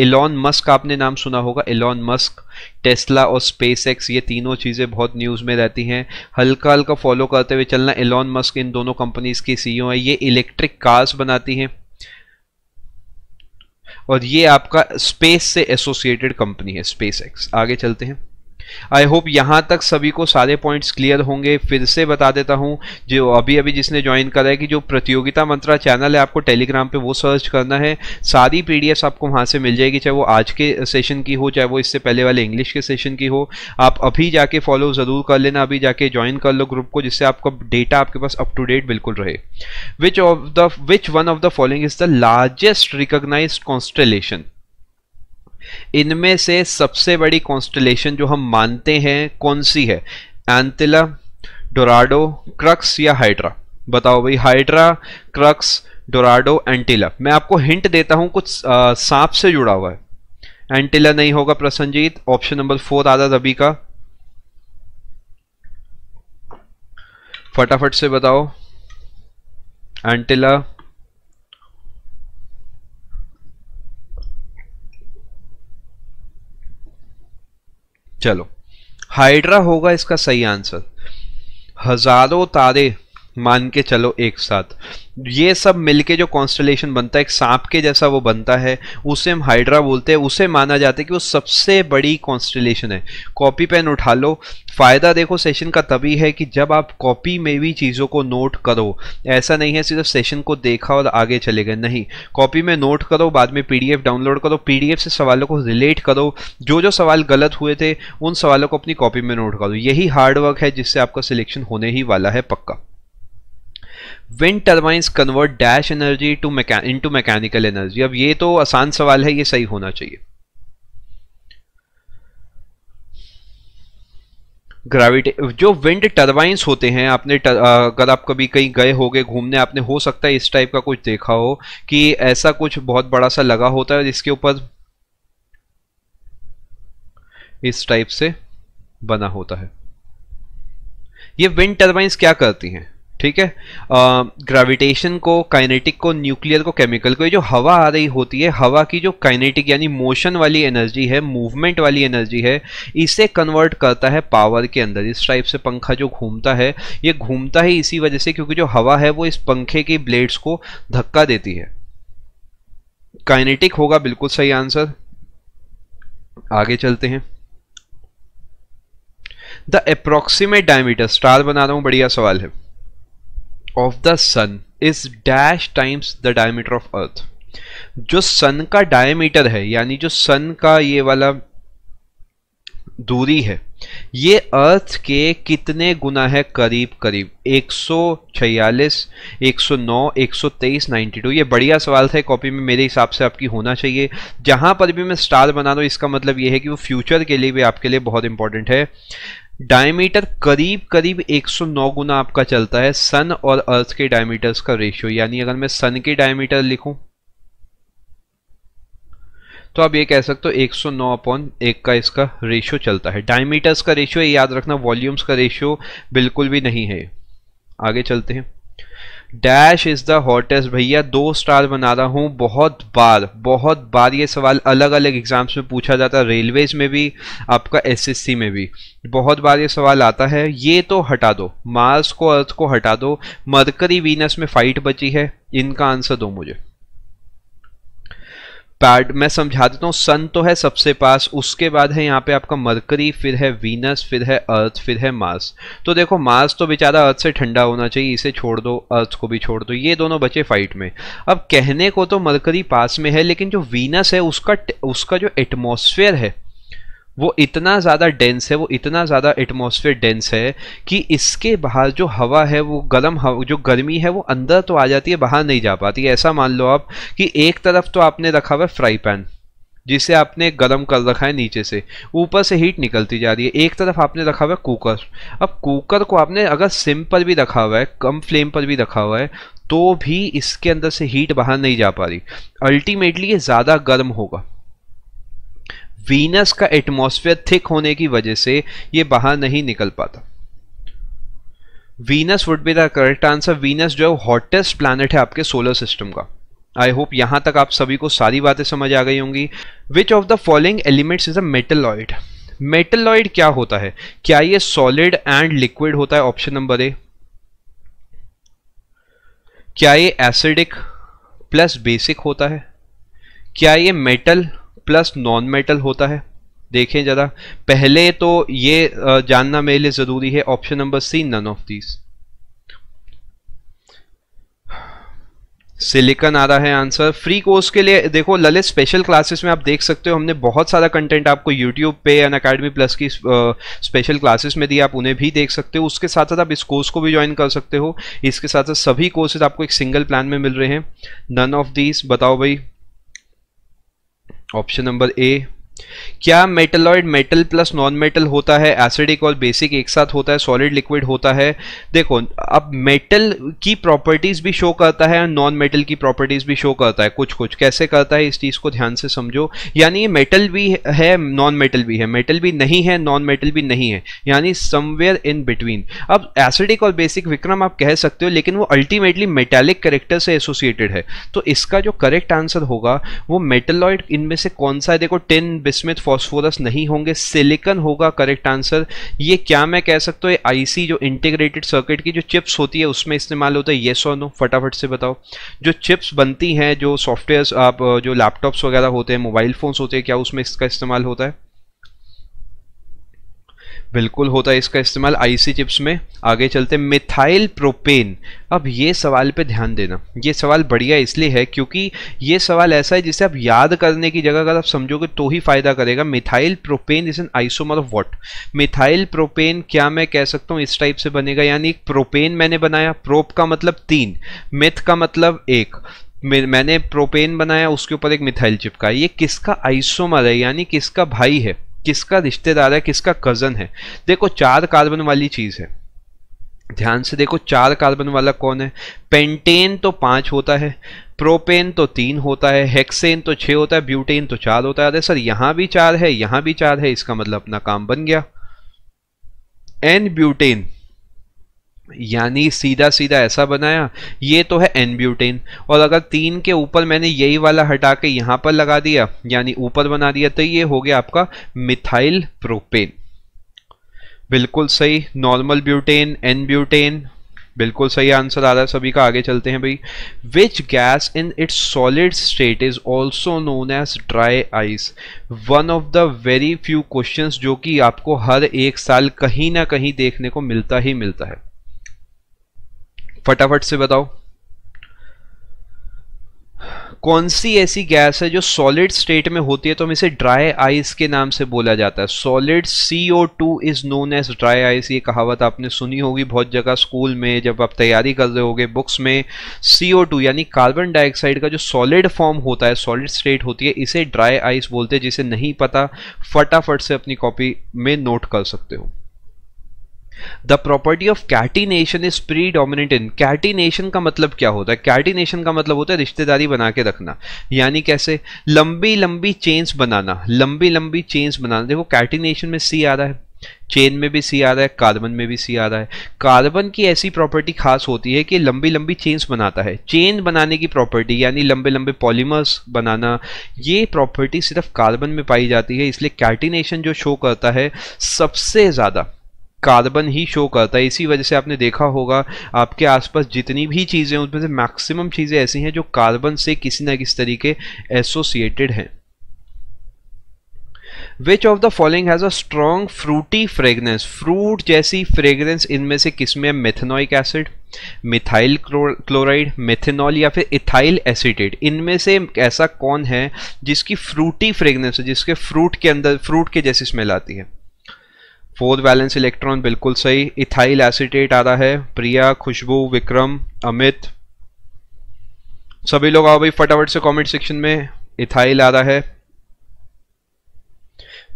एलॉन मस्क आपने नाम सुना होगा एलॉन मस्क टेस्ला और स्पेस एक्स ये तीनों चीज़ें बहुत न्यूज़ में रहती हैं हल्का हल्का फॉलो करते हुए चलना एलॉन मस्क इन दोनों कंपनीज की सीईओ e है ये इलेक्ट्रिक कार्स बनाती हैं और ये आपका स्पेस से एसोसिएटेड कंपनी है स्पेस एक्स आगे चलते हैं आई होप यहाँ तक सभी को सारे पॉइंट्स क्लियर होंगे फिर से बता देता हूँ जो अभी अभी जिसने ज्वाइन करा है कि जो प्रतियोगिता मंत्रा चैनल है आपको टेलीग्राम पे वो सर्च करना है सारी पी आपको वहाँ से मिल जाएगी चाहे वो आज के सेशन की हो चाहे वो इससे पहले वाले इंग्लिश के सेशन की हो आप अभी जाके फॉलो ज़रूर कर लेना अभी जाके ज्वाइन कर लो ग्रुप को जिससे आपका डेटा आपके पास अप टू डेट बिल्कुल रहे which of the which one of the following is the largest recognise constellation इनमें से सबसे बड़ी कॉन्स्टलेशन जो हम मानते हैं कौन सी है एंतिला डोराडो क्रक्स या हाइड्रा बताओ भाई हाइड्रा क्रक्स डोराडो एंटिला मैं आपको हिंट देता हूं कुछ सांप से जुड़ा हुआ है एंटिला नहीं होगा प्रसन्नजीत ऑप्शन नंबर फोर आधा अभी का फटाफट से बताओ एंटिला चलो हाइड्रा होगा इसका सही आंसर हजारों तारे मान के चलो एक साथ ये सब मिलके जो कॉन्स्टलेशन बनता है एक सांप के जैसा वो बनता है उसे हम हाइड्रा बोलते हैं उसे माना जाता है कि वो सबसे बड़ी कॉन्स्टलेशन है कॉपी पेन उठा लो फ़ायदा देखो सेशन का तभी है कि जब आप कॉपी में भी चीज़ों को नोट करो ऐसा नहीं है सिर्फ सेशन को देखा और आगे चले गए नहीं कॉपी में नोट करो बाद में पी डाउनलोड करो पी से सवालों को रिलेट करो जो जो सवाल गलत हुए थे उन सवालों को अपनी कॉपी में नोट करो यही हार्डवर्क है जिससे आपका सिलेक्शन होने ही वाला है पक्का wind turbines convert dash energy to to mechanical energy अब ये तो आसान सवाल है ये सही होना चाहिए ग्रेविटी जो विंड टर्बाइंस होते हैं आपने अगर आप कभी कहीं गए गए घूमने आपने हो सकता है इस टाइप का कुछ देखा हो कि ऐसा कुछ बहुत बड़ा सा लगा होता है जिसके ऊपर इस टाइप से बना होता है ये विंड टर्बाइंस क्या करती हैं ठीक है ग्रेविटेशन को काइनेटिक को न्यूक्लियर को केमिकल को ये जो हवा आ रही होती है हवा की जो काइनेटिक यानी मोशन वाली एनर्जी है मूवमेंट वाली एनर्जी है इसे कन्वर्ट करता है पावर के अंदर इस टाइप से पंखा जो घूमता है ये घूमता ही इसी वजह से क्योंकि जो हवा है वो इस पंखे की ब्लेड्स को धक्का देती है काइनेटिक होगा बिल्कुल सही आंसर आगे चलते हैं द अप्रोक्सीमेट डायमीटर स्टार बना रहा हूं बढ़िया सवाल है of the sun is dash times the diameter of earth जो सन का डायमीटर है यानी जो सन का ये वाला दूरी है ये अर्थ के कितने गुना है करीब करीब 146, 109, 123, 92 ये बढ़िया सवाल था कॉपी में मेरे हिसाब से आपकी होना चाहिए जहां पर भी मैं स्टार बना रहा हूँ इसका मतलब ये है कि वो फ्यूचर के लिए भी आपके लिए बहुत इंपॉर्टेंट है डायमीटर करीब करीब 109 गुना आपका चलता है सन और अर्थ के डायमीटर्स का रेशियो यानी अगर मैं सन के डायमीटर लिखूं तो आप ये कह सकते हो 109 अपॉन एक का इसका रेशियो चलता है डायमीटर्स का रेशियो याद रखना वॉल्यूम्स का रेशियो बिल्कुल भी नहीं है आगे चलते हैं डैश इज़ द हॉटेस्ट भैया दो स्टार बना रहा हूँ बहुत बार बहुत बार ये सवाल अलग अलग एग्ज़ाम्स में पूछा जाता है रेलवेज में भी आपका एसएससी में भी बहुत बार ये सवाल आता है ये तो हटा दो मार्स को अर्थ को हटा दो मरकरी वीनस में फाइट बची है इनका आंसर दो मुझे पैड मैं समझा देता हूँ सन तो है सबसे पास उसके बाद है यहाँ पे आपका मरकरी फिर है वीनस फिर है अर्थ फिर है मार्स तो देखो मार्स तो बेचारा अर्थ से ठंडा होना चाहिए इसे छोड़ दो अर्थ को भी छोड़ दो ये दोनों बचे फाइट में अब कहने को तो मरकरी पास में है लेकिन जो वीनस है उसका उसका जो एटमोसफेयर है वो इतना ज़्यादा डेंस है वो इतना ज़्यादा एटमॉस्फेयर डेंस है कि इसके बाहर जो हवा है वो गर्म हवा जो गर्मी है वो अंदर तो आ जाती है बाहर नहीं जा पाती ऐसा मान लो आप कि एक तरफ तो आपने रखा हुआ है फ्राई पैन जिसे आपने गर्म कर रखा है नीचे से ऊपर से हीट निकलती जा रही है एक तरफ आपने रखा हुआ है कुकर अब कुकर को आपने अगर सिम पर भी रखा हुआ है कम फ्लेम पर भी रखा हुआ है तो भी इसके अंदर से हीट बाहर नहीं जा पा रही अल्टीमेटली ये ज़्यादा गर्म होगा वीनस का एटमॉस्फेयर थिक होने की वजह से ये बाहर नहीं निकल पाता Venus would be the correct answer Venus जो है हॉटेस्ट प्लानट है आपके सोलर सिस्टम का आई होप यहां तक आप सभी को सारी बातें समझ आ गई होंगी which of the following elements is a metalloid metalloid क्या होता है क्या ये सॉलिड एंड लिक्विड होता है ऑप्शन नंबर ए क्या ये एसिडिक प्लस बेसिक होता है क्या ये मेटल प्लस नॉन मेटल होता है देखें ज़रा पहले तो ये जानना मेरे लिए ज़रूरी है option number C none of these silicon आ रहा है आंसर फ्री कोर्स के लिए देखो ललित स्पेशल क्लासेस में आप देख सकते हो हमने बहुत सारा कंटेंट आपको यूट्यूब पे एन अकेडमी प्लस की स्पेशल क्लासेस में दी आप उन्हें भी देख सकते हो उसके साथ साथ आप इस कोर्स को भी ज्वाइन कर सकते हो इसके साथ साथ सभी कोर्सेज आपको एक सिंगल प्लान में मिल रहे हैं नन ऑफ दीज बताओ भाई ऑप्शन नंबर ए क्या metalloid metal plus non metal होता है एसिडिक और बेसिक एक साथ होता है सॉलिड लिक्विड होता है देखो अब मेटल की प्रॉपर्टीज भी शो करता है नॉन मेटल की प्रॉपर्टीज भी शो करता है कुछ कुछ कैसे करता है इस चीज को ध्यान से समझो यानी ये मेटल भी है नॉन मेटल भी है मेटल भी नहीं है नॉन मेटल भी नहीं है यानी समवेयर इन बिटवीन अब एसिडिक और बेसिक विक्रम आप कह सकते हो लेकिन वो अल्टीमेटली मेटेलिक करेक्टर से एसोसिएटेड है तो इसका जो करेक्ट आंसर होगा वो मेटलॉइड इनमें से कौन सा है देखो टेन बिस्मिथ फॉस्फोरस नहीं होंगे सिलिकन होगा करेक्ट आंसर ये क्या मैं कह सकता हूँ आईसी जो इंटीग्रेटेड सर्किट की जो चिप्स होती है उसमें इस्तेमाल होता है येस और नो फटाफट से बताओ जो चिप्स बनती हैं जो सॉफ्टवेयर आप जो लैपटॉप्स वगैरह होते हैं मोबाइल फ़ोन्स होते हैं क्या उसमें इसका इस्तेमाल होता है बिल्कुल होता है इसका इस्तेमाल आईसी चिप्स में आगे चलते मिथाइल प्रोपेन अब ये सवाल पे ध्यान देना ये सवाल बढ़िया इसलिए है क्योंकि ये सवाल ऐसा है जिसे आप याद करने की जगह अगर आप समझोगे तो ही फायदा करेगा methyl propane is an isomer of what methyl propane क्या मैं कह सकता हूँ इस टाइप से बनेगा यानी एक प्रोपेन मैंने बनाया प्रोप का मतलब तीन मिथ का मतलब एक मैंने प्रोपेन बनाया उसके ऊपर एक मिथाइल चिपका ये किसका आइसोमर है यानी किसका भाई है किसका रिश्तेदार है किसका कज़न है देखो चार कार्बन वाली चीज़ है ध्यान से देखो चार कार्बन वाला कौन है पेंटेन तो पांच होता है प्रोपेन तो तीन होता है हेक्सेन तो छह होता है ब्यूटेन तो चार होता है अरे सर यहां भी चार है यहां भी चार है इसका मतलब अपना काम बन गया एन ब्यूटेन यानी सीधा सीधा ऐसा बनाया ये तो है एन ब्यूटेन और अगर तीन के ऊपर मैंने यही वाला हटा के यहाँ पर लगा दिया यानी ऊपर बना दिया तो ये हो गया आपका मिथाइल प्रोपेन बिल्कुल सही नॉर्मल ब्यूटेन एन ब्यूटेन बिल्कुल सही आंसर आ रहा है सभी का आगे चलते हैं भाई which gas in its solid state is also known as dry ice one of the very few question जो कि आपको हर एक साल कहीं ना कहीं देखने को मिलता ही मिलता है फटाफट से बताओ कौन सी ऐसी गैस है जो सॉलिड स्टेट में होती है तो हम इसे ड्राई आइस के नाम से बोला जाता है solid CO2 is known as dry ice ये कहावत आपने सुनी होगी बहुत जगह स्कूल में जब आप तैयारी कर रहे होगे बुक्स में CO2 यानी कार्बन डाइऑक्साइड का जो सॉलिड फॉर्म होता है सॉलिड स्टेट होती है इसे ड्राई आइस बोलते हैं जिसे नहीं पता फटाफट से अपनी कॉपी में नोट कर सकते हो the property of catenation is predominant in catenation का मतलब क्या होता है कैटिनेशन का मतलब होता है रिश्तेदारी बना के रखना यानी कैसे लंबी लंबी चेन्स बनाना लंबी लंबी चेन्स बनाना देखो कैटिनेशन में सी आ रहा है चेन में भी सी आ रहा है कार्बन में भी सी आ रहा है कार्बन की ऐसी प्रॉपर्टी खास होती है कि लंबी लंबी चेन्स बनाता है चेन बनाने की प्रॉपर्टी यानी लंबे लंबे पॉलीमर्स बनाना ये प्रॉपर्टी सिर्फ कार्बन में पाई जाती है इसलिए कैटिनेशन जो शो करता है सबसे ज़्यादा कार्बन ही शो करता है इसी वजह से आपने देखा होगा आपके आसपास जितनी भी चीज़ें उनमें से मैक्सिमम चीज़ें ऐसी हैं जो कार्बन से किसी ना किसी तरीके एसोसिएटेड हैं which of the following has a strong fruity fragrance fruit जैसी फ्रेगरेंस इनमें से किसमें है methanoic acid methyl chloride methanol या फिर इथाइल एसिटेट इनमें से ऐसा कौन है जिसकी फ्रूटी फ्रेगरेंस है जिसके फ्रूट के अंदर फ्रूट के जैसी स्मेल आती है फोर्थ बैलेंस इलेक्ट्रॉन बिल्कुल सही इथाइल एसिटेट आ रहा है प्रिया खुशबू विक्रम अमित सभी लोग आओ भाई फटाफट से कमेंट सेक्शन में इथाइल आ रहा है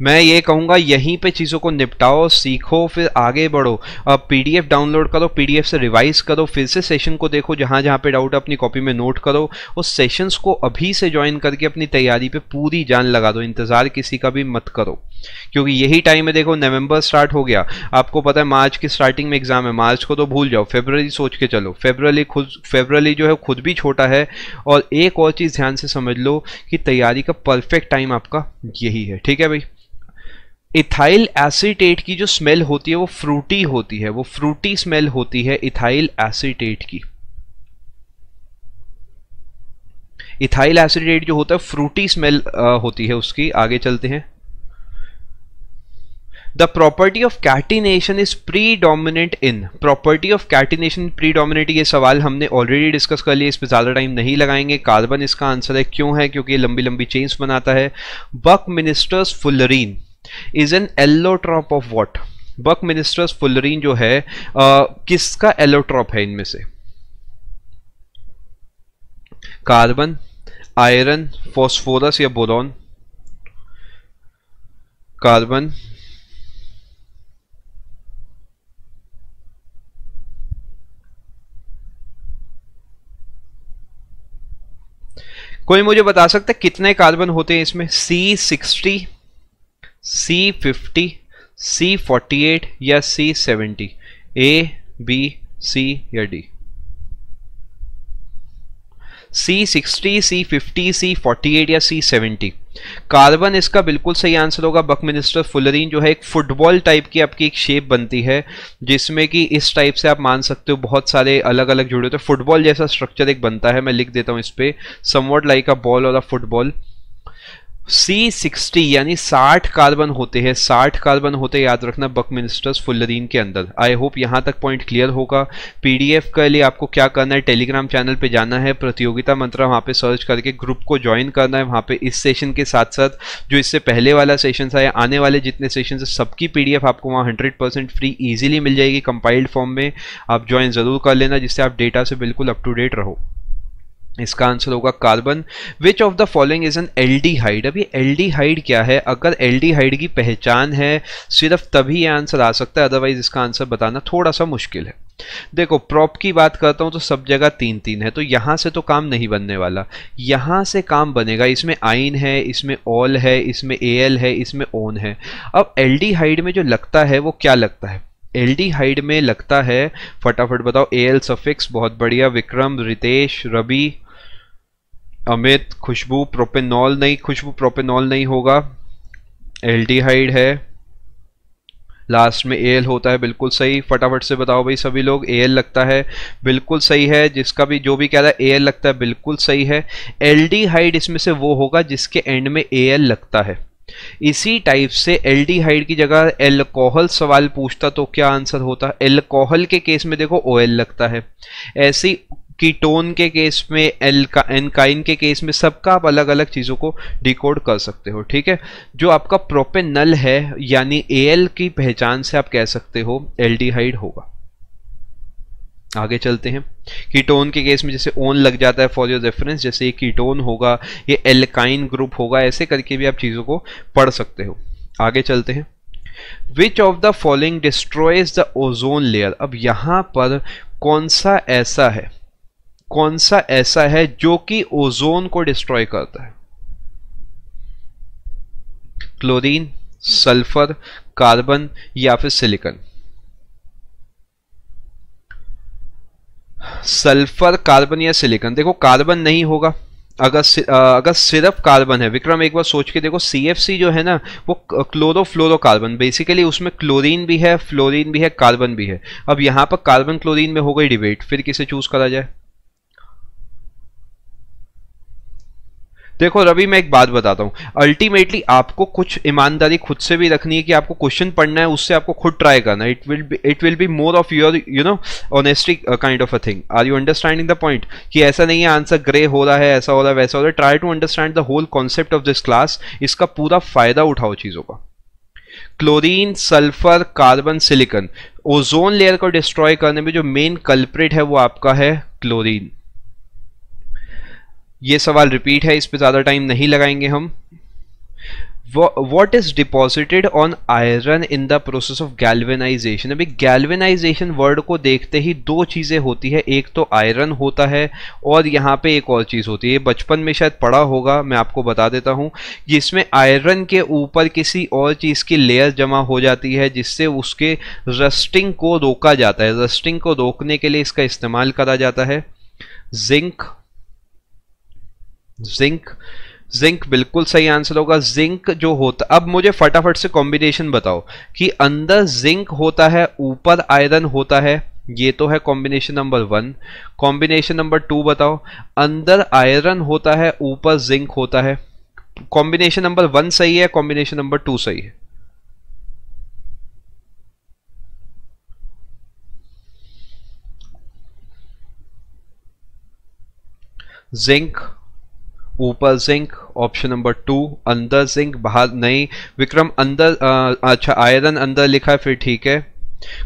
मैं ये कहूँगा यहीं पे चीज़ों को निपटाओ सीखो फिर आगे बढ़ो अब पीडीएफ डाउनलोड करो पीडीएफ से रिवाइज करो फिर से सेशन को देखो जहाँ जहाँ पे डाउट है अपनी कॉपी में नोट करो उस सेशंस को अभी से ज्वाइन करके अपनी तैयारी पे पूरी जान लगा दो इंतज़ार किसी का भी मत करो क्योंकि यही टाइम है देखो नवंबर स्टार्ट हो गया आपको पता है मार्च की स्टार्टिंग में एग्जाम है मार्च को तो भूल जाओ फेबररी सोच के चलो फेबररी खुद फेबररी जो है खुद भी छोटा है और एक और चीज़ ध्यान से समझ लो कि तैयारी का परफेक्ट टाइम आपका यही है ठीक है भाई इथाइल एसीटेट की जो स्मेल होती है वो फ्रूटी होती है वो फ्रूटी स्मेल होती है इथाइल एसीटेट की इथाइल एसीटेट जो होता है फ्रूटी स्मेल होती है उसकी आगे चलते हैं the property of catenation is predominant in property of catenation predominate ये सवाल हमने ऑलरेडी डिस्कस कर लिया इस पर ज़्यादा टाइम नहीं लगाएंगे कार्बन इसका आंसर है क्यों है क्योंकि ये लंबी लंबी चेन्स बनाता है buckminsterfullerene is an allotrope of what buckminsterfullerene जो है आ, किसका एलोट्रॉप है इनमें से कार्बन आयरन फॉस्फोरस या बोरॉन कार्बन कोई मुझे बता सकता है कितने कार्बन होते हैं इसमें C sixty C fifty C forty eight या C seventy A B C या D C sixty C fifty C forty eight या सी सेवेंटी कार्बन इसका बिल्कुल सही आंसर होगा बक मिनिस्टर फुलरीन जो है एक फुटबॉल टाइप की आपकी एक शेप बनती है जिसमें कि इस टाइप से आप मान सकते हो बहुत सारे अलग अलग जुड़े होते हैं फुटबॉल जैसा स्ट्रक्चर एक बनता है मैं लिख देता हूं इस पर समवट लाइक अ बॉल और अ फुटबॉल C60 यानी 60 कार्बन होते हैं 60 कार्बन होते याद रखना बकमिनिस्टर्स फुल्लरीन के अंदर आई होप यहाँ तक पॉइंट क्लियर होगा पीडीएफ के लिए आपको क्या करना है टेलीग्राम चैनल पे जाना है प्रतियोगिता मंत्र वहाँ पे सर्च करके ग्रुप को ज्वाइन करना है वहाँ पे इस सेशन के साथ साथ जो इससे पहले वाला सेशन था या आने वाले जितने सेशन है सबकी पी आपको वहाँ हंड्रेड फ्री ईजिली मिल जाएगी कंपाइल्ड फॉर्म में आप ज्वाइन ज़रूर कर लेना जिससे आप डेटा से बिल्कुल अप टू डेट रहो इसका आंसर होगा carbon which of the following is an aldehyde अब ये हाइड क्या है अगर हाइड की पहचान है सिर्फ तभी यह आंसर आ सकता है अदरवाइज इसका आंसर बताना थोड़ा सा मुश्किल है देखो प्रॉप की बात करता हूँ तो सब जगह तीन तीन है तो यहाँ से तो काम नहीं बनने वाला यहाँ से काम बनेगा इसमें आइन है इसमें ऑल है इसमें एल है इसमें ओन है अब हाइड में जो लगता है वो क्या लगता है हाइड में लगता है फटाफट बताओ एल सफिक्स बहुत बढ़िया विक्रम रितेश रवि अमित खुशबू प्रोपेनॉल नहीं खुशबू प्रोपेनॉल नहीं होगा एल्डिहाइड है लास्ट में एल होता है बिल्कुल सही फटाफट से बताओ भाई सभी लोग एल लगता है बिल्कुल सही है जिसका भी जो भी कह रहा है एल लगता है बिल्कुल सही है एल्डिहाइड इसमें से वो होगा जिसके एंड में एल लगता है इसी टाइप से एल्डिहाइड की जगह एल्कोहल सवाल पूछता तो क्या आंसर होता एल्कोहल के केस में देखो ओ लगता है ऐसी कीटोन के केस में एल का एनकाइन के केस में सबका आप अलग अलग चीज़ों को डिकोड कर सकते हो ठीक है जो आपका प्रोपेनल है यानी एल की पहचान से आप कह सकते हो एल्डिहाइड होगा आगे चलते हैं कीटोन के केस में जैसे ओन लग जाता है फॉर योर रेफरेंस जैसे ये कीटोन होगा ये एलकाइन ग्रुप होगा ऐसे करके भी आप चीज़ों को पढ़ सकते हो आगे चलते हैं which of the following destroys the ozone layer अब यहाँ पर कौन सा ऐसा है कौन सा ऐसा है जो कि ओजोन को डिस्ट्रॉय करता है क्लोरीन सल्फर कार्बन या फिर सिलिकन सल्फर कार्बन या सिलिकन देखो कार्बन नहीं होगा अगर अगर सिर्फ कार्बन है विक्रम एक बार सोच के देखो सी जो है ना वो क्लोरो फ्लोरो कार्बन बेसिकली उसमें क्लोरीन भी है फ्लोरीन भी है कार्बन भी है अब यहां पर कार्बन क्लोरीन में हो गई डिबेट फिर किसे चूज करा जाए देखो रवि मैं एक बात बताता हूँ अल्टीमेटली आपको कुछ ईमानदारी खुद से भी रखनी है कि आपको क्वेश्चन पढ़ना है उससे आपको खुद ट्राई करना है it will it will be more of your you know honesty kind of a thing are you understanding the point कि ऐसा नहीं है आंसर ग्रे हो रहा है ऐसा हो रहा है वैसा हो रहा है try to understand the whole concept of this class इसका पूरा फायदा उठाओ चीज़ों का chlorine sulphur carbon silicon ozone layer को डिस्ट्रॉय करने में जो मेन कल्प्रेट है वो आपका है क्लोरीन ये सवाल रिपीट है इस पे ज़्यादा टाइम नहीं लगाएंगे हम what is deposited on iron in the process of galvanisation अभी गैलवेनाइजेशन वर्ड को देखते ही दो चीज़ें होती है एक तो आयरन होता है और यहाँ पे एक और चीज़ होती है बचपन में शायद पढ़ा होगा मैं आपको बता देता हूँ जिसमें आयरन के ऊपर किसी और चीज़ की लेयर जमा हो जाती है जिससे उसके रस्टिंग को रोका जाता है रस्टिंग को रोकने के लिए इसका इस्तेमाल करा जाता है जिंक जिंक जिंक बिल्कुल सही आंसर होगा जिंक जो होता अब मुझे फटाफट से कॉम्बिनेशन बताओ कि अंदर जिंक होता है ऊपर आयरन होता है ये तो है combination number one combination number two बताओ अंदर आयरन होता है ऊपर जिंक होता है कॉम्बिनेशन नंबर वन सही है कॉम्बिनेशन नंबर टू सही है जिंक ऊपर जिंक ऑप्शन नंबर टू अंदर जिंक बाहर नहीं विक्रम अंदर आ, अच्छा आयरन अंदर लिखा है फिर ठीक है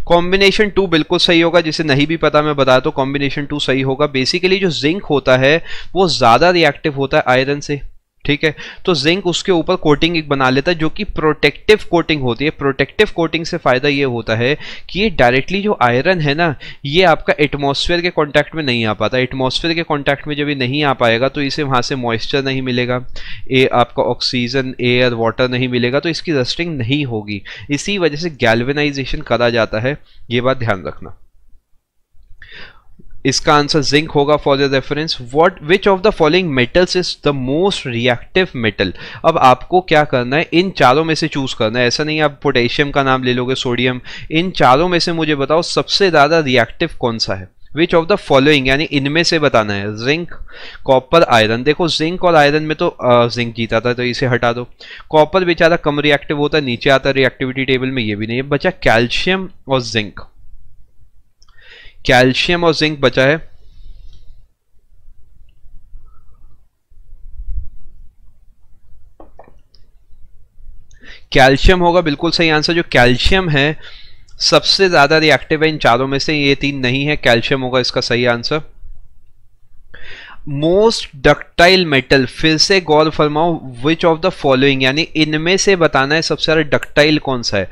कॉम्बिनेशन टू बिल्कुल सही होगा जिसे नहीं भी पता मैं बता दो कॉम्बिनेशन टू सही होगा बेसिकली जो जिंक होता है वो ज़्यादा रिएक्टिव होता है आयरन से ठीक है तो जिंक उसके ऊपर कोटिंग एक बना लेता है जो कि प्रोटेक्टिव कोटिंग होती है प्रोटेक्टिव कोटिंग से फ़ायदा ये होता है कि ये डायरेक्टली जो आयरन है ना ये आपका एटमॉस्फेयर के कांटेक्ट में नहीं आ पाता एटमॉस्फेयर के कांटेक्ट में जब ये नहीं आ पाएगा तो इसे वहाँ से मॉइस्चर नहीं मिलेगा ए आपका ऑक्सीजन एयर वाटर नहीं मिलेगा तो इसकी रस्टिंग नहीं होगी इसी वजह से गैलवेनाइजेशन करा जाता है ये बात ध्यान रखना इसका आंसर जिंक होगा for the reference what which of the following metals is the most reactive metal अब आपको क्या करना है इन चारों में से चूज करना है ऐसा नहीं आप पोटेशियम का नाम ले लोगे सोडियम इन चारों में से मुझे बताओ सबसे ज़्यादा रिएक्टिव कौन सा है विच ऑफ द फॉलोइंग यानी इनमें से बताना है जिंक कॉपर आयरन देखो जिंक और आयरन में तो जिंक जीता था तो इसे हटा दो कॉपर बेचारा कम रिएक्टिव होता है नीचे आता है रिएक्टिविटी टेबल में ये भी नहीं है बचा कैल्शियम और जिंक कैल्शियम और जिंक बचा है कैल्शियम होगा बिल्कुल सही आंसर जो कैल्शियम है सबसे ज्यादा रिएक्टिव है इन चारों में से ये तीन नहीं है कैल्शियम होगा इसका सही आंसर मोस्ट डक्टाइल मेटल फिर से गौर फरमाओ विच ऑफ द फॉलोइंग यानी इनमें से बताना है सबसे ज्यादा डक्टाइल कौन सा है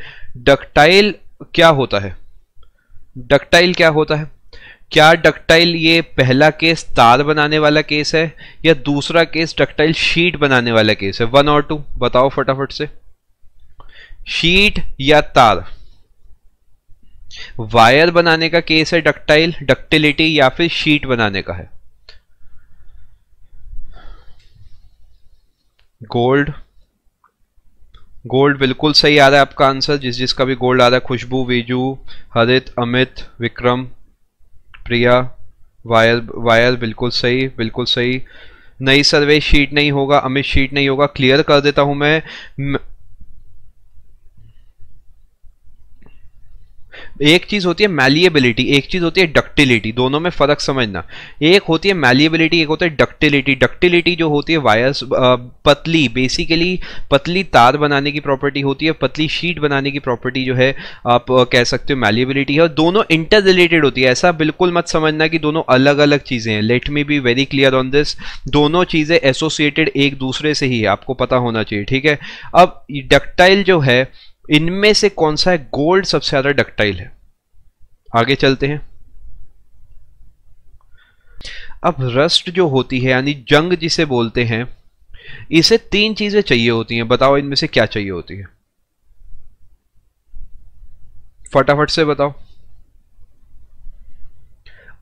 डक्टाइल क्या होता है डक्टाइल क्या होता है क्या डक्टाइल ये पहला केस तार बनाने वाला केस है या दूसरा केस डक्टाइल शीट बनाने वाला केस है वन और टू बताओ फटाफट से शीट या तार वायर बनाने का केस है डक्टाइल डक्टिलिटी या फिर शीट बनाने का है गोल्ड गोल्ड बिल्कुल सही आ रहा है आपका आंसर जिस जिसका भी गोल्ड आ रहा है खुशबू विजू हरित अमित विक्रम प्रिया वायर वायर बिल्कुल सही बिल्कुल सही नई सर्वे शीट नहीं होगा अमित शीट नहीं होगा क्लियर कर देता हूं मैं एक चीज़ होती है मैलिएबिलिटी एक चीज़ होती है डक्टिलिटी दोनों में फ़र्क समझना एक होती है मैलिएबिलिटी एक होता है डक्टिलिटी डक्टिलिटी जो होती है वायर्स पतली बेसिकली पतली तार बनाने की प्रॉपर्टी होती है पतली शीट बनाने की प्रॉपर्टी जो है आप कह सकते हो मैलिएबिलिटी है और दोनों इंटर रिलेटेड होती है ऐसा बिल्कुल मत समझना कि दोनों अलग अलग चीज़ें हैं let me be very clear on this दोनों चीज़ें एसोसिएटेड एक दूसरे से ही है आपको पता होना चाहिए ठीक है अब डक्टाइल जो है इनमें से कौन सा है गोल्ड सबसे ज्यादा डक्टाइल है आगे चलते हैं अब रस्ट जो होती है यानी जंग जिसे बोलते हैं इसे तीन चीजें चाहिए होती हैं बताओ इनमें से क्या चाहिए होती है फटाफट से बताओ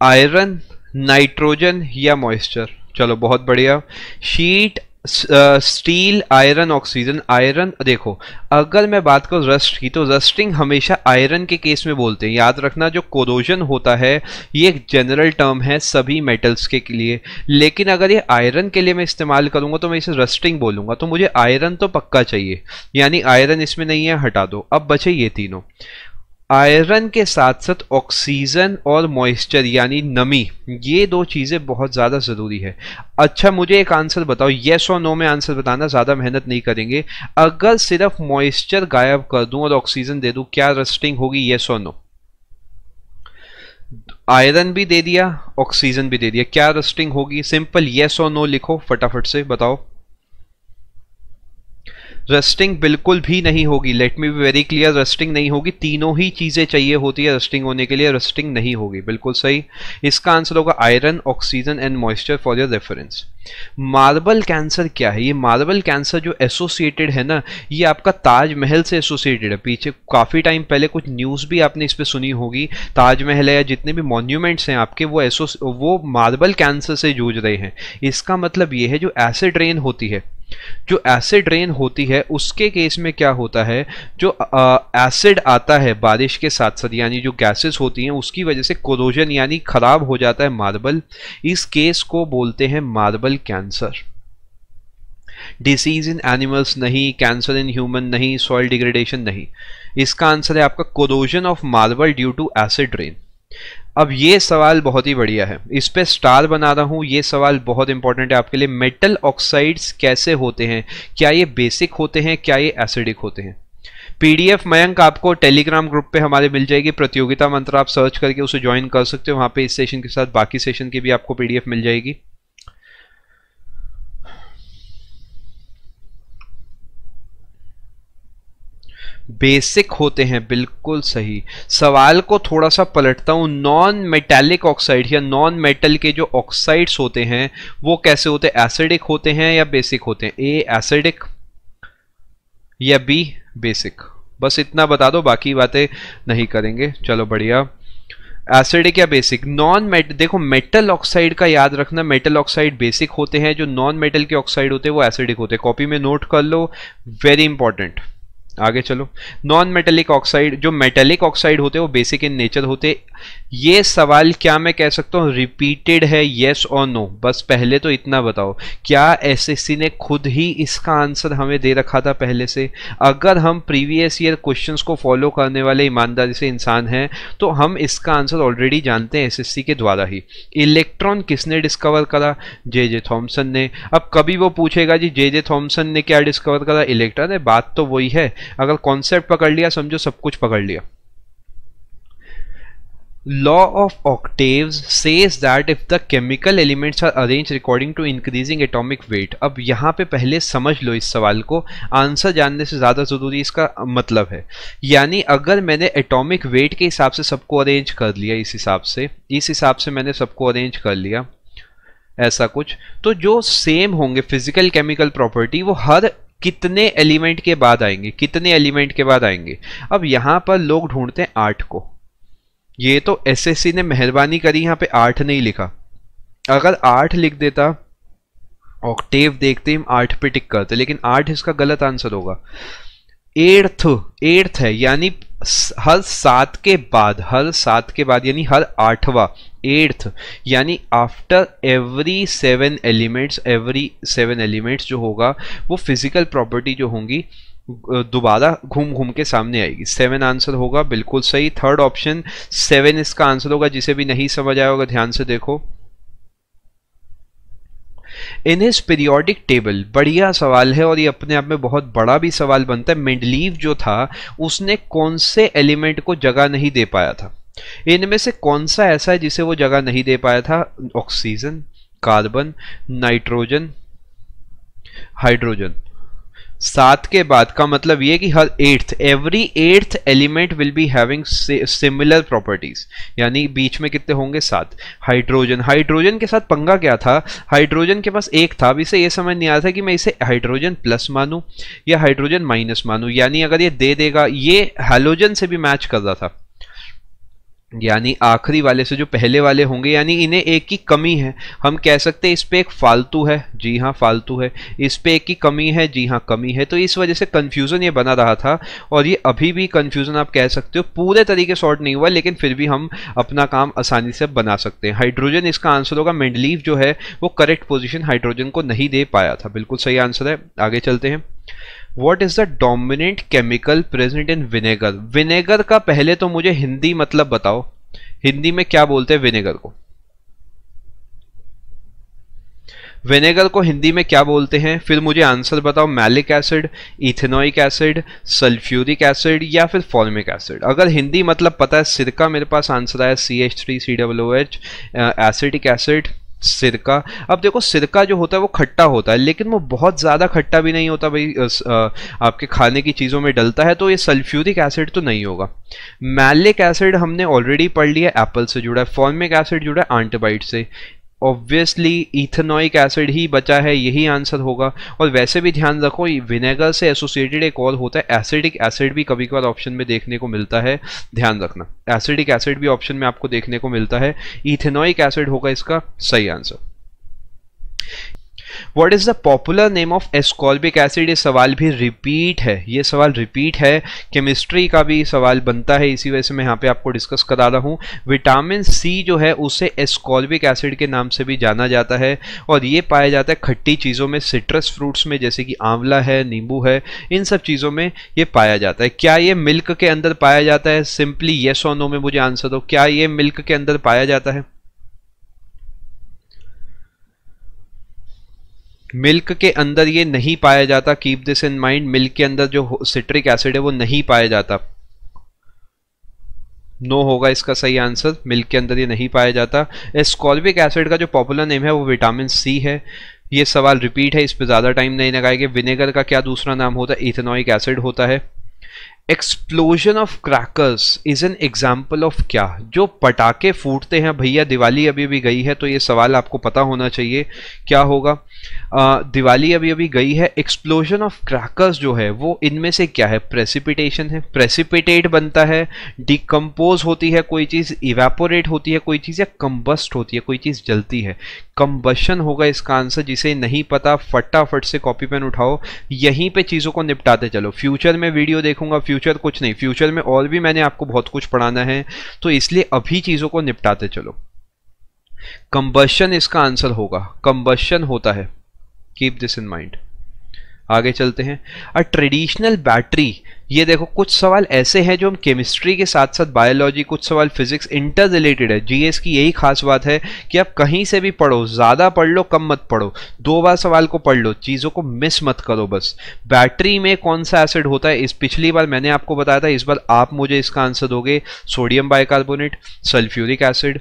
आयरन नाइट्रोजन या मॉइस्चर चलो बहुत बढ़िया sheet steel iron oxygen iron देखो अगर मैं बात करूँ रस्ट की तो रस्टिंग हमेशा आयरन के केस में बोलते हैं याद रखना जो कोरोजन होता है ये एक जनरल टर्म है सभी मेटल्स के लिए लेकिन अगर ये आयरन के लिए मैं इस्तेमाल करूँगा तो मैं इसे रस्टिंग बोलूँगा तो मुझे आयरन तो पक्का चाहिए यानी आयरन इसमें नहीं है हटा दो अब बचे ये तीनों आयरन के साथ साथ ऑक्सीजन और मॉइस्चर यानी नमी ये दो चीज़ें बहुत ज़्यादा ज़रूरी है अच्छा मुझे एक आंसर बताओ येस और नो में आंसर बताना ज़्यादा मेहनत नहीं करेंगे अगर सिर्फ मॉइस्चर गायब कर दूं और ऑक्सीजन दे दूं क्या रस्टिंग होगी येस और नो आयरन भी दे दिया ऑक्सीजन भी दे दिया क्या रस्टिंग होगी सिंपल येस और नो लिखो फटाफट से बताओ रस्टिंग बिल्कुल भी नहीं होगी let me be very clear rusting नहीं होगी तीनों ही चीज़ें चाहिए होती है रस्टिंग होने के लिए रस्टिंग नहीं होगी बिल्कुल सही इसका आंसर होगा iron oxygen and moisture for your reference marble cancer क्या है ये मार्बल कैंसर जो एसोसिएटेड है ना ये आपका ताजमहल से एसोसिएटेड है पीछे काफ़ी टाइम पहले कुछ न्यूज़ भी आपने इस पर सुनी होगी ताजमहल है या जितने भी मॉन्यूमेंट्स हैं आपके वो एसो वो मार्बल कैंसर से जूझ रहे हैं इसका मतलब ये है जो एसिड रेन होती है जो एसिड रेन होती है उसके केस में क्या होता है जो एसिड आता है बारिश के साथ साथ यानी जो गैसेस होती हैं उसकी वजह से कोरोजन यानी खराब हो जाता है मार्बल इस केस को बोलते हैं मार्बल केवल कैंसर डिसीज इन एनिमल्स नहीं कैंसर इन ह्यूमन नहीं सॉइल डिग्रेडेशन नहीं इसका आंसर है आपका corrosion of marble due to acid rain अब ये सवाल बहुत ही बढ़िया है इस पे स्टार बना रहा हूं ये सवाल बहुत इंपॉर्टेंट है आपके लिए मेटल ऑक्साइड्स कैसे होते हैं क्या ये बेसिक होते हैं क्या ये एसिडिक होते हैं पीडीएफ मयंक आपको टेलीग्राम ग्रुप पे हमारे मिल जाएगी प्रतियोगिता मंत्र आप सर्च करके उसे ज्वाइन कर सकते हो वहां पे इस सेशन के साथ बाकी सेशन की भी आपको पीडीएफ मिल जाएगी बेसिक होते हैं बिल्कुल सही सवाल को थोड़ा सा पलटता हूँ नॉन मेटेलिक ऑक्साइड या नॉन मेटल के जो ऑक्साइड्स होते हैं वो कैसे होते हैं एसिडिक होते हैं या बेसिक होते हैं ए एसिडिक या बी बेसिक बस इतना बता दो बाकी बातें नहीं करेंगे चलो बढ़िया एसिडिक या बेसिक नॉन मेट देखो मेटल ऑक्साइड का याद रखना मेटल ऑक्साइड बेसिक होते हैं जो नॉन मेटल के ऑक्साइड होते हैं वो एसिडिक होते हैं कॉपी में नोट कर लो वेरी इंपॉर्टेंट आगे चलो नॉन मेटेलिक ऑक्साइड जो मेटेलिक ऑक्साइड होते हैं वो बेसिक इन नेचर होते ये सवाल क्या मैं कह सकता हूँ रिपीटेड है येस और नो बस पहले तो इतना बताओ क्या एसएससी ने खुद ही इसका आंसर हमें दे रखा था पहले से अगर हम प्रीवियस ईयर क्वेश्चंस को फॉलो करने वाले ईमानदारी से इंसान हैं तो हम इसका आंसर ऑलरेडी जानते हैं सी के द्वारा ही इलेक्ट्रॉन किसने डिस्कवर करा जे जे थॉम्सन ने अब कभी वो पूछेगा जी जे जे थॉम्सन ने क्या डिस्कवर करा इलेक्ट्रॉन है बात तो वही है अगर कॉन्सेप्ट पकड़ लिया समझो सब कुछ पकड़ लिया law of octave says that if the chemical elements are arrange according to increasing atomic weight अब यहाँ पे पहले समझ लो इस सवाल को आंसर जानने से ज़्यादा ज़रूरी इसका मतलब है यानी अगर मैंने एटॉमिक वेट के हिसाब से सबको अरेंज कर लिया इस हिसाब से इस हिसाब से मैंने सबको अरेंज कर लिया ऐसा कुछ तो जो सेम होंगे फिजिकल केमिकल प्रॉपर्टी वो हर कितने एलिमेंट के बाद आएंगे कितने एलिमेंट के बाद आएंगे अब यहां पर लोग ढूंढते हैं आठ को ये तो एसएससी ने मेहरबानी करी यहां पे आठ नहीं लिखा अगर आठ लिख देता ऑक्टेव देखते हम आठ पे टिक करते लेकिन आठ इसका गलत आंसर होगा एर्थ एर्थ है यानी हर सात के बाद हर सात के बाद यानी हर आठवा एट्थ यानी after every seven elements every seven elements जो होगा वो फिजिकल प्रॉपर्टी जो होंगी दोबारा घूम घूम के सामने आएगी सेवन आंसर होगा बिल्कुल सही थर्ड ऑप्शन सेवन इसका आंसर होगा जिसे भी नहीं समझ आया होगा ध्यान से देखो इन इस पीरियोडिक टेबल बढ़िया सवाल है और ये अपने आप में बहुत बड़ा भी सवाल बनता है मेंडलीव जो था उसने कौन से एलिमेंट को जगह नहीं दे पाया था इनमें से कौन सा ऐसा है जिसे वो जगह नहीं दे पाया था ऑक्सीजन कार्बन नाइट्रोजन हाइड्रोजन सात के बाद का मतलब ये कि हर eighth every eighth element will be having similar properties यानी बीच में कितने होंगे सात हाइड्रोजन हाइड्रोजन के साथ पंगा क्या था हाइड्रोजन के पास एक था अभी से ये समझ नहीं आया था कि मैं इसे हाइड्रोजन प्लस मानूं या हाइड्रोजन माइनस मानूं यानी अगर ये दे देगा ये हेलोजन से भी मैच कर रहा था यानी आखिरी वाले से जो पहले वाले होंगे यानी इन्हें एक की कमी है हम कह सकते हैं इस पर एक फालतू है जी हाँ फालतू है इस पर एक की कमी है जी हाँ कमी है तो इस वजह से कन्फ्यूज़न ये बना रहा था और ये अभी भी कन्फ्यूज़न आप कह सकते हो पूरे तरीके सॉर्ट नहीं हुआ लेकिन फिर भी हम अपना काम आसानी से बना सकते हैं हाइड्रोजन इसका आंसर होगा मेंडलीव जो है वो करेक्ट पोजिशन हाइड्रोजन को नहीं दे पाया था बिल्कुल सही आंसर है आगे चलते हैं what is the dominant chemical present in vinegar vinegar का पहले तो मुझे हिंदी मतलब बताओ हिंदी में क्या बोलते हैं विनेगर को विनेगर को हिंदी में क्या बोलते हैं फिर मुझे आंसर बताओ malic acid ethanoic acid sulphuric acid या फिर फॉर्मिक एसिड अगर हिंदी मतलब पता है सिरका मेरे पास आंसर आया C H three C W H acidic acid सिरका अब देखो सिरका जो होता है वो खट्टा होता है लेकिन वो बहुत ज़्यादा खट्टा भी नहीं होता भाई आपके खाने की चीज़ों में डलता है तो ये सल्फ्यूरिक एसिड तो नहीं होगा मैलिक एसिड हमने ऑलरेडी पढ़ लिया एप्पल से जुड़ा है फॉर्मिक एसिड जुड़ा है आंटबाइट से ऑब्वियसली इथेनोइक एसिड ही बचा है यही आंसर होगा और वैसे भी ध्यान रखो विनेगर से एसोसिएटेड एक और होता है एसिडिक एसिड भी कभी कभार ऑप्शन में देखने को मिलता है ध्यान रखना एसिडिक एसिड भी ऑप्शन में आपको देखने को मिलता है इथेनोइक एसिड होगा इसका सही answer what is the popular name of ascorbic acid ये सवाल भी रिपीट है ये सवाल रिपीट है केमिस्ट्री का भी सवाल बनता है इसी वजह से मैं यहाँ पे आपको डिस्कस करा रहा हूँ विटामिन सी जो है उसे एस्कॉल्बिक एसिड के नाम से भी जाना जाता है और ये पाया जाता है खट्टी चीज़ों में सिट्रस फ्रूट्स में जैसे कि आंवला है नींबू है इन सब चीज़ों में ये पाया जाता है क्या ये मिल्क के अंदर पाया जाता है सिंपली येस और नो में मुझे आंसर दो क्या ये मिल्क के अंदर पाया जाता है मिल्क के अंदर ये नहीं पाया जाता keep this in mind milk के अंदर जो सिट्रिक एसिड है वो नहीं पाया जाता नो no होगा इसका सही आंसर मिल्क के अंदर ये नहीं पाया जाता एस्कॉर्बिक एसिड का जो पॉपुलर नेम है वो विटामिन सी है ये सवाल रिपीट है इस पर ज़्यादा टाइम नहीं लगाएंगे विनेगर का क्या दूसरा नाम होता है इथेनॉइक एसिड होता है explosion of crackers is an example of क्या जो पटाखे फूटते हैं भैया दिवाली अभी अभी गई है तो ये सवाल आपको पता होना चाहिए क्या होगा आ, दिवाली अभी अभी गई है एक्सप्लोजन ऑफ क्रैकर्स जो है वो इनमें से क्या है प्रेसिपिटेशन है प्रेसिपिटेट बनता है डिकम्पोज होती है कोई चीज़ इवेपोरेट होती है कोई चीज़ या कम्बस्ट होती है कोई चीज़ जलती है कम्बशन होगा इसका आंसर जिसे नहीं पता फटाफट से कॉपी पेन उठाओ यहीं पे चीज़ों को निपटाते चलो फ्यूचर में वीडियो देखूंगा फ्यूचर कुछ नहीं फ्यूचर में और भी मैंने आपको बहुत कुछ पढ़ाना है तो इसलिए अभी चीज़ों को निपटाते चलो कंबशन इसका आंसर होगा कंबशन होता है कीप दिस इन माइंड आगे चलते हैं अ ट्रेडिशनल बैटरी ये देखो कुछ सवाल ऐसे हैं जो हम केमिस्ट्री के साथ साथ बायोलॉजी कुछ सवाल फिजिक्स इंटर रिलेटेड है जीएस की यही खास बात है कि आप कहीं से भी पढ़ो ज़्यादा पढ़ लो कम मत पढ़ो दो बार सवाल को पढ़ लो चीज़ों को मिस मत करो बस बैटरी में कौन सा एसिड होता है इस पिछली बार मैंने आपको बताया था इस बार आप मुझे इसका आंसर दोगे sodium bicarbonate sulphuric acid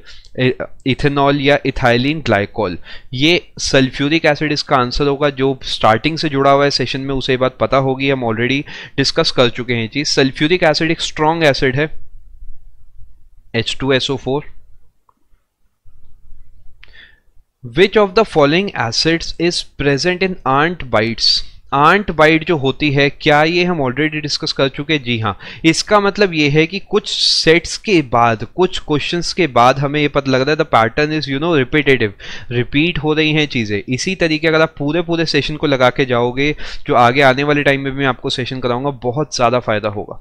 ethanol या इथाइलिन ग्लाइकॉल ये सल्फ्यूरिक एसिड इसका आंसर होगा जो स्टार्टिंग से जुड़ा हुआ है सेशन में उसे बात पता होगी हम ऑलरेडी डिस्कस कर चुके हैं चीज सल्फ्यूरिक एसिड एक स्ट्रॉन्ग एसिड है H2SO4 Which of the following acids is present in ant bites? Ant bite जो होती है क्या ये हम ऑलरेडी डिस्कस कर चुके हैं जी हाँ इसका मतलब ये है कि कुछ सेट्स के बाद कुछ क्वेश्चंस के बाद हमें ये पता लग रहा है the pattern is you know repetitive repeat हो रही हैं चीज़ें इसी तरीके अगर आप पूरे पूरे सेशन को लगा के जाओगे जो आगे आने वाले टाइम में भी मैं आपको सेशन कराऊंगा बहुत ज़्यादा फ़ायदा होगा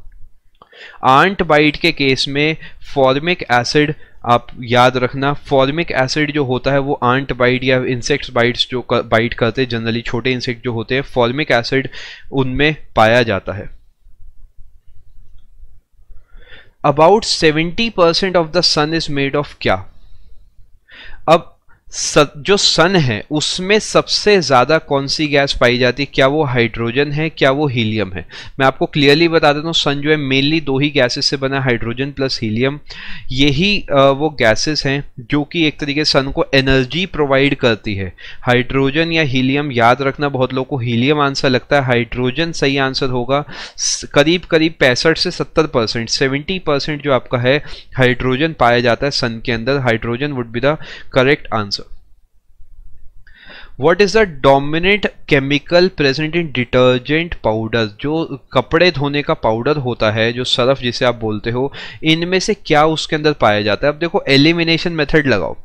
आंट बाइट के केस में फॉर्मिक एसिड आप याद रखना फॉर्मिक एसिड जो होता है वो आंट बाइट या इंसेक्ट्स बाइट्स जो कर, बाइट करते हैं जनरली छोटे इंसेक्ट जो होते हैं फॉर्मिक एसिड उनमें पाया जाता है about 70% percent of the sun is made of क्या जो सन है उसमें सबसे ज़्यादा कौन सी गैस पाई जाती है क्या वो हाइड्रोजन है क्या वो हीलियम है मैं आपको क्लियरली बता देता हूँ सन जो है मेनली दो ही गैसेस से बना हाइड्रोजन प्लस हीलियम यही वो गैसेस हैं जो कि एक तरीके से सन को एनर्जी प्रोवाइड करती है हाइड्रोजन या हीलियम याद रखना बहुत लोगों को हीलियम आंसर लगता है हाइड्रोजन सही आंसर होगा करीब करीब पैंसठ से सत्तर परसेंट सेवेंटी परसेंट जो आपका है हाइड्रोजन पाया जाता है सन के अंदर hydrogen would be the correct answer what is the dominant chemical present in detergent powder जो कपड़े धोने का पाउडर होता है जो सरफ जिसे आप बोलते हो इनमें से क्या उसके अंदर पाया जाता है अब देखो एलिमिनेशन मेथड लगाओ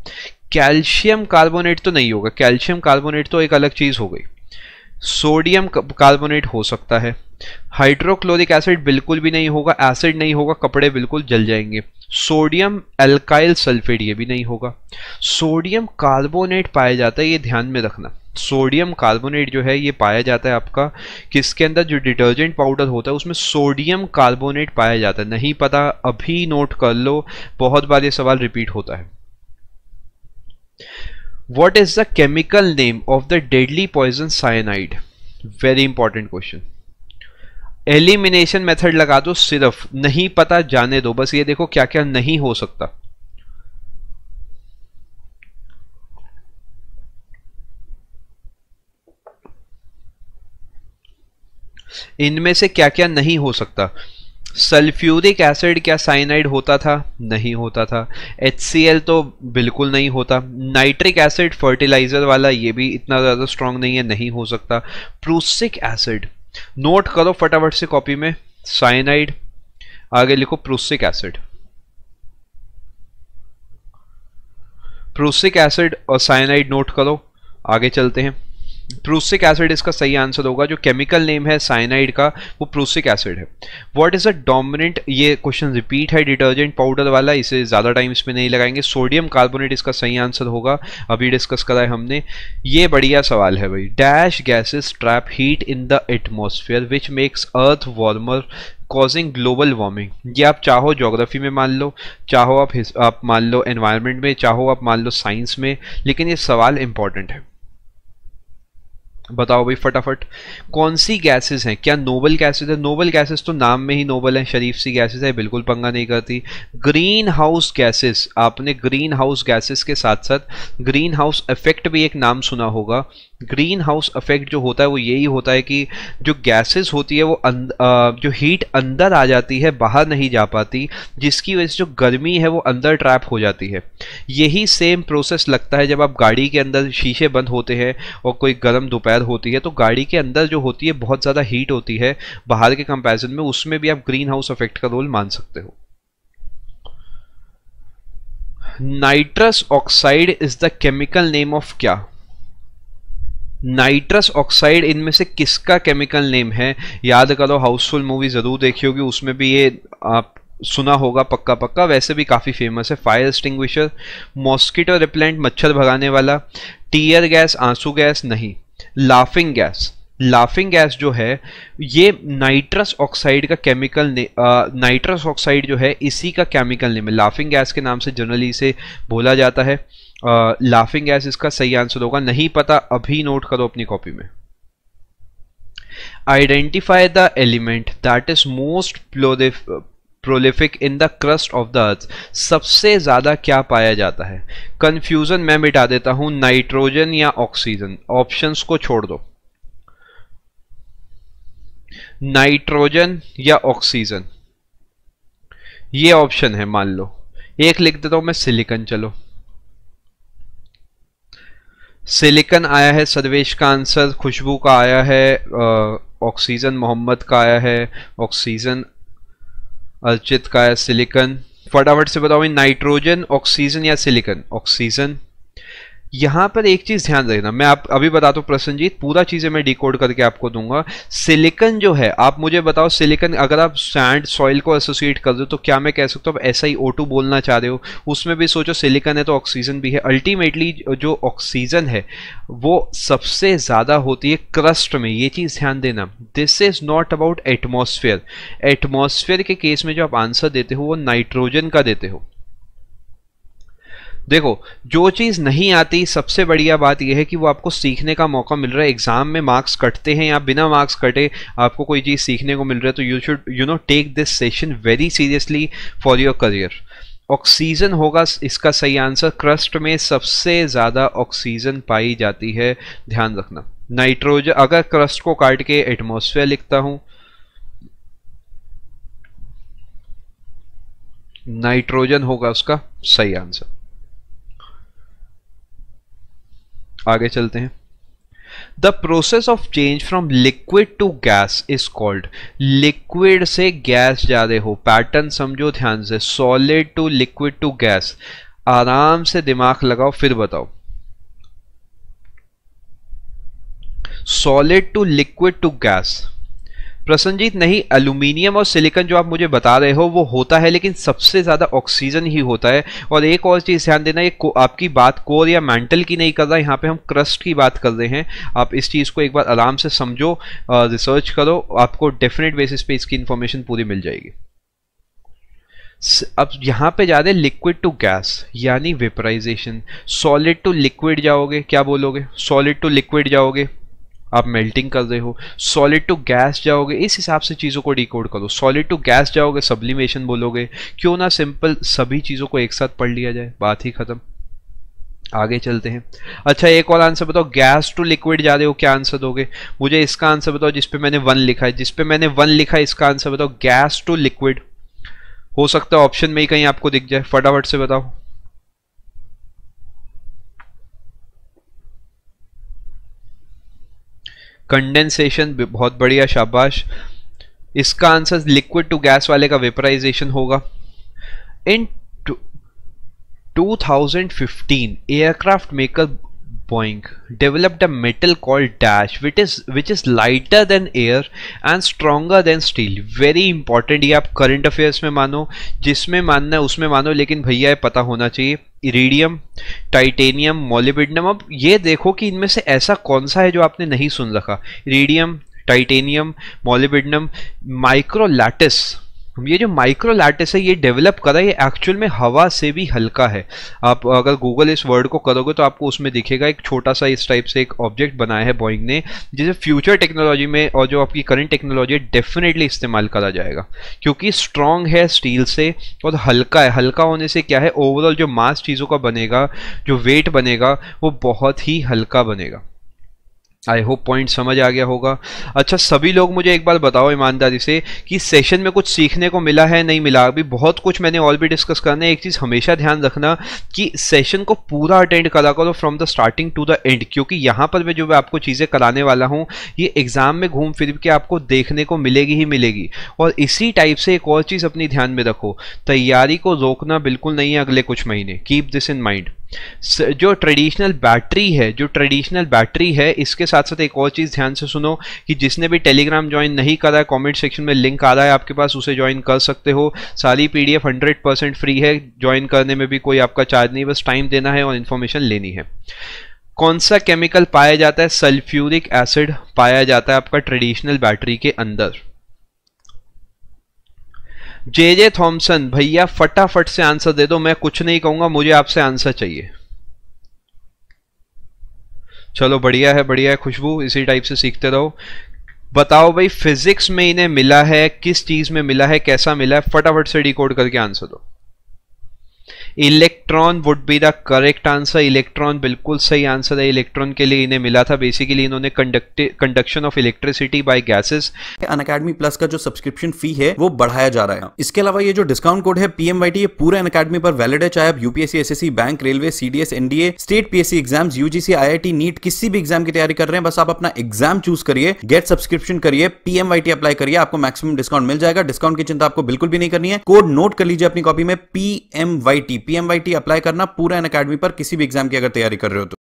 कैल्शियम कार्बोनेट तो नहीं होगा कैल्शियम कार्बोनेट तो एक अलग चीज़ हो गई सोडियम कार्बोनेट हो सकता है हाइड्रोक्लोरिक एसिड बिल्कुल भी नहीं होगा एसिड नहीं होगा कपड़े बिल्कुल जल जाएंगे सोडियम एल्काइल सल्फेट ये भी नहीं होगा सोडियम कार्बोनेट पाया जाता है ये ध्यान में रखना सोडियम कार्बोनेट जो है ये पाया जाता है आपका किसके अंदर जो डिटर्जेंट पाउडर होता है उसमें सोडियम कार्बोनेट पाया जाता है नहीं पता अभी नोट कर लो बहुत बार ये सवाल रिपीट होता है what is the chemical name of the deadly poison cyanide very important question elimination method लगा दो सिर्फ नहीं पता जाने दो बस ये देखो क्या क्या नहीं हो सकता इनमें से क्या क्या नहीं हो सकता सल्फ्यूरिक एसिड क्या साइनाइड होता था नहीं होता था एच तो बिल्कुल नहीं होता नाइट्रिक एसिड फर्टिलाइजर वाला ये भी इतना ज़्यादा स्ट्रांग नहीं है नहीं हो सकता प्रूसिक एसिड नोट करो फटाफट से कॉपी में साइनाइड आगे लिखो प्रोसिक एसिड प्रोसिक एसिड और साइनाइड नोट करो आगे चलते हैं प्रोसिक एसिड इसका सही आंसर होगा जो केमिकल नेम है साइनाइड का वो प्रोसिक एसिड है व्हाट इज़ अ डोमिनेंट ये क्वेश्चन रिपीट है डिटर्जेंट पाउडर वाला इसे ज़्यादा टाइम इसमें नहीं लगाएंगे सोडियम कार्बोनेट इसका सही आंसर होगा अभी डिस्कस करा है हमने ये बढ़िया सवाल है भाई dash gases trap heat in the atmosphere which makes earth warmer causing global warming ये आप चाहो जोग्राफी में मान लो चाहो आप आप मान लो एनवायरमेंट में चाहो आप मान लो साइंस में लेकिन ये सवाल इंपॉर्टेंट है बताओ भाई फटाफट कौन सी गैसेस हैं क्या नोबल गैसेस है नोबल गैसेस तो नाम में ही नोबल है शरीफ सी गैसेस है बिल्कुल पंगा नहीं करती ग्रीन हाउस गैसेस आपने ग्रीन हाउस गैसेस के साथ साथ ग्रीन हाउस इफेक्ट भी एक नाम सुना होगा ग्रीन हाउस इफेक्ट जो होता है वो यही होता है कि जो गैसेस होती है वो अंद, आ, जो हीट अंदर आ जाती है बाहर नहीं जा पाती जिसकी वजह से जो गर्मी है वो अंदर ट्रैप हो जाती है यही सेम प्रोसेस लगता है जब आप गाड़ी के अंदर शीशे बंद होते हैं और कोई गर्म दोपहर होती है तो गाड़ी के अंदर जो होती है बहुत ज़्यादा हीट होती है बाहर के कंपेरिजन में उसमें भी आप ग्रीन हाउस इफेक्ट का रोल मान सकते हो nitrous oxide is the chemical name of क्या नाइट्रस ऑक्साइड इनमें से किसका केमिकल नेम है याद करो हाउसफुल मूवी ज़रूर देखी होगी उसमें भी ये आप सुना होगा पक्का पक्का वैसे भी काफ़ी फेमस है फायर एक्सटिंग्विशर मॉस्किटो रिपेलेंट मच्छर भगाने वाला टीयर गैस आंसू गैस नहीं लाफिंग गैस लाफिंग गैस जो है ये नाइट्रस ऑक्साइड का केमिकल ने नाइट्रस ऑक्साइड जो है इसी का केमिकल नेम है लाफिंग गैस के नाम से जनरली इसे बोला जाता है लाफिंग गैस इसका सही आंसर होगा नहीं पता अभी नोट करो अपनी कॉपी में identify the element that is most prolific in the crust of the earth सबसे ज़्यादा क्या पाया जाता है कंफ्यूजन मैं मिटा देता हूं नाइट्रोजन या ऑक्सीजन ऑप्शंस को छोड़ दो नाइट्रोजन या ऑक्सीजन ये ऑप्शन है मान लो एक लिख देता हूं मैं सिलिकन चलो सिलिकन आया है सदवेश का आंसर खुशबू का आया है ऑक्सीजन मोहम्मद का आया है ऑक्सीजन अर्चित का आया सिलिकन फटाफट से बताओ नाइट्रोजन ऑक्सीजन या सिलिकन ऑक्सीजन यहाँ पर एक चीज़ ध्यान रखना मैं आप अभी बता दूँ प्रसन्नजीत पूरा चीज़ें मैं डिकोड करके आपको दूंगा सिलिकन जो है आप मुझे बताओ सिलिकन अगर आप सैंड सॉइल को एसोसिएट कर दो तो क्या मैं कह सकता हूँ आप ऐसा ही ओ बोलना चाह रहे हो उसमें भी सोचो सिलिकन है तो ऑक्सीजन भी है अल्टीमेटली जो ऑक्सीजन है वो सबसे ज़्यादा होती है क्रस्ट में ये चीज़ ध्यान देना this is not about atmosphere atmosphere के केस में जो आप आंसर देते हो वो नाइट्रोजन का देते हो देखो जो चीज़ नहीं आती सबसे बढ़िया बात यह है कि वो आपको सीखने का मौका मिल रहा है एग्जाम में मार्क्स कटते हैं या बिना मार्क्स कटे आपको कोई चीज़ सीखने को मिल रहा है तो you should you know take this session very seriously for your career oxygen होगा इसका सही आंसर क्रस्ट में सबसे ज़्यादा ऑक्सीजन पाई जाती है ध्यान रखना नाइट्रोजन अगर क्रस्ट को काट के एटमोसफेयर लिखता हूँ नाइट्रोजन होगा उसका सही आंसर आगे चलते हैं the process of change from liquid to gas is called liquid से गैस ज़्यादा हो पैटर्न समझो ध्यान से solid to liquid to gas आराम से दिमाग लगाओ फिर बताओ solid to liquid to gas Prasenjit नहीं एल्यूमिनियम और सिलिकॉन जो आप मुझे बता रहे हो वो होता है लेकिन सबसे ज़्यादा ऑक्सीजन ही होता है और एक और चीज़ ध्यान देना ये आपकी बात कोर या मेंटल की नहीं कर रहा यहाँ पे हम क्रस्ट की बात कर रहे हैं आप इस चीज़ को एक बार आराम से समझो रिसर्च करो आपको डेफिनेट बेसिस पे इसकी इन्फॉर्मेशन पूरी मिल जाएगी अब यहाँ पे जा रहे लिक्विड टू गैस यानी वेपराइजेशन सॉलिड टू लिक्विड जाओगे क्या बोलोगे सॉलिड टू लिक्विड जाओगे आप मेल्टिंग कर रहे हो सॉलिड टू गैस जाओगे इस हिसाब से चीज़ों को डिकोड करो सॉलिड टू गैस जाओगे सब्लिमेशन बोलोगे क्यों ना सिंपल सभी चीज़ों को एक साथ पढ़ लिया जाए बात ही ख़त्म आगे चलते हैं अच्छा एक और आंसर बताओ गैस टू लिक्विड जा रहे हो क्या आंसर दोगे मुझे इसका आंसर बताओ जिसपे मैंने वन लिखा है जिसपे मैंने वन लिखा है इसका आंसर बताओ गैस टू लिक्विड हो सकता है ऑप्शन में ही कहीं आपको दिख जाए फटाफट से बताओ कंडेंसेशन बहुत बढ़िया शाबाश इसका आंसर लिक्विड टू गैस वाले का वेपराइजेशन होगा in 2015 aircraft maker Boeing developed a metal called dash which is which is lighter than air and stronger than steel very important ये आप current affairs में मानो जिसमें मानना है उसमें मानो लेकिन भैया ये पता होना चाहिए इरीडियम टाइटेनियम मोलिबिडनम अब ये देखो कि इनमें से ऐसा कौन सा है जो आपने नहीं सुन रखा इरीडियम टाइटेनियम मोलिबिडनम माइक्रोलैटिस ये जो माइक्रो लैटिस है ये डेवलप करा है ये एक्चुअल में हवा से भी हल्का है आप अगर गूगल इस वर्ड को करोगे तो आपको उसमें दिखेगा एक छोटा सा इस टाइप से एक ऑब्जेक्ट बनाया है बॉइंग ने जिसे फ्यूचर टेक्नोलॉजी में और जो आपकी करंट टेक्नोलॉजी है डेफिनेटली इस्तेमाल करा जाएगा क्योंकि स्ट्रांग है स्टील से और हल्का है हल्का होने से क्या है ओवरऑल जो मास चीज़ों का बनेगा जो वेट बनेगा वो बहुत ही हल्का बनेगा आई होप पॉइंट समझ आ गया होगा अच्छा सभी लोग मुझे एक बार बताओ ईमानदारी से कि सेशन में कुछ सीखने को मिला है नहीं मिला अभी बहुत कुछ मैंने और भी डिस्कस करना है एक चीज़ हमेशा ध्यान रखना कि सेशन को पूरा अटेंड करा करो from the starting to the end क्योंकि यहाँ पर मैं जो मैं आपको चीज़ें कराने वाला हूँ ये एग्ज़ाम में घूम फिर के आपको देखने को मिलेगी ही मिलेगी और इसी टाइप से एक और चीज़ अपनी ध्यान में रखो तैयारी को रोकना बिल्कुल नहीं है अगले कुछ महीने कीप दिस इन माइंड जो ट्रेडिशनल बैटरी है जो ट्रेडिशनल बैटरी है इसके साथ साथ एक और चीज़ ध्यान से सुनो कि जिसने भी टेलीग्राम ज्वाइन नहीं करा है कमेंट सेक्शन में लिंक आ रहा है आपके पास उसे ज्वाइन कर सकते हो सारी पीडीएफ 100 परसेंट फ्री है ज्वाइन करने में भी कोई आपका चार्ज नहीं बस टाइम देना है और इन्फॉर्मेशन लेनी है कौन सा केमिकल पाया जाता है सल्फ्यूरिक एसिड पाया जाता है आपका ट्रेडिशनल बैटरी के अंदर जे जे थॉम्सन भैया फटाफट से आंसर दे दो मैं कुछ नहीं कहूंगा मुझे आपसे आंसर चाहिए चलो बढ़िया है बढ़िया है खुशबू इसी टाइप से सीखते रहो बताओ भाई फिजिक्स में इन्हें मिला है किस चीज में मिला है कैसा मिला है फटाफट से डिकोड करके आंसर दो electron would be the correct answer electron बिल्कुल सही आंसर है इलेक्ट्रॉन के लिए इन्हें मिला था बेसिकली इन्होंने conduction of electricity by gases Unacademy plus का जो सब्सक्रिप्शन फी है वो बढ़ाया जा रहा है इसके अलावा ये जो डिस्काउंट कोड है पीएमवाईटी ये पूरे अन अकेडमी पर वैलिड है चाहे आप UPSC S bank railway CDS NDA state PSC exam UGC I NEET किसी भी एग्जाम की तैयारी कर रहे हैं बस आप अपना एग्जाम चूज करिए गेट सब्सक्रिप्शन करिए पीएमवाईटी अप्लाई करिए आपको मैक्सिमम डिस्काउंट मिल जाएगा डिस्काउंट की चिंता आपको बिल्कुल भी नहीं करनी है कोड नोट कर लीजिए अपनी कॉपी में पीएमवाईटी पीएमवाईटी अप्लाई करना पूरा एन अकेडमी पर किसी भी एग्जाम की अगर तैयारी कर रहे हो तो